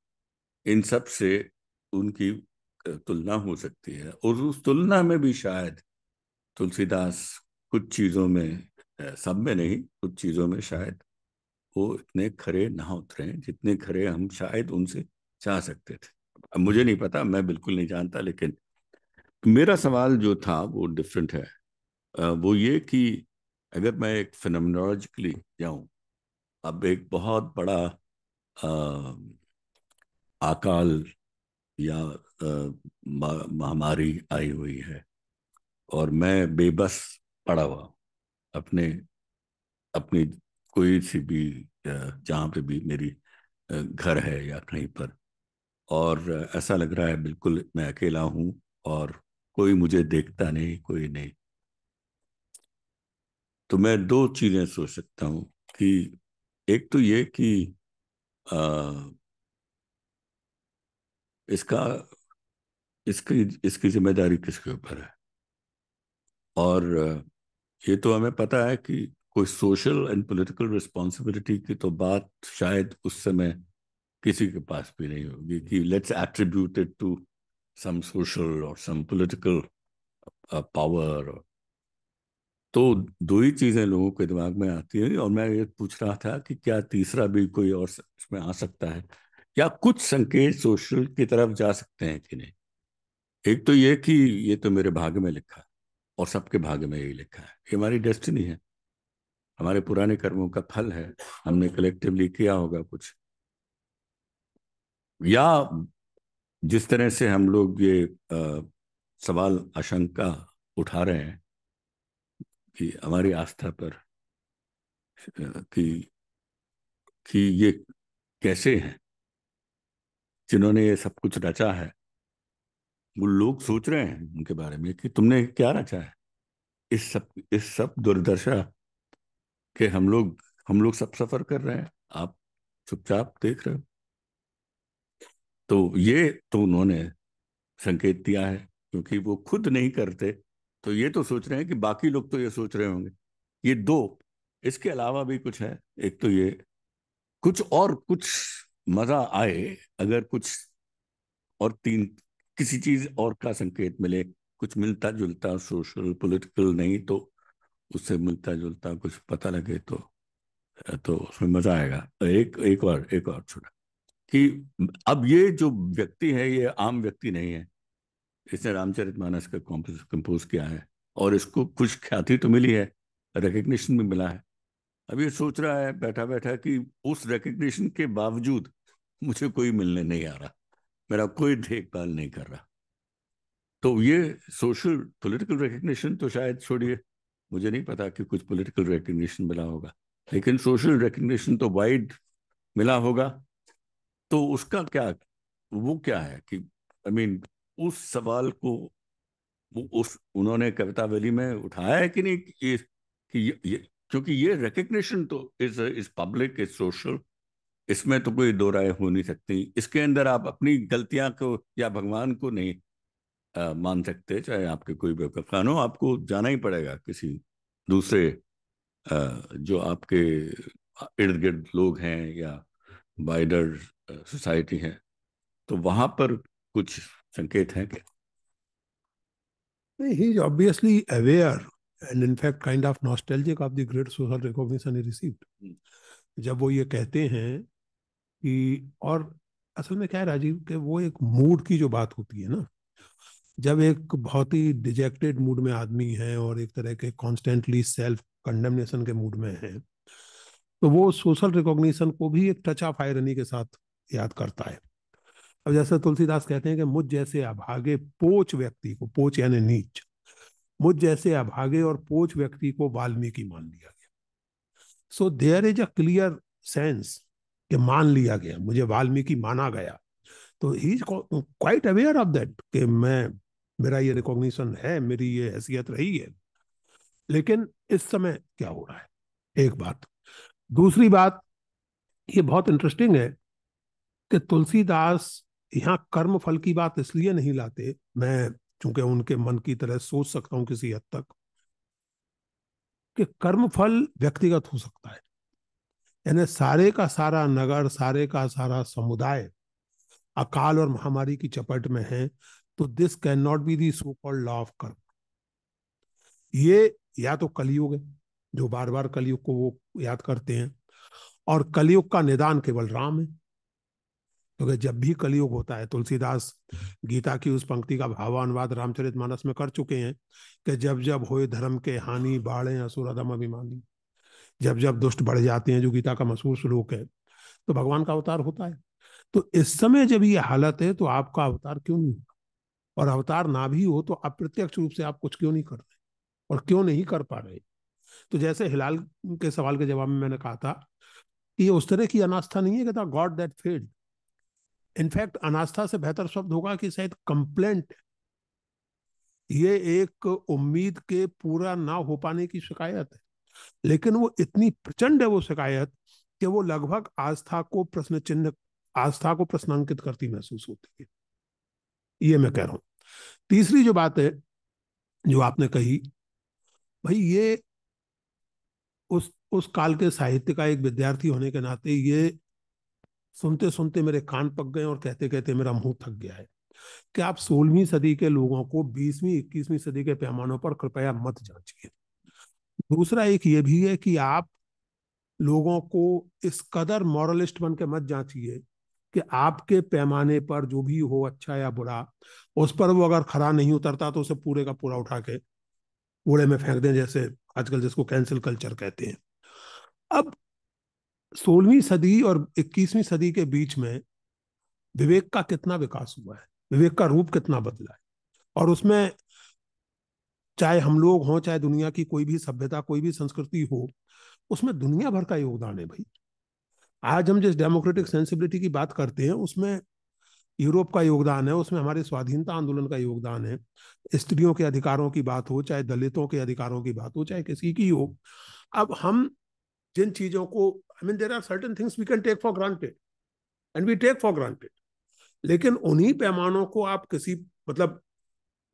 इन सब से उनकी तुलना हो सकती है और उस तुलना में भी शायद तुलसीदास कुछ चीज़ों में सब में नहीं कुछ चीज़ों में शायद वो इतने खरे ना उतरे जितने खरे हम शायद उनसे चाह सकते थे अब मुझे नहीं पता मैं बिल्कुल नहीं जानता लेकिन मेरा सवाल जो था वो डिफरेंट है वो ये कि अगर मैं एक फिनमोलॉजिकली जाऊं अब एक बहुत बड़ा आ, आकाल या महामारी आई हुई है और मैं बेबस पड़ा हुआ अपने अपनी कोई सी भी जहाँ पे भी मेरी घर है या कहीं पर और ऐसा लग रहा है बिल्कुल मैं अकेला हूँ और कोई मुझे देखता नहीं कोई नहीं तो मैं दो चीज़ें सोच सकता हूँ कि एक तो ये कि आ, इसका इसकी इसकी जिम्मेदारी किसके ऊपर है और ये तो हमें पता है कि कोई सोशल एंड पॉलिटिकल रिस्पॉन्सिबिलिटी की तो बात शायद उस समय किसी के पास भी नहीं होगी कि let's attributed to some social और सम पॉलिटिकल पावर तो दो ही चीज़ें लोगों के दिमाग में आती हैं और मैं ये पूछ रहा था कि क्या तीसरा भी कोई और इसमें आ सकता है या कुछ संकेत सोशल की तरफ जा सकते हैं कि नहीं एक तो ये कि ये तो मेरे भाग्य में लिखा है और सबके भाग्य में यही लिखा है ये हमारी डेस्टिनी है हमारे पुराने कर्मों का फल है हमने कलेक्टिवली किया होगा कुछ या जिस तरह से हम लोग ये आ, सवाल आशंका उठा रहे हैं कि हमारी आस्था पर कि कि ये कैसे हैं जिन्होंने ये सब कुछ रचा है वो लोग सोच रहे हैं उनके बारे में कि तुमने क्या रचा है इस सब इस सब दुर्दशा के हम लोग हम लोग सब सफर कर रहे हैं आप चुपचाप देख रहे हो तो ये तो उन्होंने संकेत दिया है क्योंकि वो खुद नहीं करते तो ये तो सोच रहे हैं कि बाकी लोग तो ये सोच रहे होंगे ये दो इसके अलावा भी कुछ है एक तो ये कुछ और कुछ मजा आए अगर कुछ और तीन किसी चीज और का संकेत मिले कुछ मिलता जुलता सोशल पॉलिटिकल नहीं तो उससे मिलता जुलता कुछ पता लगे तो तो उसमें मजा आएगा एक एक और एक और छोटा कि अब ये जो व्यक्ति है ये आम व्यक्ति नहीं है इसने रामचरित मानस का कंपोज किया है और इसको कुछ ख्याति तो मिली है रिकग्निशन भी मिला है अब ये सोच रहा है बैठा बैठा कि उस रिकग्निशन के बावजूद मुझे कोई मिलने नहीं आ रहा मेरा कोई देखभाल नहीं कर रहा तो ये सोशल पॉलिटिकल रिकग्निशन तो शायद छोड़िए मुझे नहीं पता कि कुछ पॉलिटिकल रिकग्निशन मिला होगा लेकिन सोशल रिकग्निशन तो वाइड मिला होगा तो उसका क्या वो क्या है कि आई I मीन mean, उस सवाल को उस उन्होंने कविता वैली में उठाया है कि नहीं कि ये क्योंकि ये रिकग्निशन तो is is public is social इसमें तो कोई दो राय हो नहीं सकती इसके अंदर आप अपनी गलतियां को या भगवान को नहीं आ, मान सकते चाहे आपके कोई भी खान हो आपको जाना ही पड़ेगा किसी दूसरे आ, जो आपके इर्द गिर्द लोग हैं या वाइडर सोसाइटी है तो वहां पर कुछ संकेत हैं क्या he is obviously aware and in fact kind of nostalgic of the great social recognition received जब वो ये कहते हैं कि और असल में क्या है राजीव के वो एक मूड की जो बात होती है ना जब एक बहुत ही डिजेक्टेड मूड में आदमी है और एक तरह के कॉन्स्टेंटली सेल्फ कंडेमनेशन के मूड में है तो वो सोशल रिकॉग्निशन को भी एक टच ऑफ आयरनी के साथ याद करता है अब जैसे तुलसीदास कहते हैं कि मुझ जैसे अभागे पोच व्यक्ति को पोच यानी नीच मुझ जैसे अभागे और पोच व्यक्ति को वाल्मीकि मान लिया गया so there is a clear sense कि मान लिया गया मुझे वाल्मीकि माना गया तो he quite aware of that कि मैं मेरा ये रिकॉग्निशन है मेरी ये हैसियत रही है लेकिन इस समय क्या हो रहा है एक बात दूसरी बात ये बहुत इंटरेस्टिंग है कि तुलसीदास यहाँ कर्म फल की बात इसलिए नहीं लाते मैं चूंकि उनके मन की तरह सोच सकता हूं किसी हद तक कि कर्म फल व्यक्तिगत हो सकता है यानी सारे का सारा नगर सारे का सारा समुदाय अकाल और महामारी की चपेट में है तो this can not be the so called law of karma ये या तो कलयुग है जो बार बार कलयुग को वो याद करते हैं और कलयुग का निदान केवल राम है क्योंकि जब भी कलयुग होता है तुलसीदास गीता की उस पंक्ति का भावानुवाद रामचरित मानस में कर चुके हैं कि जब जब होए धर्म के हानि बाढ़े असुर अभिमानी जब जब दुष्ट बढ़ जाते हैं जो गीता का मशहूर श्लोक है तो भगवान का अवतार होता है तो इस समय जब ये हालत है तो आपका अवतार क्यों नहीं होगा और अवतार ना भी हो तो अप्रत्यक्ष रूप से आप कुछ क्यों नहीं कर रहे और क्यों नहीं कर पा रहे तो जैसे हिलाल के सवाल के जवाब में मैंने कहा था कि ये उस तरह की अनास्था नहीं है कहता गॉड दैट फेल्ड इनफैक्ट अनास्था से बेहतर शब्द होगा कि शायद कंप्लेंट ये एक उम्मीद के पूरा ना हो पाने की शिकायत है लेकिन वो इतनी प्रचंड है वो शिकायत कि वो लगभग आस्था को प्रश्न चिन्ह आस्था को प्रश्नांकित करती महसूस होती है ये मैं कह रहा हूं तीसरी जो बात है जो आपने कही भाई ये उस उस काल के साहित्य का एक विद्यार्थी होने के नाते ये सुनते सुनते मेरे कान पक गए और कहते कहते मेरा मुंह थक गया है कि आप सोलहवीं सदी के लोगों को बीसवीं इक्कीसवीं सदी के पैमानों पर कृपया मत जांचिए दूसरा एक ये भी है कि आप लोगों को इस कदर मॉरलिस्ट बन के मत जांचिए कि आपके पैमाने पर जो भी हो अच्छा या बुरा उस पर वो अगर खरा नहीं उतरता तो उसे पूरे का पूरा उठा के कूड़े में फेंक दें जैसे आजकल जिसको कैंसिल कल्चर कहते हैं अब सोलहवीं सदी और इक्कीसवीं सदी के बीच में विवेक का कितना विकास हुआ है विवेक का रूप कितना बदला है और उसमें चाहे हम लोग हों चाहे दुनिया की कोई भी सभ्यता कोई भी संस्कृति हो उसमें दुनिया भर का योगदान है भाई आज हम जिस डेमोक्रेटिक सेंसिबिलिटी की बात करते हैं उसमें यूरोप का योगदान है उसमें हमारे स्वाधीनता आंदोलन का योगदान है स्त्रियों के अधिकारों की बात हो चाहे दलितों के अधिकारों की बात हो चाहे किसी की हो अब हम जिन चीज़ों को I mean there are certain things we can take for granted and we take for granted लेकिन उन्हीं पैमानों को आप किसी मतलब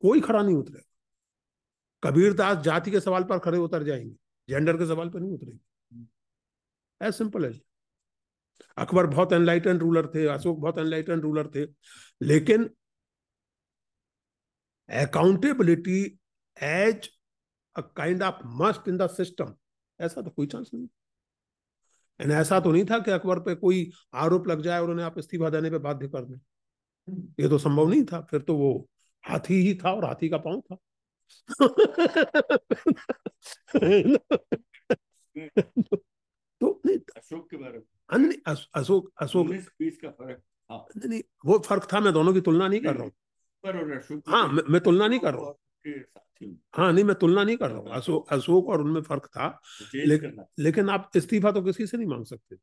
कोई खड़ा नहीं उतरेगा कबीरदास जाति के सवाल पर खड़े उतर जाएंगे जेंडर के सवाल पर नहीं उतरेंगे एज सिंपल एज अकबर बहुत एनलाइटन रूलर थे अशोक बहुत एनलाइटन रूलर थे लेकिन accountability as a kind of must in the system ऐसा तो कोई चांस नहीं एंड ऐसा तो नहीं था कि अकबर पे कोई आरोप लग जाए और उन्हें आप इस्तीफा देने पे बाध्य कर दें ये तो संभव नहीं था फिर तो वो हाथी ही था और हाथी का पांव था तो अशोक के बारे में नहीं अशोक अशोक का फर्क हाँ। नहीं वो फर्क था मैं दोनों की तुलना नहीं कर रहा हूँ हाँ मैं, मैं तुलना नहीं कर रहा हूँ हाँ नहीं मैं तुलना नहीं कर रहा हूँ अशोक अशोक और उनमें फर्क था लेकिन लेकिन आप इस्तीफा तो किसी से नहीं मांग सकते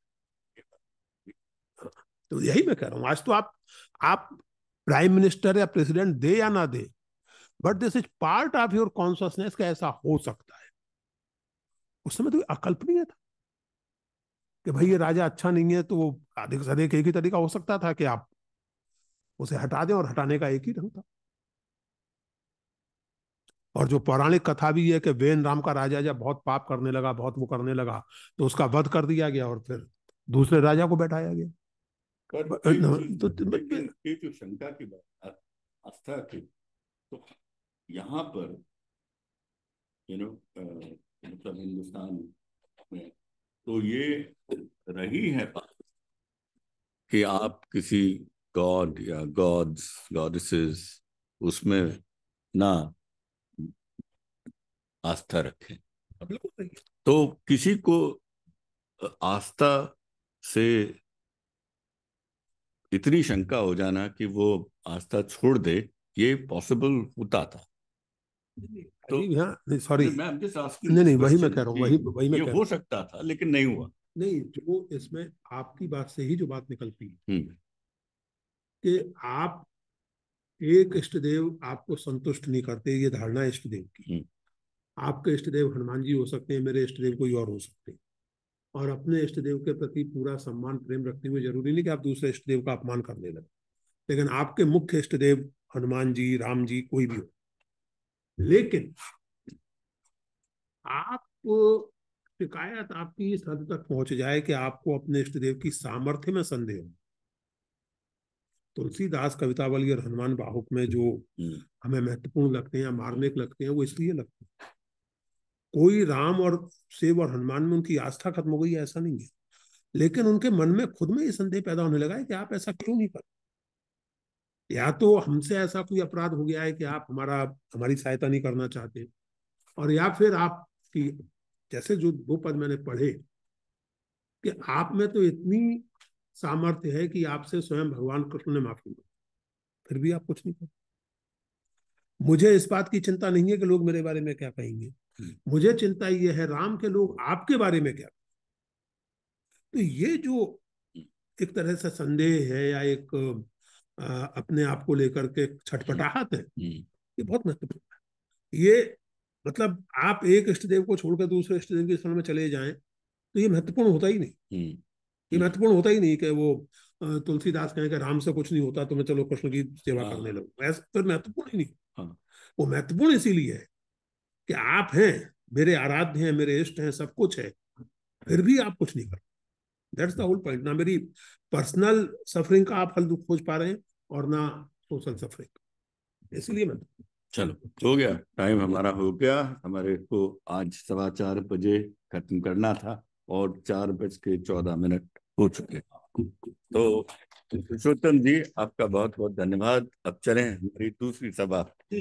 हाँ, तो यही मैं कह रहा हूँ आज तो आप आप प्राइम मिनिस्टर या प्रेसिडेंट दे या ना दे but this is part of your consciousness का ऐसा हो सकता है उस समय तो अकल्पनीय था कि भाई ये राजा अच्छा नहीं है तो वो अधिक से अधिक एक ही तरीका हो सकता था कि आप उसे हटा दें और हटाने का एक ही ढंग था और जो पौराणिक कथा भी है कि वेन राम का राजा जब बहुत पाप करने लगा बहुत वो करने लगा तो उसका वध कर दिया गया और फिर दूसरे राजा को बैठाया गया तो, तो शंका की बात आस्था की तो यहाँ पर यू नो uh, मतलब हिंदुस्तान में तो ये रही है कि आप किसी गॉड या गॉड्स गॉडेसेस उसमें ना आस्था रखें तो किसी को आस्था से इतनी शंका हो जाना कि वो आस्था छोड़ दे ये पॉसिबल होता था तो हाँ, नहीं सॉरी मैं नहीं नहीं वही मैं कह रहा हूँ वही वही मैं हो सकता था लेकिन नहीं हुआ नहीं जो इसमें आपकी बात से ही जो बात निकलती है हम्म। कि आप एक इष्ट देव आपको संतुष्ट नहीं करते ये धारणा इष्ट देव की हम्म। आपके इष्ट देव हनुमान जी हो सकते हैं मेरे इष्ट देव कोई और हो सकते हैं और अपने इष्ट देव के प्रति पूरा सम्मान प्रेम रखते हुए जरूरी नहीं कि आप दूसरे इष्ट देव का अपमान करने लगे लेकिन आपके मुख्य इष्ट देव हनुमान जी राम जी कोई भी हो लेकिन आप शिकायत आपकी इस हद तक पहुंच जाए कि आपको अपने इष्ट देव की सामर्थ्य में संदेह हो तुलसीदास कवितावली और हनुमान बाहुक में जो हम्म। हमें महत्वपूर्ण लगते हैं या मार्मिक लगते हैं वो इसलिए लगते हैं कोई राम और शिव और हनुमान में उनकी आस्था खत्म हो गई ऐसा नहीं है लेकिन उनके मन में खुद में ये संदेह पैदा होने लगा है कि आप ऐसा क्यों नहीं करते या तो हमसे ऐसा कोई अपराध हो गया है कि आप हमारा हमारी सहायता नहीं करना चाहते और या फिर आपकी जैसे जो दो पद मैंने पढ़े कि आप में तो इतनी सामर्थ्य है कि आपसे स्वयं भगवान कृष्ण ने माफी मांगी फिर भी आप कुछ नहीं कर मुझे इस बात की चिंता नहीं है कि लोग मेरे बारे में क्या कहेंगे हम्म। मुझे चिंता यह है राम के लोग आपके बारे में क्या तो ये जो हम्म। एक तरह से संदेह है या एक अपने आप को लेकर के छटपटाहट है हम्म। ये बहुत महत्वपूर्ण है ये मतलब आप एक इष्ट देव को छोड़कर दूसरे इष्ट देव के स्थान में चले जाएं तो ये महत्वपूर्ण होता ही नहीं हम्म। ये हम्म। महत्वपूर्ण होता ही नहीं कि वो तुलसीदास कहें कि राम से कुछ नहीं होता तो मैं चलो कृष्ण की सेवा हाँ। करने लगू ऐसा तो महत्वपूर्ण ही नहीं हाँ। वो महत्वपूर्ण इसीलिए है कि आप हैं मेरे आराध्य हैं मेरे इष्ट हैं सब कुछ है फिर भी आप कुछ नहीं कर दैट्स द होल पॉइंट ना मेरी पर्सनल सफरिंग का आप हल खोज पा रहे हैं और ना सोशल सफरिंग इसलिए मैं चलो हो गया टाइम हमारा हो गया हमारे को आज सवा चार बजे खत्म करना था और चार बज के चौदह मिनट हो चुके तो पुरुषोत्तम जी आपका बहुत बहुत धन्यवाद अब चले हमारी दूसरी सभा